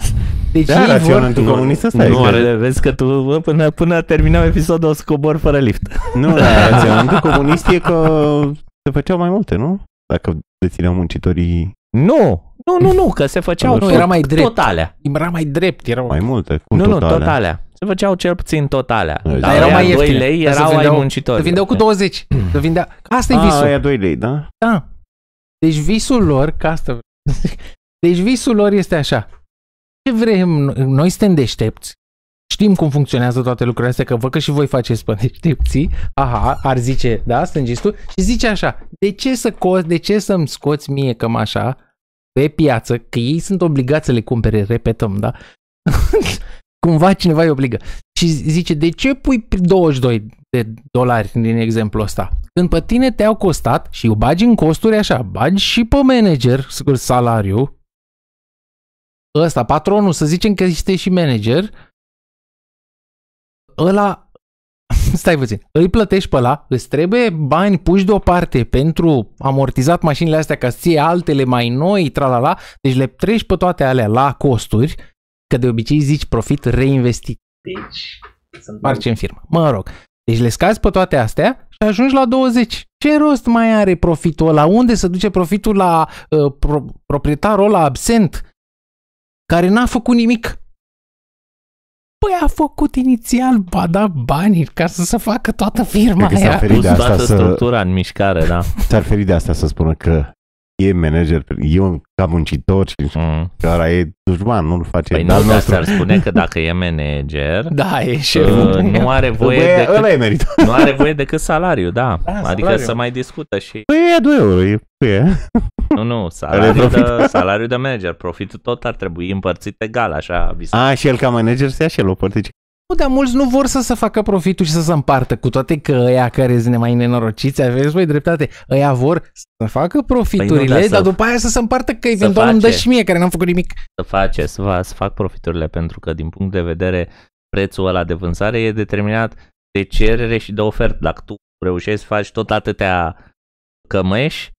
Deci da, ei vor... Nu, comunist ăsta nu, are, vezi că tu până, până terminăm episodul o scobor fără lift. Nu, da, raționamentul comunist e că se făceau mai multe, nu? dacă dețineau muncitorii... Nu, nu, nu, nu, că se făceau nu, tot, era mai drept. tot alea. Era mai drept, erau... Mai multe, cum nu, tot nu, alea? tot alea. Se făceau cel puțin tot alea. Exact. Dar, Dar erau mai ieftine. 2 lei erau vindeau, ai muncitorii. Se vindeau cu 20. Se vindea... asta e visul. Aia 2 lei, da? Da. Deci visul lor, ca asta... Deci visul lor este așa. Ce vrem, noi suntem deștepți, știm cum funcționează toate lucrurile astea, că văd că și voi faceți pe deștepții, aha, ar zice, da, stângistul, și zice așa, de ce să de ce să-mi scoți mie cam așa pe piață, că ei sunt obligați să le cumpere, repetăm, da? Cumva cineva îi obligă. Și zice, de ce pui 22 de dolari din exemplu ăsta? Când pe tine te-au costat și o bagi în costuri așa, bagi și pe manager salariu, ăsta, patronul, să zicem că este și manager, ăla, stai puțin, îi plătești pe ăla, îți trebuie bani puși deoparte pentru amortizat mașinile astea ca să ție altele mai noi, tralala, deci le treci pe toate alea la costuri, că de obicei zici profit reinvestit. Deci, orice în firmă. Mă rog. Deci le scazi pe toate astea și ajungi la 20. Ce rost mai are profitul ăla? Unde se duce profitul la uh, pro- proprietarul ăla absent care n-a făcut nimic? Păi a făcut inițial, ba da, banii ca să se facă toată firma Cred aia. S-ar feri de asta să... structura în mișcare, da. S-ar feri de asta să spună că e manager, e un ca muncitor și mm. care e dușman, nu-l face. Păi nu, dar ar spune că dacă e manager, da, e Uh, nu are voie Bă, decât, ăla e merit. nu are voie decât salariu, da. da adică salariu. să mai discută și... Păi e 2 euro, e, e. Nu, nu, salariul de, salariu de manager, profitul tot ar trebui împărțit egal, așa. A, și el ca manager se ia și el o parte nu, dar mulți nu vor să se facă profitul și să se împartă, cu toate că ăia care sunt mai nenorociți, aveți voi dreptate, ăia vor să facă profiturile, păi nu, dar, dar după aia să se împartă că eventual face, îmi dă și mie care n-am făcut nimic. Să face, să, fa- să fac profiturile, pentru că din punct de vedere prețul ăla de vânzare e determinat de cerere și de ofertă. Dacă tu reușești să faci tot atâtea cămăși,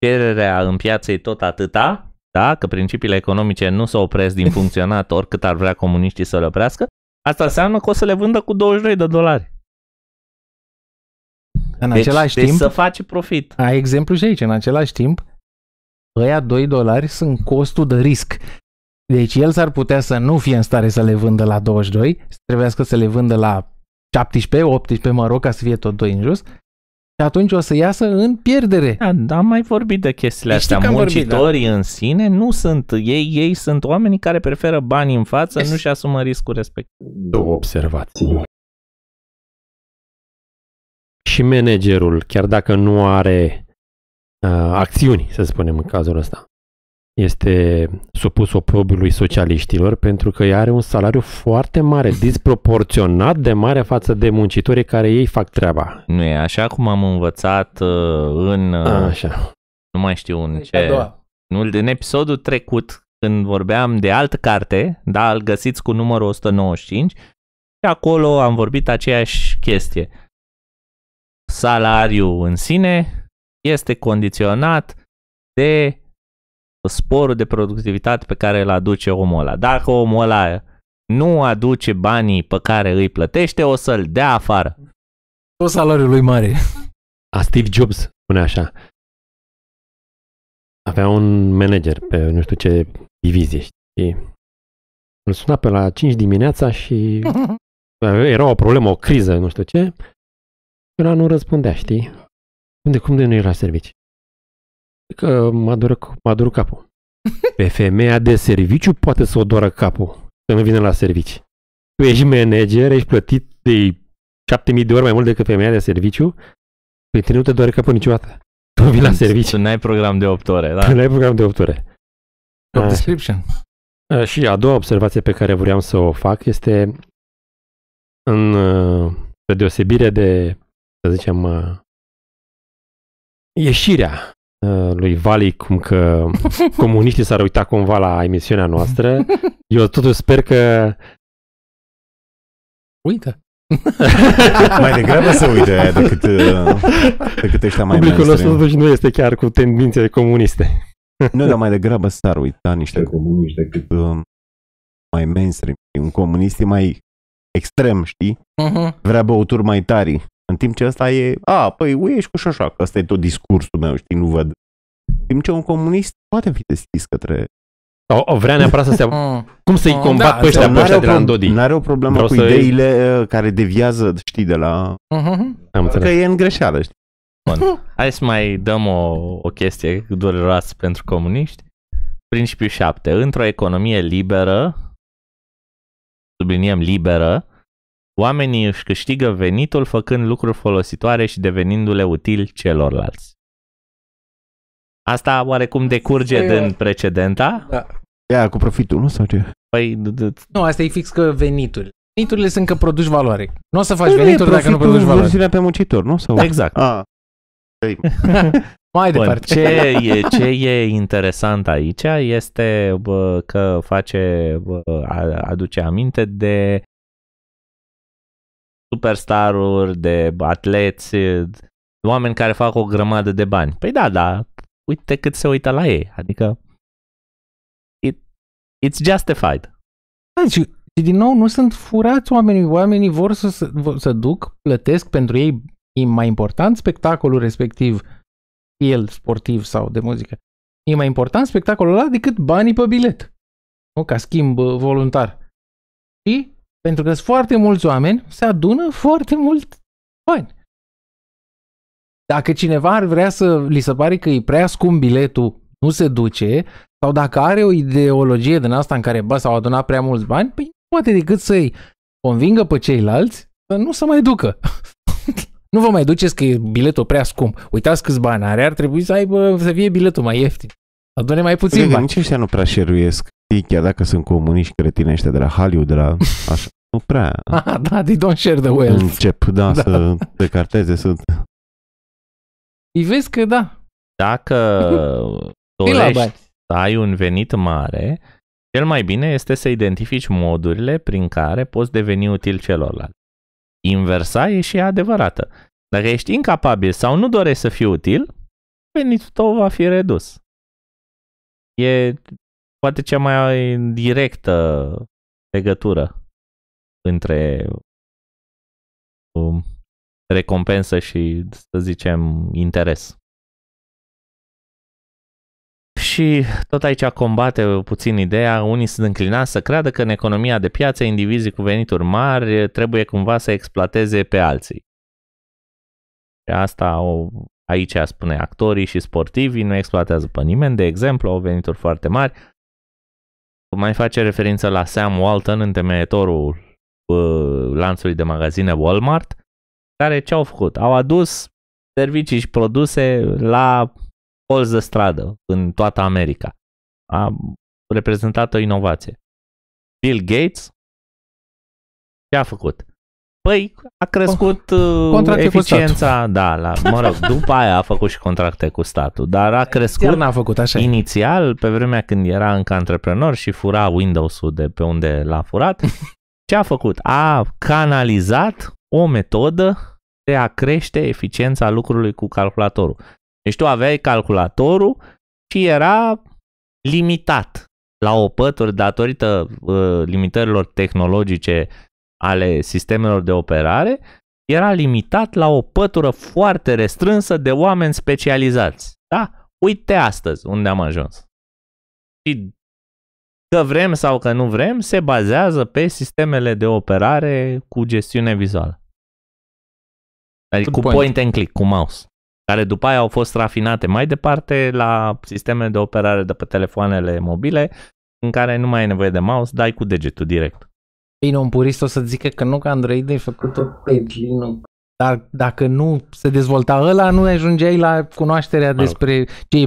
cererea în piață e tot atâta, da? că principiile economice nu se opresc din funcționat oricât ar vrea comuniștii să le oprească, Asta înseamnă că o să le vândă cu 22 de dolari. În deci, același deci timp, să faci profit. Ai exemplu și aici. În același timp, ăia 2 dolari sunt costul de risc. Deci el s-ar putea să nu fie în stare să le vândă la 22, să trebuiască să le vândă la 17, 18, mă rog, ca să fie tot 2 în jos și atunci o să iasă în pierdere. Da, am mai vorbit de chestiile deci astea. Muncitorii vorbit, da. în sine nu sunt, ei, ei sunt oamenii care preferă bani în față, yes. nu-și asumă riscul respectiv. Două observații. Și managerul, chiar dacă nu are uh, acțiuni, să spunem în cazul ăsta, este supus oprobiului socialiștilor pentru că are un salariu foarte mare, disproporționat de mare față de muncitorii care ei fac treaba. Nu e așa cum am învățat uh, în... Uh, așa. Nu mai știu în ce... Nu, în episodul trecut, când vorbeam de altă carte, da, îl găsiți cu numărul 195 și acolo am vorbit aceeași chestie. Salariul în sine este condiționat de sporul de productivitate pe care îl aduce omul ăla. Dacă omul ăla nu aduce banii pe care îi plătește, o să-l dea afară. Tot salariul lui mare. A Steve Jobs spune așa. Avea un manager pe nu știu ce divizie, și Îl suna pe la 5 dimineața și era o problemă, o criză, nu știu ce. Era nu răspundea, știi? Unde, cum de nu era servici? Că mă adoră, mă adoră capul. Pe femeia de serviciu poate să o doară capul să nu vine la servici. Tu ești manager, ești plătit de 7000 de ori mai mult decât femeia de serviciu, pe tine nu te doare capul niciodată. Tu vii la serviciu. Tu n-ai program de 8 ore, da? Tu n-ai program de 8 ore. Job ah. description. Ah, și a doua observație pe care vreau să o fac este în pe deosebire de, să zicem, ah, ieșirea Uh, lui Vali cum că comuniștii s-ar uita cumva la emisiunea noastră. Eu totuși sper că... Uită! mai degrabă să uite decât, uh, decât ăștia mai Publicul nostru totuși nu este chiar cu tendințe comuniste. nu, dar mai degrabă s-ar uita niște comuniști decât uh, mai mainstream. Un comunist e mai extrem, știi? Uh-huh. Vrea băuturi mai tari. În timp ce ăsta e, a, păi, uiești cu că ăsta e tot discursul meu, știi, nu văd. În timp ce un comunist poate fi deschis către o, o vrea neapărat să se... Mm. cum să-i mm. combat da, pe ăștia, da, pe ăștia de la Ndodi? N-are o problemă Vreau cu să ideile uh, care deviază, știi, de la... Uh-huh. Am Că e în greșeală, știi. Bun. Hai să mai dăm o, o chestie dureroasă pentru comuniști. Principiul 7. Într-o economie liberă, subliniem liberă, Oamenii își câștigă venitul făcând lucruri folositoare și devenindu-le util celorlalți. Asta oarecum decurge Asta din precedenta? Da. Ea cu profitul, nu? Sau ce? Păi... Nu, asta e fix că venitul. Veniturile sunt că produci valoare. Nu o să faci venituri dacă nu produci valoare. Versiunea pe muncitor, nu? Sau... Exact. A. Ah. Mai departe. Bun, ce, e, ce e interesant aici este bă, că face, bă, aduce aminte de superstaruri, de atleți, oameni care fac o grămadă de bani. Păi da, da, uite cât se uită la ei. Adică, it, it's justified. Da, și, și din nou, nu sunt furați oamenii. Oamenii vor să, să duc, plătesc pentru ei, e mai important spectacolul respectiv, el sportiv sau de muzică. E mai important spectacolul ăla decât banii pe bilet. Nu? Ca schimb uh, voluntar. Și pentru că sunt foarte mulți oameni, se adună foarte mult bani. Dacă cineva ar vrea să li se pare că e prea scump biletul, nu se duce, sau dacă are o ideologie din asta în care, bă, s-au adunat prea mulți bani, păi poate decât să-i convingă pe ceilalți să nu se mai ducă. nu vă mai duceți că e biletul prea scump. Uitați câți bani are, ar trebui să aibă, să fie biletul mai ieftin. Adune mai puțin Crede, bani. Nici ăștia nu prea șeruiesc. chiar dacă sunt comuniști cretini ăștia de la Haliu, de la așa nu prea... Ah, da, they don't share the wealth. Încep, da, da. să se carteze, să... Îi vezi că da. Dacă dorești să ai un venit mare, cel mai bine este să identifici modurile prin care poți deveni util celorlalți. Inversa e și adevărată. Dacă ești incapabil sau nu dorești să fii util, venitul tău va fi redus. E poate cea mai directă legătură între um, recompensă și, să zicem, interes. Și tot aici combate puțin ideea, unii sunt înclinați să creadă că în economia de piață indivizii cu venituri mari trebuie cumva să exploateze pe alții. Și asta o, aici spune actorii și sportivii nu exploatează pe nimeni, de exemplu, au venituri foarte mari. Mai face referință la Sam Walton, întemeietorul Uh, lanțului de magazine Walmart, care ce au făcut? Au adus servicii și produse la colț de stradă în toată America. A reprezentat o inovație. Bill Gates ce a făcut? Păi a crescut oh, eficiența, cu da, la, mă rog, după aia a făcut și contracte cu statul, dar a crescut n-a făcut, așa inițial, pe vremea când era încă antreprenor și fura Windows-ul de pe unde l-a furat, Ce a făcut? A canalizat o metodă de a crește eficiența lucrului cu calculatorul. Deci tu aveai calculatorul și era limitat la o pături datorită uh, limitărilor tehnologice ale sistemelor de operare, era limitat la o pătură foarte restrânsă de oameni specializați. Da? Uite astăzi unde am ajuns. Și că vrem sau că nu vrem, se bazează pe sistemele de operare cu gestiune vizuală. Adică cu point. point and click, cu mouse, care după aia au fost rafinate mai departe la sisteme de operare de pe telefoanele mobile, în care nu mai ai nevoie de mouse, dai cu degetul direct. Bine, un purist o să zică că nu că Android făcut-o pe Linux. Dar dacă nu se dezvolta ăla, nu ajungeai la cunoașterea despre ce e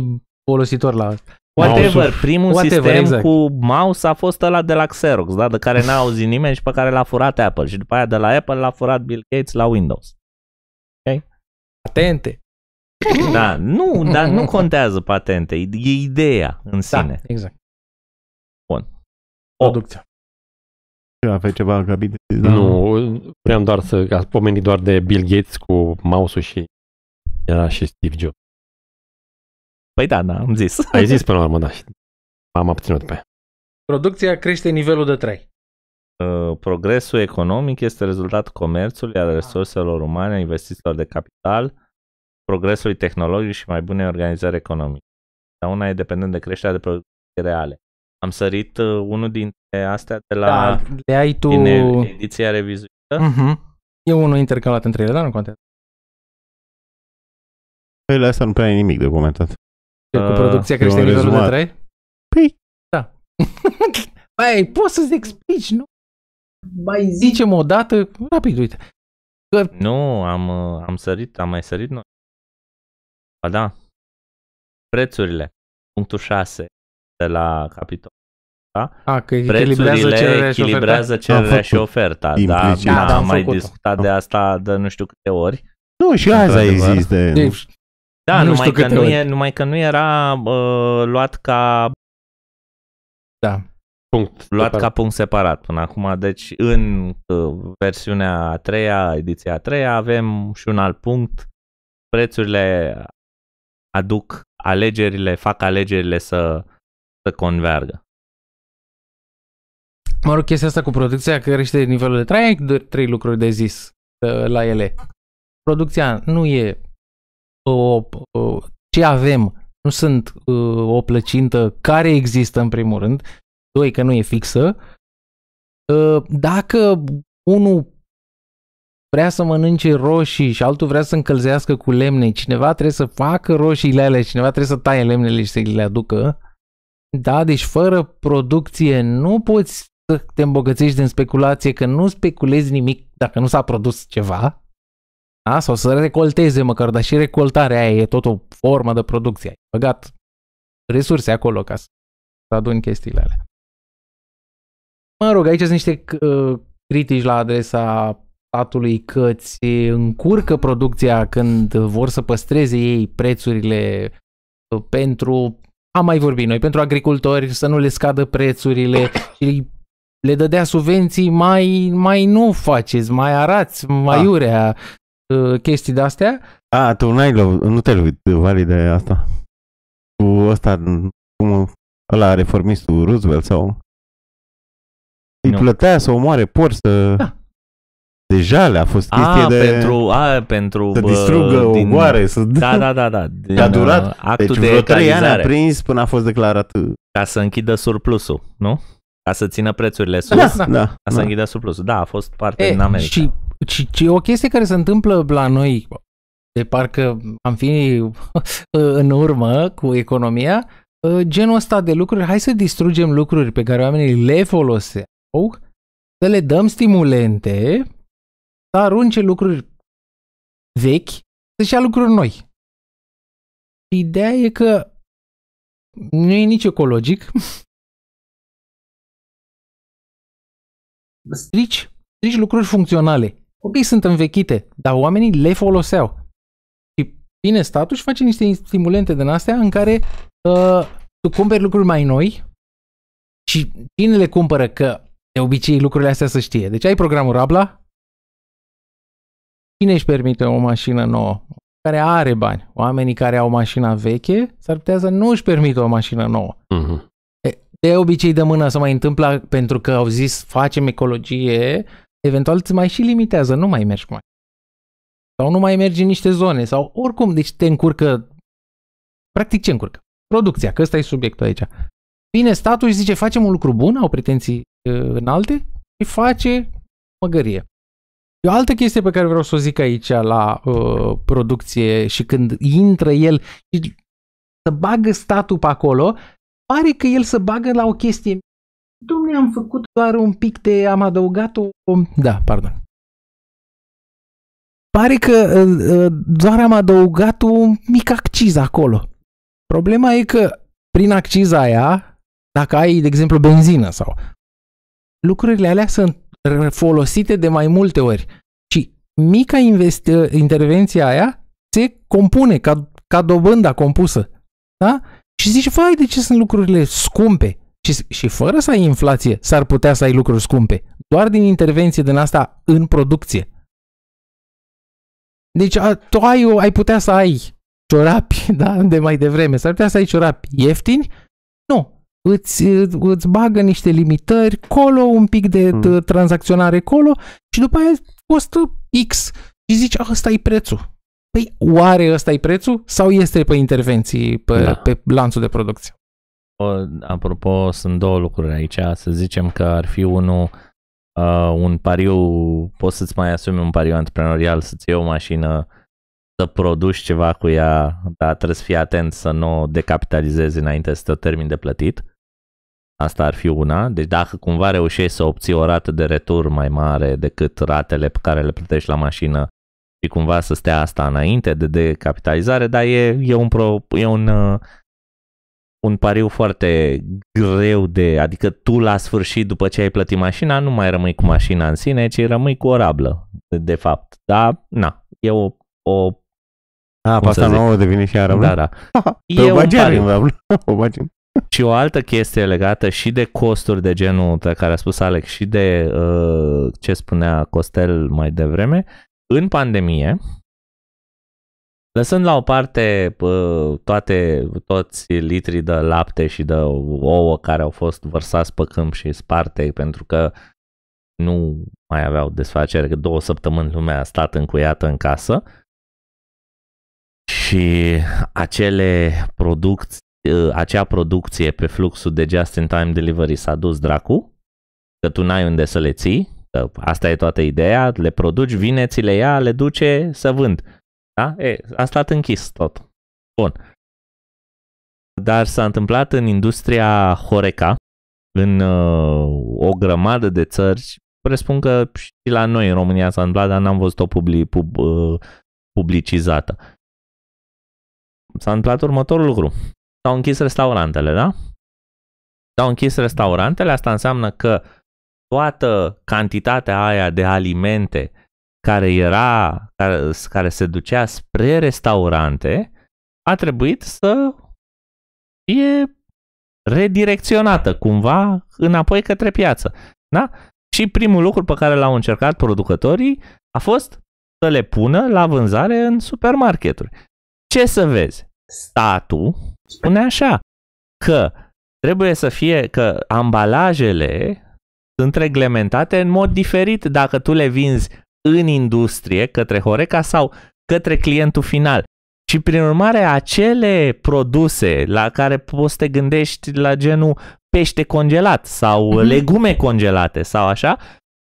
folositor la asta. Whatever, primul whatever, sistem exact. cu mouse a fost ăla de la Xerox, da? de care n-a auzit nimeni și pe care l-a furat Apple. Și după aia de la Apple l-a furat Bill Gates la Windows. Okay? Patente. Da, nu, dar nu contează patente, e ideea în da, sine. exact. Bun. O. Producția. Avea ceva grabit? Da. Nu, vreau doar să, ați pomenit doar de Bill Gates cu mouse-ul și era și Steve Jobs. Păi da, da, am zis. Ai zis până la urmă, da. M-am obținut pe. Producția crește nivelul de trai. Uh, progresul economic este rezultat comerțului, al ah. resurselor umane, a investițiilor de capital, progresului tehnologic și mai bune organizări economice. Dar una e dependent de creșterea de producție reale. Am sărit uh, unul dintre astea de la da, le ai tu... din ediția revizuită. Uh-huh. E unul intercalat între ele, dar nu contează. Ele păi asta nu prea e nimic de comentat. Ce, cu producția ah, crește nivelul de 3? Păi, da. Băi, poți să-ți explici, nu? Mai zicem o dată, rapid, uite. Că... Nu, am, uh, am sărit, am mai sărit noi. Ba da. Prețurile. Punctul 6 de la capitol. Da? A, că Prețurile echilibrează cererea și oferta. Cererea și oferta da, da, da, am, am mai făcut. discutat de asta de nu știu câte ori. Nu, și azi există. Deci, da, nu numai, că nu e, numai că nu era uh, luat ca... Da. Punct. Luat separat. ca punct separat până acum. Deci în uh, versiunea a treia, ediția a treia, avem și un alt punct. Prețurile aduc alegerile, fac alegerile să, să convergă. Mă rog, chestia asta cu producția crește nivelul de trai, ai trei lucruri de zis uh, la ele. Producția nu e o, uh, ce avem nu sunt uh, o plăcintă care există în primul rând, doi că nu e fixă. Uh, dacă unul vrea să mănânce roșii și altul vrea să încălzească cu lemne, cineva trebuie să facă roșiile alea, cineva trebuie să taie lemnele și să le aducă. Da, deci fără producție nu poți să te îmbogățești din speculație, că nu speculezi nimic dacă nu s-a produs ceva. A? Sau să recolteze măcar, dar și recoltarea aia e tot o formă de producție. Ai băgat resurse acolo ca să aduni chestiile alea. Mă rog, aici sunt niște uh, critici la adresa statului că îți încurcă producția când vor să păstreze ei prețurile uh, pentru, am mai vorbit noi, pentru agricultori să nu le scadă prețurile și le dădea subvenții, mai, mai nu faceți, mai arați, mai ah. urea, Uh, chestii de-astea. A, tu n-ai lov- nu te lovi, Vali, de asta. Cu ăsta, cum, ăla reformistul Roosevelt sau... Îi plătea să omoare porci, să... Da. Deja le-a fost chestie a, de... Pentru, a, pentru... Să distrugă o din... să... Da, da, da, da. Din, a durat. Uh, actul deci vreo de trei ani a prins până a fost declarat... Ca să închidă surplusul, nu? Ca să țină prețurile sus. Da, da, ca da, să da. închidă surplusul. Da, a fost parte e, din America. Și și, și o chestie care se întâmplă la noi, de parcă am fi în urmă cu economia, ă, genul ăsta de lucruri, hai să distrugem lucruri pe care oamenii le foloseau, să le dăm stimulente, să arunce lucruri vechi, să-și ia lucruri noi. Ideea e că nu e nici ecologic. Strici, strici lucruri funcționale ok, sunt învechite, dar oamenii le foloseau. Și bine statul și face niște stimulente din astea în care uh, tu cumperi lucruri mai noi și cine le cumpără? Că de obicei lucrurile astea să știe. Deci ai programul Rabla, cine își permite o mașină nouă? Care are bani. Oamenii care au mașina veche s-ar putea să nu își permită o mașină nouă. Uh-huh. De obicei de mână să mai întâmplă pentru că au zis facem ecologie, eventual îți mai și limitează, nu mai mergi mai. Sau nu mai mergi în niște zone, sau oricum, deci te încurcă, practic ce încurcă? Producția, că ăsta e subiectul aici. Vine statul și zice, facem un lucru bun, au pretenții uh, înalte, și face măgărie. E o altă chestie pe care vreau să o zic aici la uh, producție și când intră el și să bagă statul pe acolo, pare că el să bagă la o chestie Domne, am făcut doar un pic de... am adăugat o... Da, pardon. Pare că uh, uh, doar am adăugat un mic acciz acolo. Problema e că prin acciza aia, dacă ai, de exemplu, benzină sau... Lucrurile alea sunt folosite de mai multe ori. Și mica investi- intervenția aia se compune ca, ca dobânda compusă. Da? Și zici, vai, de ce sunt lucrurile scumpe? Și, și fără să ai inflație, s-ar putea să ai lucruri scumpe. Doar din intervenție din asta în producție. Deci a, tu ai, ai putea să ai ciorapi, da, de mai devreme. S-ar putea să ai ciorapi ieftini? Nu. Îți, îți bagă niște limitări, colo un pic de mm. tranzacționare, colo și după aia costă X. Și zici, ăsta e prețul. Păi oare ăsta e prețul sau este pe intervenții pe, da. pe lanțul de producție? apropo, sunt două lucruri aici. Să zicem că ar fi unul uh, un pariu, poți să-ți mai asumi un pariu antreprenorial, să-ți iei o mașină, să produci ceva cu ea, dar trebuie să fii atent să nu o decapitalizezi înainte să te termin de plătit. Asta ar fi una. Deci dacă cumva reușești să obții o rată de retur mai mare decât ratele pe care le plătești la mașină și cumva să stea asta înainte de decapitalizare, dar e, e un, pro, e un uh, un pariu foarte greu de, adică tu la sfârșit după ce ai plătit mașina nu mai rămâi cu mașina în sine, ci rămâi cu o rablă, de fapt. Da, na, e o, o a, pe asta nouă devine și arabă? Da, da. e o bagem, o bagem. Și o altă chestie legată și de costuri de genul pe care a spus Alex și de uh, ce spunea Costel mai devreme, în pandemie, Lăsând la o parte toate, toți litrii de lapte și de ouă care au fost vărsați pe câmp și sparte pentru că nu mai aveau desfacere, că două săptămâni lumea a stat încuiată în casă și acele producți, ă, acea producție pe fluxul de just-in-time delivery s-a dus dracu, că tu n-ai unde să le ții, că asta e toată ideea, le produci, vine, ți le ia, le duce să vând da? E, a stat închis tot. Bun. Dar s-a întâmplat în industria Horeca, în uh, o grămadă de țări, presupun că și la noi în România s-a întâmplat, dar n-am văzut-o publi, pub, uh, publicizată. S-a întâmplat următorul lucru. S-au închis restaurantele, da? S-au închis restaurantele, asta înseamnă că toată cantitatea aia de alimente care era, care, care se ducea spre restaurante, a trebuit să fie redirecționată cumva înapoi către piață. Da? Și primul lucru pe care l-au încercat producătorii a fost să le pună la vânzare în supermarketuri. Ce să vezi? Statul spune așa că trebuie să fie că ambalajele sunt reglementate în mod diferit dacă tu le vinzi în industrie către Horeca sau către clientul final. Și prin urmare, acele produse la care poți să te gândești la genul pește congelat sau mm-hmm. legume congelate sau așa,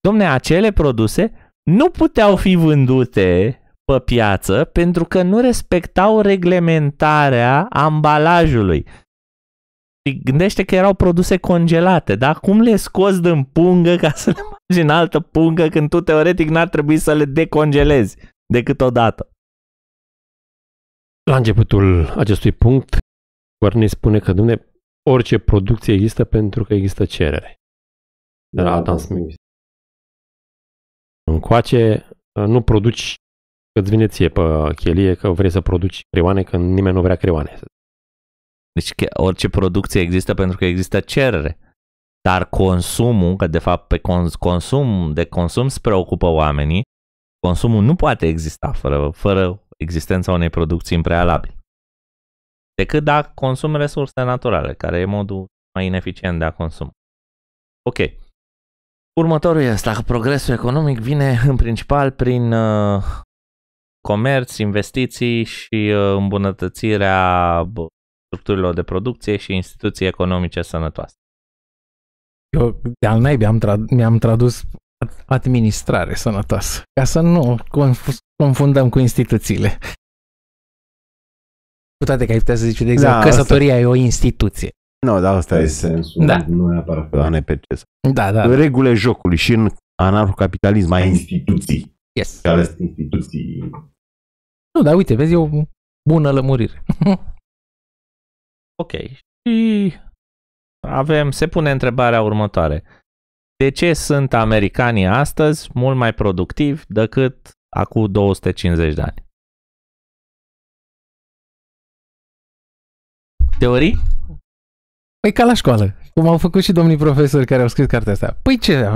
domne, acele produse nu puteau fi vândute pe piață pentru că nu respectau reglementarea ambalajului. Și gândește că erau produse congelate, da? Cum le scoți din pungă ca să le bagi în altă pungă când tu teoretic n-ar trebui să le decongelezi decât odată? La începutul acestui punct, Guarni spune că, dumne, orice producție există pentru că există cerere. De la Adam Smith. Încoace, nu produci că îți vine ție pe chelie că vrei să produci creioane că nimeni nu vrea creioane. Deci orice producție există pentru că există cerere. Dar consumul, că de fapt pe consum, de consum se preocupă oamenii, consumul nu poate exista fără, fără existența unei producții în prealabil. Decât dacă consumi resurse naturale, care e modul mai ineficient de a consuma. Ok. Următorul este că progresul economic vine în principal prin uh, comerț, investiții și uh, îmbunătățirea structurilor de producție și instituții economice sănătoase. Eu de-al naibii am trad- mi-am tradus administrare sănătoasă, ca să nu conf- confundăm cu instituțiile. Cu toate că ai putea să zici, de exemplu, da, căsătoria asta... e o instituție. Nu, no, dar asta e sensul, da. nu neapărat la da, NPC. Da, da. Regulile jocului și în anarhocapitalism ai instituții. Yes. Care sunt instituții. Nu, dar uite, vezi, e o bună lămurire. Ok. Și avem, se pune întrebarea următoare. De ce sunt americanii astăzi mult mai productivi decât acum 250 de ani? Teorii? Păi ca la școală, cum au făcut și domnii profesori care au scris cartea asta. Păi ce,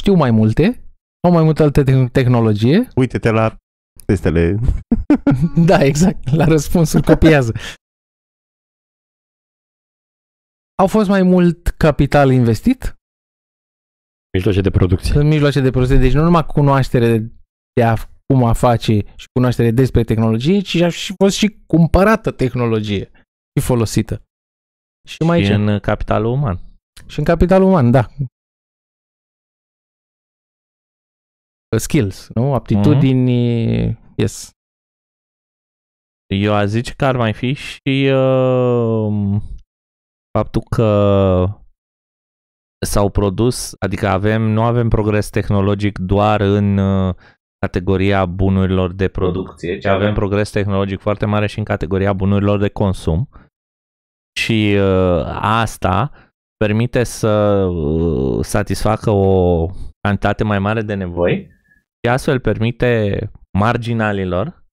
știu mai multe, au mai multă altă tehnologie. Uite-te la testele. da, exact, la răspunsuri copiază. Au fost mai mult capital investit. Mijloace de producție. În mijloace de producție. Deci nu numai cunoaștere de a, cum a face și cunoaștere despre tehnologie, ci a fost și cumpărată tehnologie și folosită. Și, și mai și în ce? capitalul uman. Și în capitalul uman, da. Skills, nu? Aptitudini, mm-hmm. yes. Eu a zice că ar mai fi și uh, faptul că s-au produs, adică avem, nu avem progres tehnologic doar în uh, categoria bunurilor de producție, ci avem progres tehnologic foarte mare și în categoria bunurilor de consum. Și uh, asta permite să uh, satisfacă o cantitate mai mare de nevoi și astfel permite marginalilor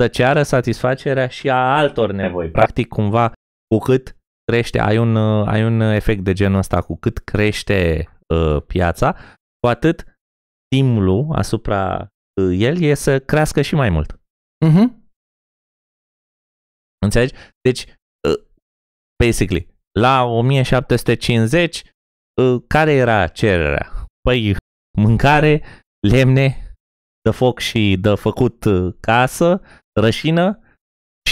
să ceară satisfacerea și a altor nevoi. Practic, cumva, cu cât crește, ai un, uh, ai un uh, efect de genul ăsta, cu cât crește uh, piața, cu atât stimulul asupra uh, el e să crească și mai mult. Uh-huh. Înțelegi? Deci, uh, basically, la 1750, uh, care era cererea? Păi, mâncare, lemne, de foc și de făcut uh, casă, rășină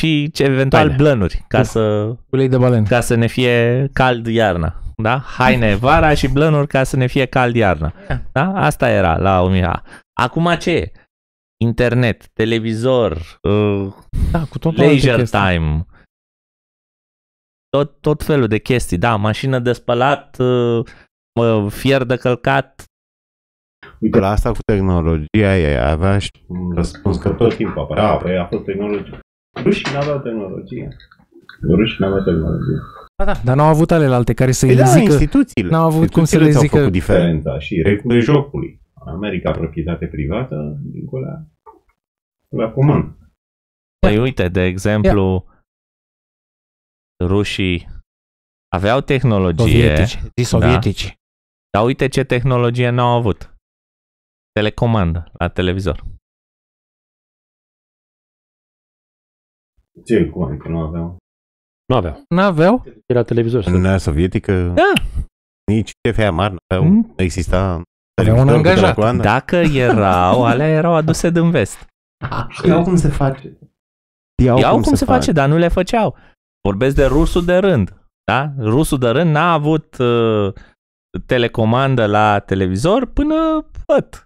și ce eventual Haine. Păi. blănuri, ca Uf, da. să, ulei de balen. ca să ne fie cald iarna. Da? Haine vara și blănuri ca să ne fie cald iarna. Da? da? Asta era la 1000 Acum ce Internet, televizor, uh, da, cu tot leisure time, tot, tot felul de chestii. Da, mașină de spălat, uh, fier de călcat, Uite, la asta cu tehnologia, ea avea și un răspuns că tot timpul apărea, a fost tehnologie. Ruși nu aveau tehnologie. Ruși nu aveau tehnologie. Da, da, dar n-au avut alelalte care să-i păi da, zică... instituțiile. N-au avut cum să le zică... Făcut diferența și regulile jocului. America, proprietate privată, dincolo la comand. Păi uite, de exemplu, Ia. rușii aveau tehnologie. Sovietici, da. sovietici. Da? Dar uite ce tehnologie n-au avut. Telecomandă la televizor. Ce, cum adică nu aveau? Nu aveau. Nu aveau? Era televizor. În Uniunea Sovietică? Da. Nici TV amar nu aveau. Hmm? exista un angajat. Dacă erau, alea erau aduse din vest. Știau cum se face. Iau cum, cum se, face, face, dar nu le făceau. Vorbesc de rusul de rând. Da? Rusul de rând n-a avut uh, telecomandă la televizor până, văd,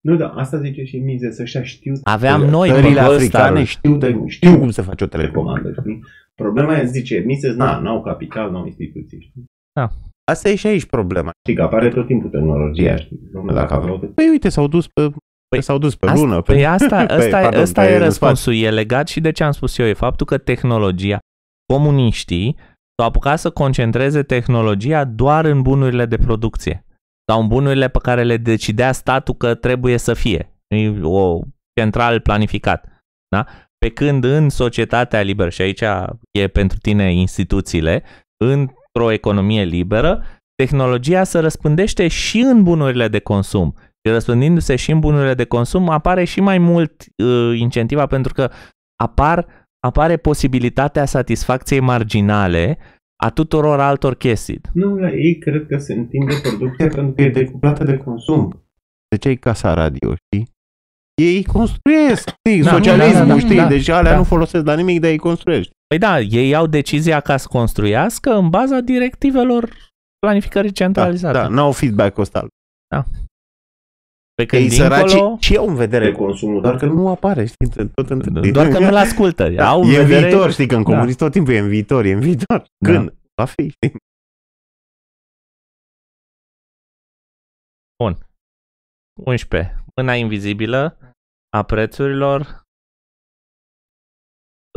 nu, da, asta zice și mize, să știa știu. Aveam noi țările africane, știu, de, știu cum se face o telecomandă. Știi? Problema e, zice, mize, na, n-au capital, n-au instituții. Știi? Da. Asta e și aici problema. Știi că apare tot timpul tehnologia, știi? Domnul, dacă aveau... Păi uite, s-au dus pe Păi, s-au dus pe asta, lună. Păi pe, păi asta, asta, păi, pardon, asta e răspunsul. E legat și de ce am spus eu. E faptul că tehnologia, comuniștii, s-au apucat să concentreze tehnologia doar în bunurile de producție sau în bunurile pe care le decidea statul că trebuie să fie. E o central planificat. Da? Pe când în societatea liberă, și aici e pentru tine instituțiile, într-o economie liberă, tehnologia se răspândește și în bunurile de consum. Și răspândindu-se și în bunurile de consum, apare și mai mult uh, incentiva pentru că apar, apare posibilitatea satisfacției marginale a tuturor altor chestii. Nu, la ei cred că se întinde producția pentru că e decuplată de consum. De ce e casa radio, știi? Ei construiesc, știi, da, socialismul, da, da, da, știi, da, deci alea da. nu folosesc la nimic, dar ei construiești. Păi da, ei au decizia ca să construiască în baza directivelor planificării centralizate. Da, da n-au feedback-ul ăsta. Da. Pe când Ei dincolo... săraci și au în vedere consumul, doar că nu apare, știi, tot între... Doar că nu-l ascultă. Da. Au în e vedere... în viitor, știi, că în da. comunism da. tot timpul e în viitor, e în viitor. Da. Când? Da. Va fi, știi? Bun. 11. Mâna invizibilă a prețurilor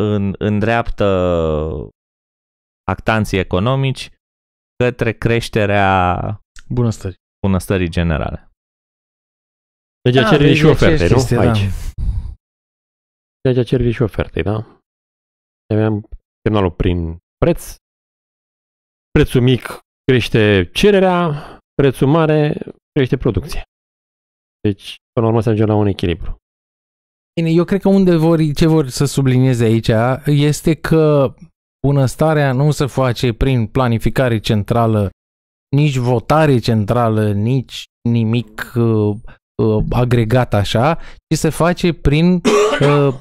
în, îndreaptă actanții economici către creșterea bunăstării, bunăstării generale. Deci a ah, cererii și oferte, nu? Chestii, da. Aici. Deci da. a cererii deci și oferte, da? Aveam semnalul prin preț. Prețul mic crește cererea, prețul mare crește producția. Deci, până la urmă, se ajunge la un echilibru. Bine, eu cred că unde vor, ce vor să sublinieze aici este că bunăstarea nu se face prin planificare centrală, nici votare centrală, nici nimic uh, uh, agregat așa, ci se face prin uh,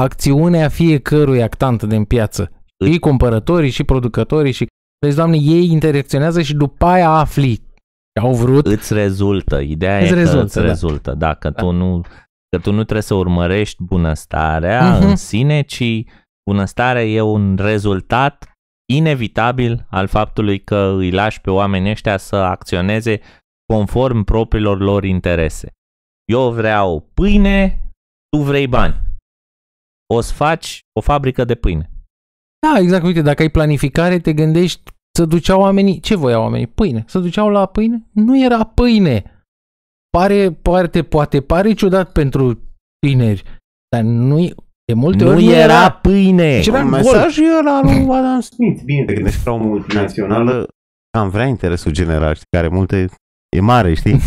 acțiunea fiecărui actant din piață. Deci- și cumpărătorii, și producătorii, și... Deci, doamne, ei interacționează și după aia afli ce au vrut. Îți rezultă, ideea îți e rezultă, că îți da. rezultă, da, da. Tu nu, că tu nu trebuie să urmărești bunăstarea uh-huh. în mhm. sine, ci bunăstarea e un rezultat inevitabil al faptului că îi lași pe oamenii ăștia să acționeze conform propriilor lor interese. Eu vreau pâine, tu vrei bani. O să faci o fabrică de pâine. Da, exact. Uite, dacă ai planificare, te gândești să duceau oamenii, ce voiau oamenii? Pâine. Să duceau la pâine? Nu era pâine. Pare, poate, poate pare ciudat pentru tineri, dar nu de multe nu ori era, era pâine. Și era un mesaj era lui Adam Smith. Bine, te gândești la o multinațională, am vrea interesul general, care multe E mare, știi?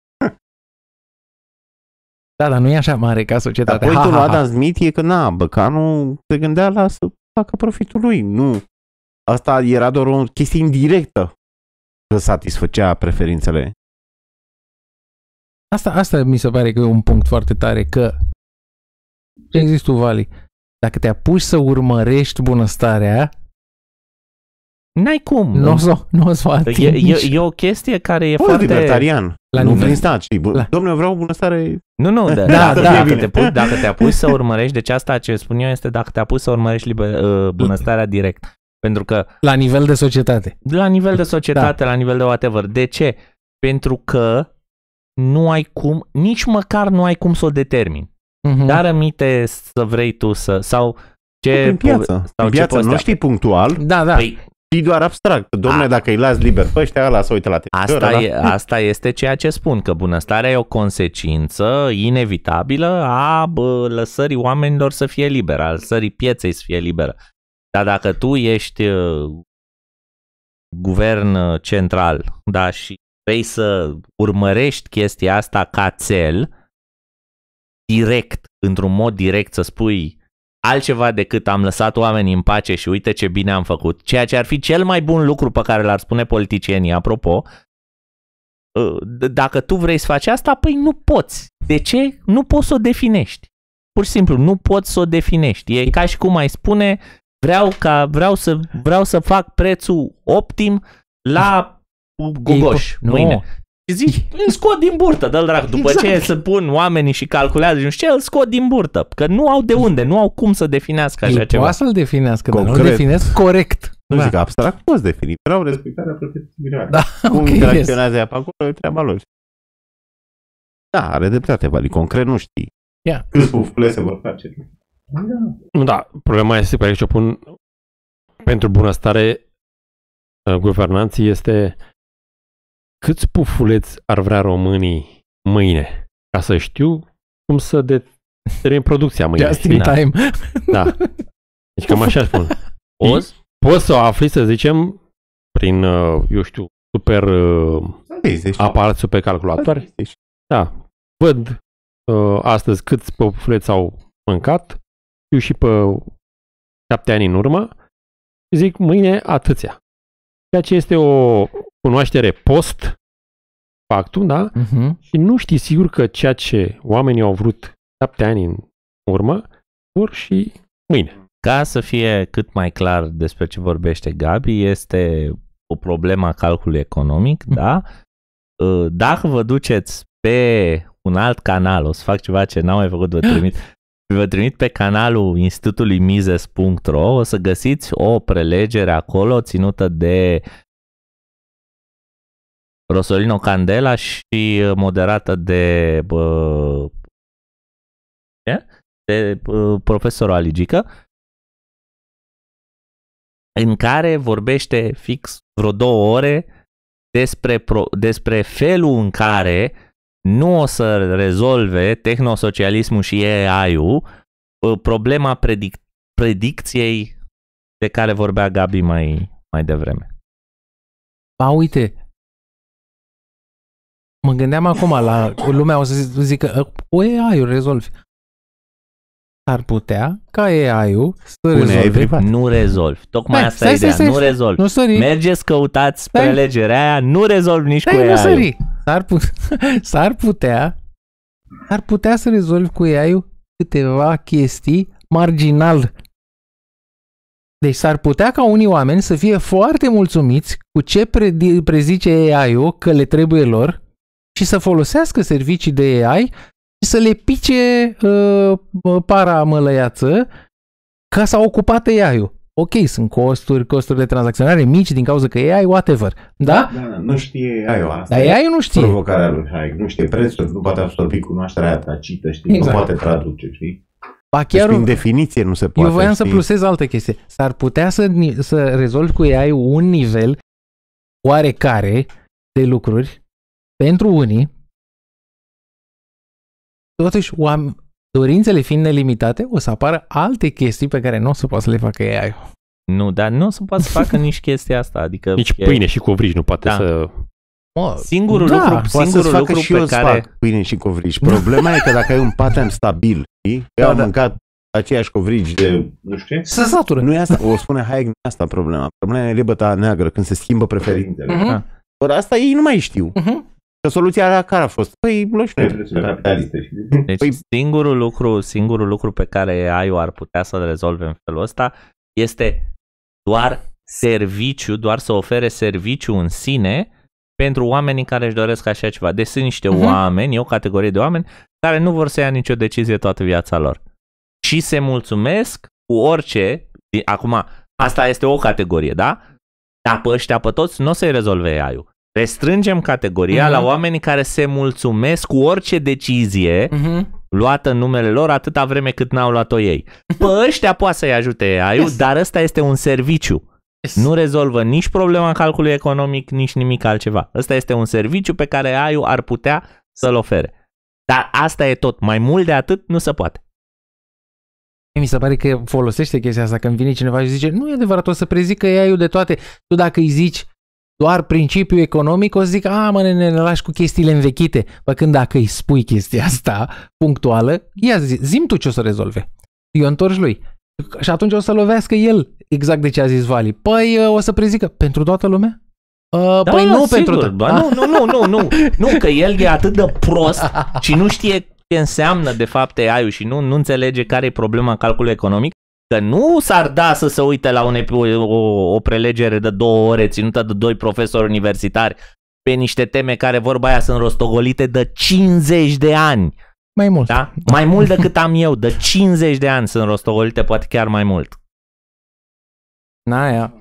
da, dar nu e așa mare ca societatea. Apoi tu Adam Smith e că, na, Băcanu se gândea la să facă profitul lui. Nu. Asta era doar o chestie indirectă că satisfăcea preferințele. Asta, asta mi se pare că e un punct foarte tare, că există Vali. Dacă te apuci să urmărești bunăstarea, N-ai cum. Nu o să, nu o să păi atingi. E, e, e o chestie care e Bă, foarte... libertarian. La nu vrei stat, La... Domnule, vreau bunăstare... Nu, nu, da, da, da, dacă, te pui, dacă te apuci să urmărești, deci asta ce spun eu este dacă te apuci să urmărești liber, uh, bunăstarea direct. Pentru că... La nivel de societate. La nivel de societate, da. la nivel de whatever. De ce? Pentru că nu ai cum, nici măcar nu ai cum să o determini. Uh-huh. Dar amite să vrei tu să... Sau ce... în păi piață. Sau piață ce nu știi punctual. Da, da. Păi, știi doar abstract. Domne, dacă îi las liber pe ăștia, ăla să uite la televizor. Asta, e, asta este ceea ce spun, că bunăstarea e o consecință inevitabilă a bă, lăsării oamenilor să fie liberă, a lăsării pieței să fie liberă. Dar dacă tu ești ă, guvern ă, central da, și vrei să urmărești chestia asta ca cel, direct, într-un mod direct să spui altceva decât am lăsat oamenii în pace și uite ce bine am făcut, ceea ce ar fi cel mai bun lucru pe care l-ar spune politicienii, apropo, ă, dacă tu vrei să faci asta, păi nu poți. De ce? Nu poți să o definești. Pur și simplu, nu poți să o definești. E ca și cum ai spune, vreau, ca, vreau, să, vreau să fac prețul optim la Gogoș nu mâine. Și zici, îl scot din burtă, dă-l drag. După exact. ce se pun oamenii și calculează nu știu ce, îl scot din burtă. Că nu au de unde, nu au cum să definească așa Ei, ceva. Poate să-l definească, dar nu l definesc corect. Nu da. zic abstract, poți defini. Vreau respectarea proprietății private. Da, cum okay, interacționează yes. pe acolo, e treaba lor. Da, are dreptate, Vali. Concret nu știi. Yeah. Câți pufule se vor face. Da. da, problema este pe aici o pun pentru bunăstare uh, guvernanții este Câți pufuleți ar vrea românii mâine ca să știu cum să de în producția mâine? Just in da. time. Da. Deci cam așa spun. Poți? Poți să o afli, să zicem, prin, uh, eu știu, super uh, deci- aparat, super calculator. Deci- da. Văd uh, astăzi câți pufuleți au mâncat, știu și pe șapte ani în urmă, zic mâine atâția ceea ce este o cunoaștere post factum, da? Uh-huh. Și nu știi sigur că ceea ce oamenii au vrut șapte ani în urmă, vor și mâine. Ca să fie cât mai clar despre ce vorbește Gabi, este o problemă a calculului economic, uh-huh. da? Ă, dacă vă duceți pe un alt canal, o să fac ceva ce n-am mai făcut, vă trimit, vă trimit pe canalul institutului Mises.ro, o să găsiți o prelegere acolo ținută de Rosolino Candela și uh, moderată de de, de profesorul Aligică în care vorbește fix vreo două ore despre, despre felul în care nu o să rezolve tehnosocialismul și AI-ul uh, problema predic- predicției de care vorbea Gabi mai, mai devreme. Ba uite, mă gândeam acum la lumea o să zic că cu ă, AI-ul rezolvi. Ar putea ca AI-ul să rezolve. Nu rezolv. Tocmai Hai, asta stai, e ideea. Stai, stai, nu rezolv. Nu sări. Mergeți, căutați prelegerea aia, nu rezolv nici stai, cu AI-ul. Nu sări. S-ar, pu- s-ar putea ar putea să rezolvi cu ai câteva chestii marginal. Deci s-ar putea ca unii oameni să fie foarte mulțumiți cu ce pre- prezice AI-ul că le trebuie lor și să folosească servicii de AI și să le pice uh, para mălăiață ca s-a ocupat AI-ul ok, sunt costuri, costuri de tranzacționare mici din cauza că AI, whatever. Da? da? da, da nu știe AI asta. Dar AI nu știe. Provocarea lui Hayek, nu știe Prețul nu poate absorbi cunoașterea tacită, știi, exact. nu poate traduce, știi? Ba deci chiar, deci, prin definiție nu se poate. Eu voiam știi? să plusez alte chestii. S-ar putea să, să rezolvi cu AI un nivel oarecare de lucruri pentru unii, totuși oameni, dorințele fiind nelimitate, o să apară alte chestii pe care nu o să poată să le facă ai Nu, dar nu o să poată să facă nici chestia asta. Adică nici e... pâine și covrigi nu poate da. să... O, singurul da, lucru, singurul lucru și pe eu care... Fac pâine și covrigi. Da. Problema e că dacă ai un pattern stabil, Eu da, am da. mâncat aceiași covrigi de, nu știu Se satură. Nu e asta, o spune Hayek, nu e asta problema. Problema e lebăta neagră, când se schimbă preferințele. Uh-huh. Mhm. Ah. Da. Ori asta ei nu mai știu. Uh-huh. Că soluția la care a fost? Păi, știu. Păi, deci păi... singurul, lucru, singurul lucru pe care ai ar putea să-l rezolve în felul ăsta este doar serviciu, doar să ofere serviciu în sine pentru oamenii care își doresc așa ceva. Deci sunt niște uh-huh. oameni, e o categorie de oameni care nu vor să ia nicio decizie toată viața lor. Și se mulțumesc cu orice, acum, asta este o categorie, da? Dar pe ăștia pe toți nu o să-i rezolve AI-ul. Restrângem categoria uh-huh. la mhm. oamenii care se mulțumesc cu orice decizie uh-huh. luată în numele lor atâta vreme cât n-au luat-o ei. Pă, ăștia poate să-i ajute AI, yes. dar ăsta este un serviciu. Yes. Nu rezolvă nici problema calculului economic, nici nimic altceva. Ăsta este un serviciu pe care ai ar putea să-l ofere. Dar asta e tot. Mai mult de atât nu se poate. Mi se pare că folosește chestia asta când vine cineva și zice nu e adevărat, o să prezică AI-ul de toate. Tu dacă îi zici doar principiu economic, o să zic, a, ah, mă, ne, ne lași cu chestiile învechite. Bă, păi când dacă îi spui chestia asta punctuală, ia zi, zim tu ce o să rezolve. Eu întorci lui. Și atunci o să lovească el exact de ce a zis Vali. Păi uh, o să prezică pentru toată lumea? Uh, da, păi nu sigur, pentru toată Ba, nu, nu, nu, nu, nu, nu, că el e atât de prost și nu știe ce înseamnă de fapt ai și nu, nu înțelege care e problema calculului economic, că nu s-ar da să se uite la un, o, o prelegere de două ore ținută de doi profesori universitari pe niște teme care, vorba aia, sunt rostogolite de 50 de ani. Mai mult. Da? Mai mult decât am eu, de 50 de ani sunt rostogolite, poate chiar mai mult. Naia.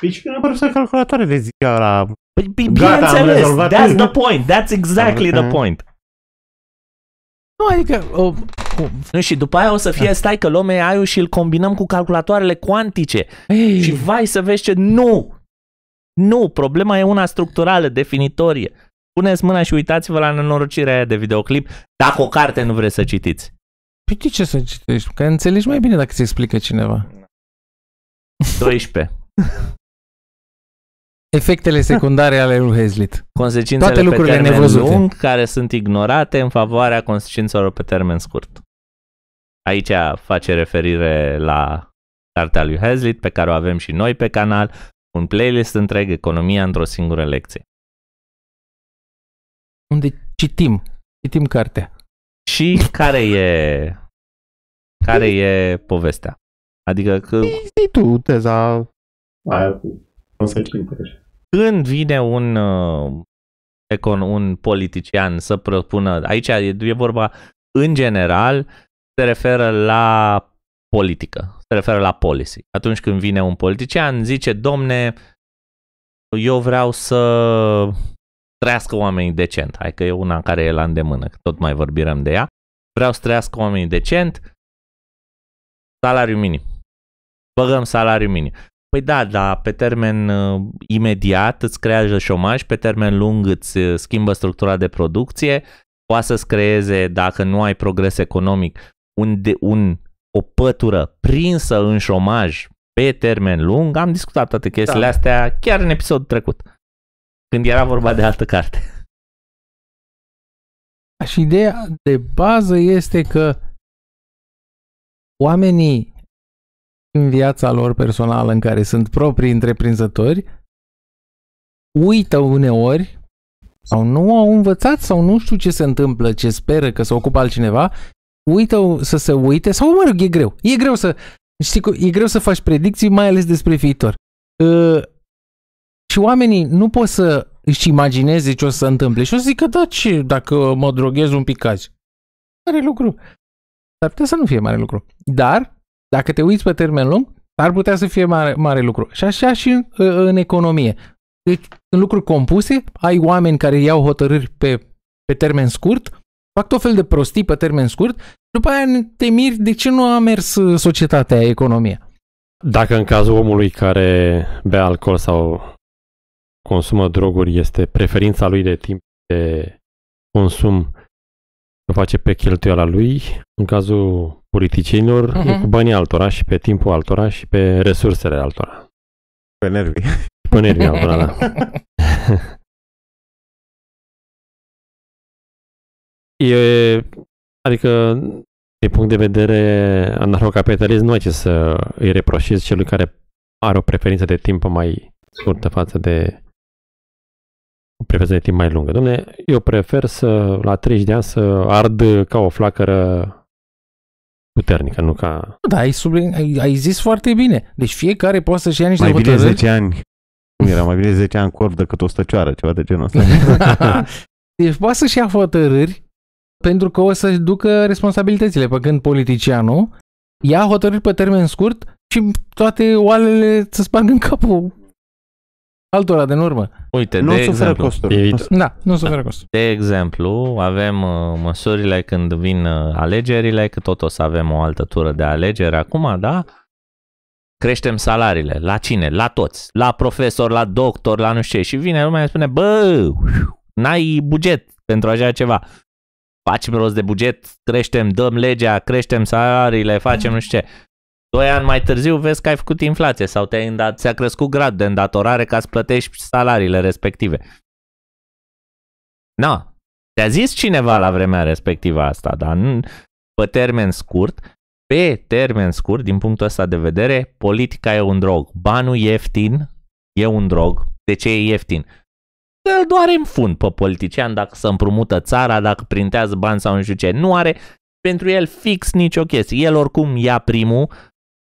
Păi și când apar calculatoare de ziua la... Păi, bineînțeles, that's the point, that's exactly the point. Nu, adică, acum. Nu, și după aia o să fie, da. stai că lume ai și îl combinăm cu calculatoarele cuantice. Ei. Și vai să vezi ce... Nu! Nu, problema e una structurală, definitorie. Puneți mâna și uitați-vă la nenorocirea aia de videoclip dacă o carte nu vreți să citiți. Păi ce să citești? Că înțelegi mai bine dacă ți explică cineva. 12. Efectele secundare ale lui Hazlitt. Consecințele Toate lucrurile pe termen nevăzute. lung care sunt ignorate în favoarea consecințelor pe termen scurt. Aici face referire la cartea lui Hazlitt pe care o avem și noi pe canal, un playlist întreg, economia într-o singură lecție. Unde citim, citim cartea. Și care e care e povestea? Adică că... Păi zi tu teza aia cu Când vine un, uh, un politician să propună, aici e vorba în general se referă la politică, se referă la policy. Atunci când vine un politician, zice, domne, eu vreau să trăiască oamenii decent. Hai că e una care e la îndemână, tot mai vorbim de ea. Vreau să trăiască oamenii decent, salariu minim. Băgăm salariu minim. Păi da, dar pe termen uh, imediat îți creează șomaj, pe termen lung îți uh, schimbă structura de producție, poate să-ți creeze, dacă nu ai progres economic, un, de, un, o pătură prinsă în șomaj pe termen lung, am discutat toate chestiile da. astea chiar în episodul trecut, când era vorba de altă carte. Și ideea de bază este că oamenii în viața lor personală în care sunt proprii întreprinzători uită uneori sau nu au învățat sau nu știu ce se întâmplă, ce speră că se ocupă altcineva uită să se uite sau, mă rog, e greu. E greu să, știi, e greu să faci predicții, mai ales despre viitor. Uh, și oamenii nu pot să își imagineze ce o să se întâmple. Și o să zică, da, ce, dacă mă droghez un pic azi? Mare lucru. S-ar putea să nu fie mare lucru. Dar, dacă te uiți pe termen lung, ar putea să fie mare, mare lucru. Și așa și în, uh, în economie. Deci, în lucruri compuse, ai oameni care iau hotărâri pe, pe termen scurt, fac tot fel de prostii pe termen scurt după aia te miri de ce nu a mers uh, societatea, economia. Dacă în cazul omului care bea alcool sau consumă droguri este preferința lui de timp de consum o face pe cheltuiala lui, în cazul politicienilor uh-huh. e mhm. cu banii altora și pe timpul altora și pe resursele altora. Pe nervii. Pe nervii altora, da. e, adică din punct de vedere anarhocapitalist, nu ai ce să îi reproșezi celui care are o preferință de timp mai scurtă față de o preferință de timp mai lungă. Dom'le, eu prefer să, la 30 de ani, să ard ca o flacără puternică, nu ca... Da, ai, sub... ai, ai zis foarte bine. Deci fiecare poate să-și ia niște Mai bine 10 ani. Cum era mai bine 10 ani corp decât o stăcioară, ceva de genul ăsta. deci poate să-și ia hotărâri pentru că o să-și ducă responsabilitățile pe când politicianul ia hotărâri pe termen scurt și toate oalele să spargă în capul altora de în urmă. Uite, nu de suferă exemplu, costuri. Nu, da, nu suferă costuri. De exemplu, avem uh, măsurile când vin uh, alegerile, că tot o să avem o altă tură de alegeri acum, da? Creștem salariile. La cine? La toți. La profesor, la doctor, la nu știu ce. Și vine lumea și spune, bă, n-ai buget pentru așa ceva facem rost de buget, creștem, dăm legea, creștem salariile, facem nu știu ce. Doi ani mai târziu vezi că ai făcut inflație sau te ți-a crescut grad de îndatorare ca să plătești salariile respective. Na, te-a zis cineva la vremea respectivă asta, dar nu, pe termen scurt, pe termen scurt, din punctul ăsta de vedere, politica e un drog. Banul ieftin e un drog. De ce e ieftin? îl doare în fund pe politician dacă să împrumută țara, dacă printează bani sau nu știu ce. Nu are pentru el fix nicio chestie. El oricum ia primul,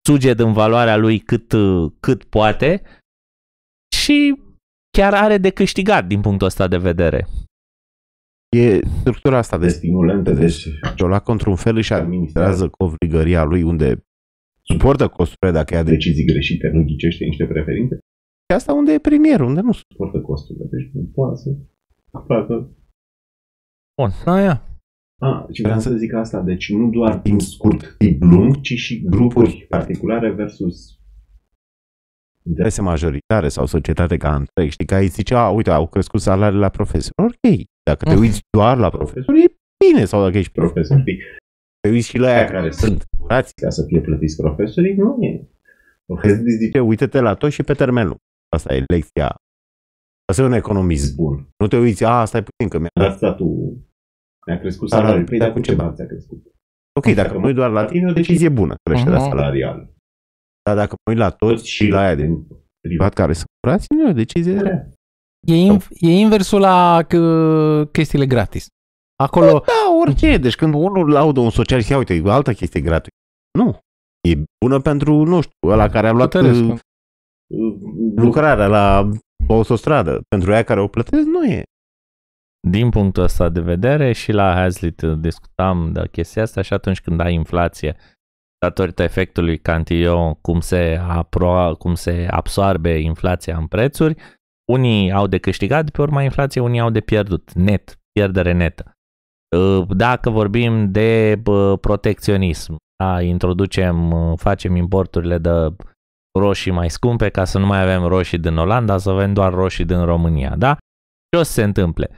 suge din valoarea lui cât, cât poate și chiar are de câștigat din punctul ăsta de vedere. E structura asta de stimulente, deci Ciolac într-un fel își administrează covrigăria lui unde suportă costurile dacă ia decizii greșite, nu ghicește niște preferințe, asta unde e premierul, unde nu suportă costurile. Deci nu poate să facă... Bun, aia. Ah, și vreau să zic asta, deci nu doar timp scurt, timp lung, ci și grupuri particulare versus interese majoritare sau societate ca întreg, știi, că ai zice, a, uite, au crescut salariile la profesori, ok, dacă te uiți doar la profesori, e bine, sau dacă ești profesor, te uiți și la aia care sunt curați ca să fie plătiți profesorii, nu e. Profesorii zice, uite-te la toți și pe termen lung. Asta e lecția. Asta e un economist bun. Nu te uiți, a, stai puțin că mi-a... Dar statul mi-a crescut da, da, salariul. Da, păi, dar cu ce bani ți-a crescut? Ok, dacă mă uit doar la tine, o decizie adică bună creșterea salarială. Dar dacă mă uit la toți și la aia din privat care sunt curați, nu e o decizie. E, inv- e inversul la c- chestiile gratis. Acolo... Da, da, orice. Deci când unul laudă un socialist, ia uite, altă chestie gratuită. Nu. E bună pentru, nu știu, ăla care a luat uh, Mm, lucrarea la o autostradă. Pentru ea care o plătesc, nu e. Din punctul ăsta de vedere și la Hazlitt discutam de chestia asta și atunci când ai inflație datorită efectului Cantillon, cum se, apro- cum se absorbe inflația în prețuri, unii au de câștigat pe urma inflației, unii au de pierdut net, pierdere netă. Uh, dacă vorbim de uh, protecționism, da, introducem, uh, facem importurile de roșii mai scumpe ca să nu mai avem roșii din Olanda, să avem doar roșii din România, da? Ce o să se întâmple?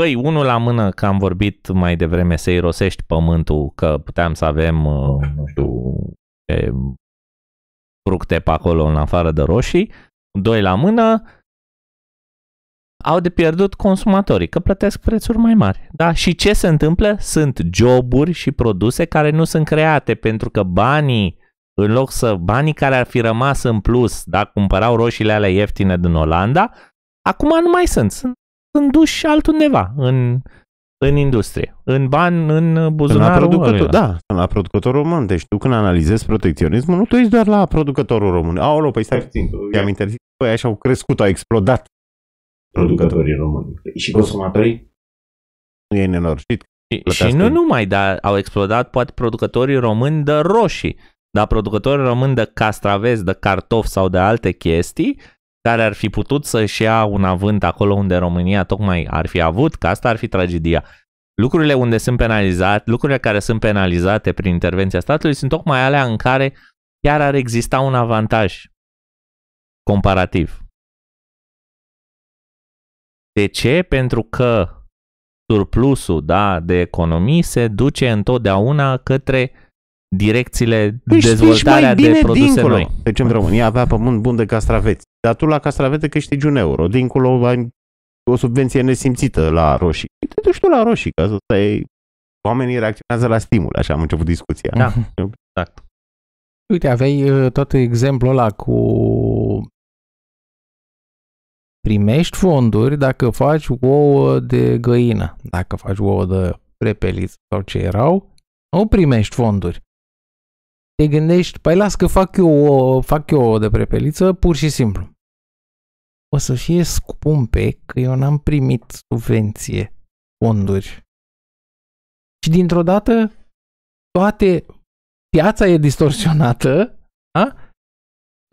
Păi, unul la mână, că am vorbit mai devreme să irosești pământul, că puteam să avem, uh, nu știu, e, fructe pe acolo în afară de roșii, doi la mână, au de pierdut consumatorii, că plătesc prețuri mai mari. Da? Și ce se întâmplă? Sunt joburi și produse care nu sunt create pentru că banii în loc să banii care ar fi rămas în plus dacă cumpărau roșiile alea ieftine din Olanda, acum nu mai sunt. Sunt, sunt duși altundeva, în, în industrie, în bani, în buzunarul la producător, Da, la producătorul român. Deci tu când analizezi protecționismul, nu te uiți doar la producătorul român. Aolo, păi stai puțin, i-am interzis, păi așa au crescut, au explodat producătorii români și consumatorii. E nenorocit. Și, și nu numai, dar au explodat poate producătorii români de roșii dar producătorii români de castraveți, de cartofi sau de alte chestii, care ar fi putut să-și ia un avânt acolo unde România tocmai ar fi avut, că asta ar fi tragedia. Lucrurile unde sunt penalizate, lucrurile care sunt penalizate prin intervenția statului sunt tocmai alea în care chiar ar exista un avantaj comparativ. De ce? Pentru că surplusul da, de economii se duce întotdeauna către direcțiile, își păi dezvoltarea de produse dincolo. noi. Deci în România avea pământ bun de castraveți, dar tu la castravete câștigi un euro, dincolo ai o subvenție nesimțită la roșii. Păi te duci tu la roșii, că asta e... Oamenii reacționează la stimul, așa am început discuția. Da. Exact. Uite, aveai uh, tot exemplul ăla cu primești fonduri dacă faci ouă de găină, dacă faci ouă de prepeliță sau ce erau, nu primești fonduri te gândești, păi las că fac eu, o, fac eu o de prepeliță pur și simplu. O să fie scumpe că eu n-am primit subvenție, fonduri. Și dintr-o dată toate piața e distorsionată, a?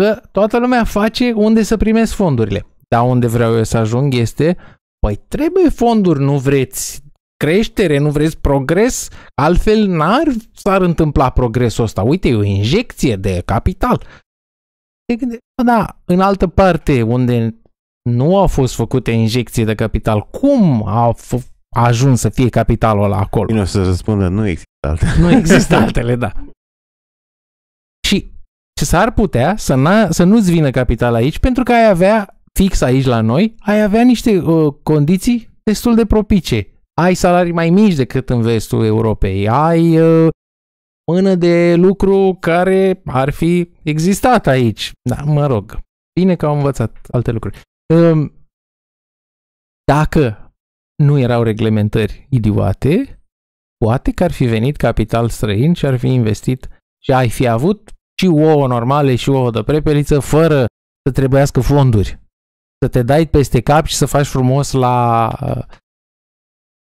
că toată lumea face unde să primesc fondurile. Dar unde vreau eu să ajung este, păi trebuie fonduri, nu vreți creștere, nu vreți progres, altfel n-ar s-ar întâmpla progresul ăsta. Uite, e o injecție de capital. da, în altă parte unde nu au fost făcute injecții de capital, cum a, f- a ajuns să fie capitalul ăla acolo? Bine o să răspundă, nu există altele. Nu există altele, da. Și s-ar putea să, n- să nu-ți vină capital aici pentru că ai avea fix aici la noi, ai avea niște uh, condiții destul de propice ai salarii mai mici decât în vestul Europei, ai uh, mână de lucru care ar fi existat aici. Da, mă rog, bine că au învățat alte lucruri. Uh, dacă nu erau reglementări idiote, poate că ar fi venit capital străin și ar fi investit și ai fi avut și ouă normale și ouă de prepeliță fără să trebuiască fonduri. Să te dai peste cap și să faci frumos la uh,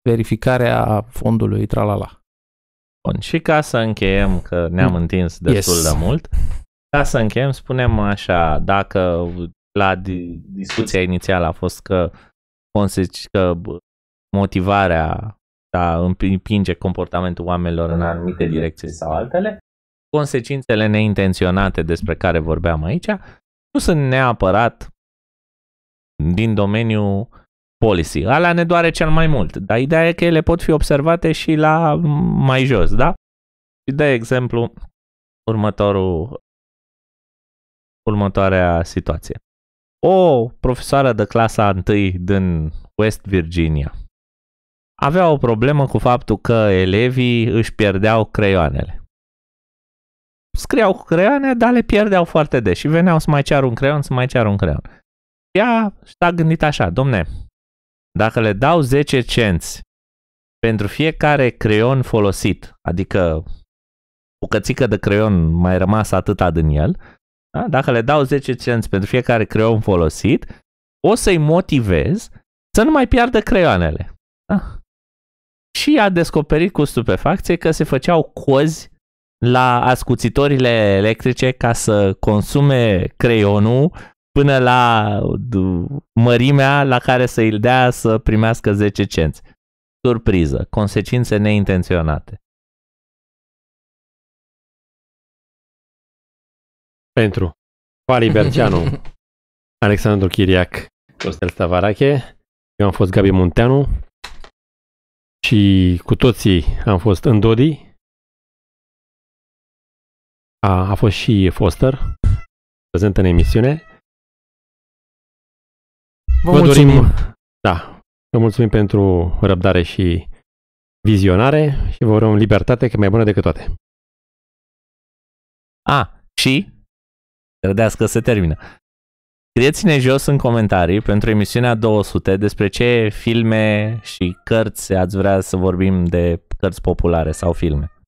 verificarea fondului, tralala. Bun, și ca să încheiem, că ne-am mm. întins destul yes. de mult, ca să încheiem, spunem așa, dacă la discuția inițială a fost că conseci că motivarea da, împinge comportamentul oamenilor în anumite direcții sau altele, consecințele neintenționate despre care vorbeam aici nu sunt neapărat din domeniul policy. Alea ne doare cel mai mult, dar ideea e că ele pot fi observate și la mai jos, da? Și de exemplu, următorul, următoarea situație. O profesoară de clasa 1 din West Virginia avea o problemă cu faptul că elevii își pierdeau creioanele. Scriau cu creioane, dar le pierdeau foarte des și veneau să mai ceară un creion, să mai ceară un creion. Ea s-a gândit așa, domne, dacă le dau 10 cenți pentru fiecare creion folosit, adică bucățică de creion mai rămas atâta din el, da? dacă le dau 10 cenți pentru fiecare creion folosit, o să-i motivez să nu mai piardă creioanele. Da? Și a descoperit cu stupefacție că se făceau cozi la ascuțitorile electrice ca să consume creionul până la mărimea la care să îl dea să primească 10 cenți. Surpriză, consecințe neintenționate. Pentru Fali Berceanu, Alexandru Chiriac, Costel Stavarache, eu am fost Gabi Munteanu și cu toții am fost în Dodi. A, a fost și Foster, prezent în emisiune. Vă, Vă mulțumim. dorim, da, vă mulțumim pentru răbdare și vizionare și vă urăm libertate că e mai bună decât toate. A, și? Rădească că se termină. Scrieți-ne jos în comentarii pentru emisiunea 200 despre ce filme și cărți ați vrea să vorbim de cărți populare sau filme.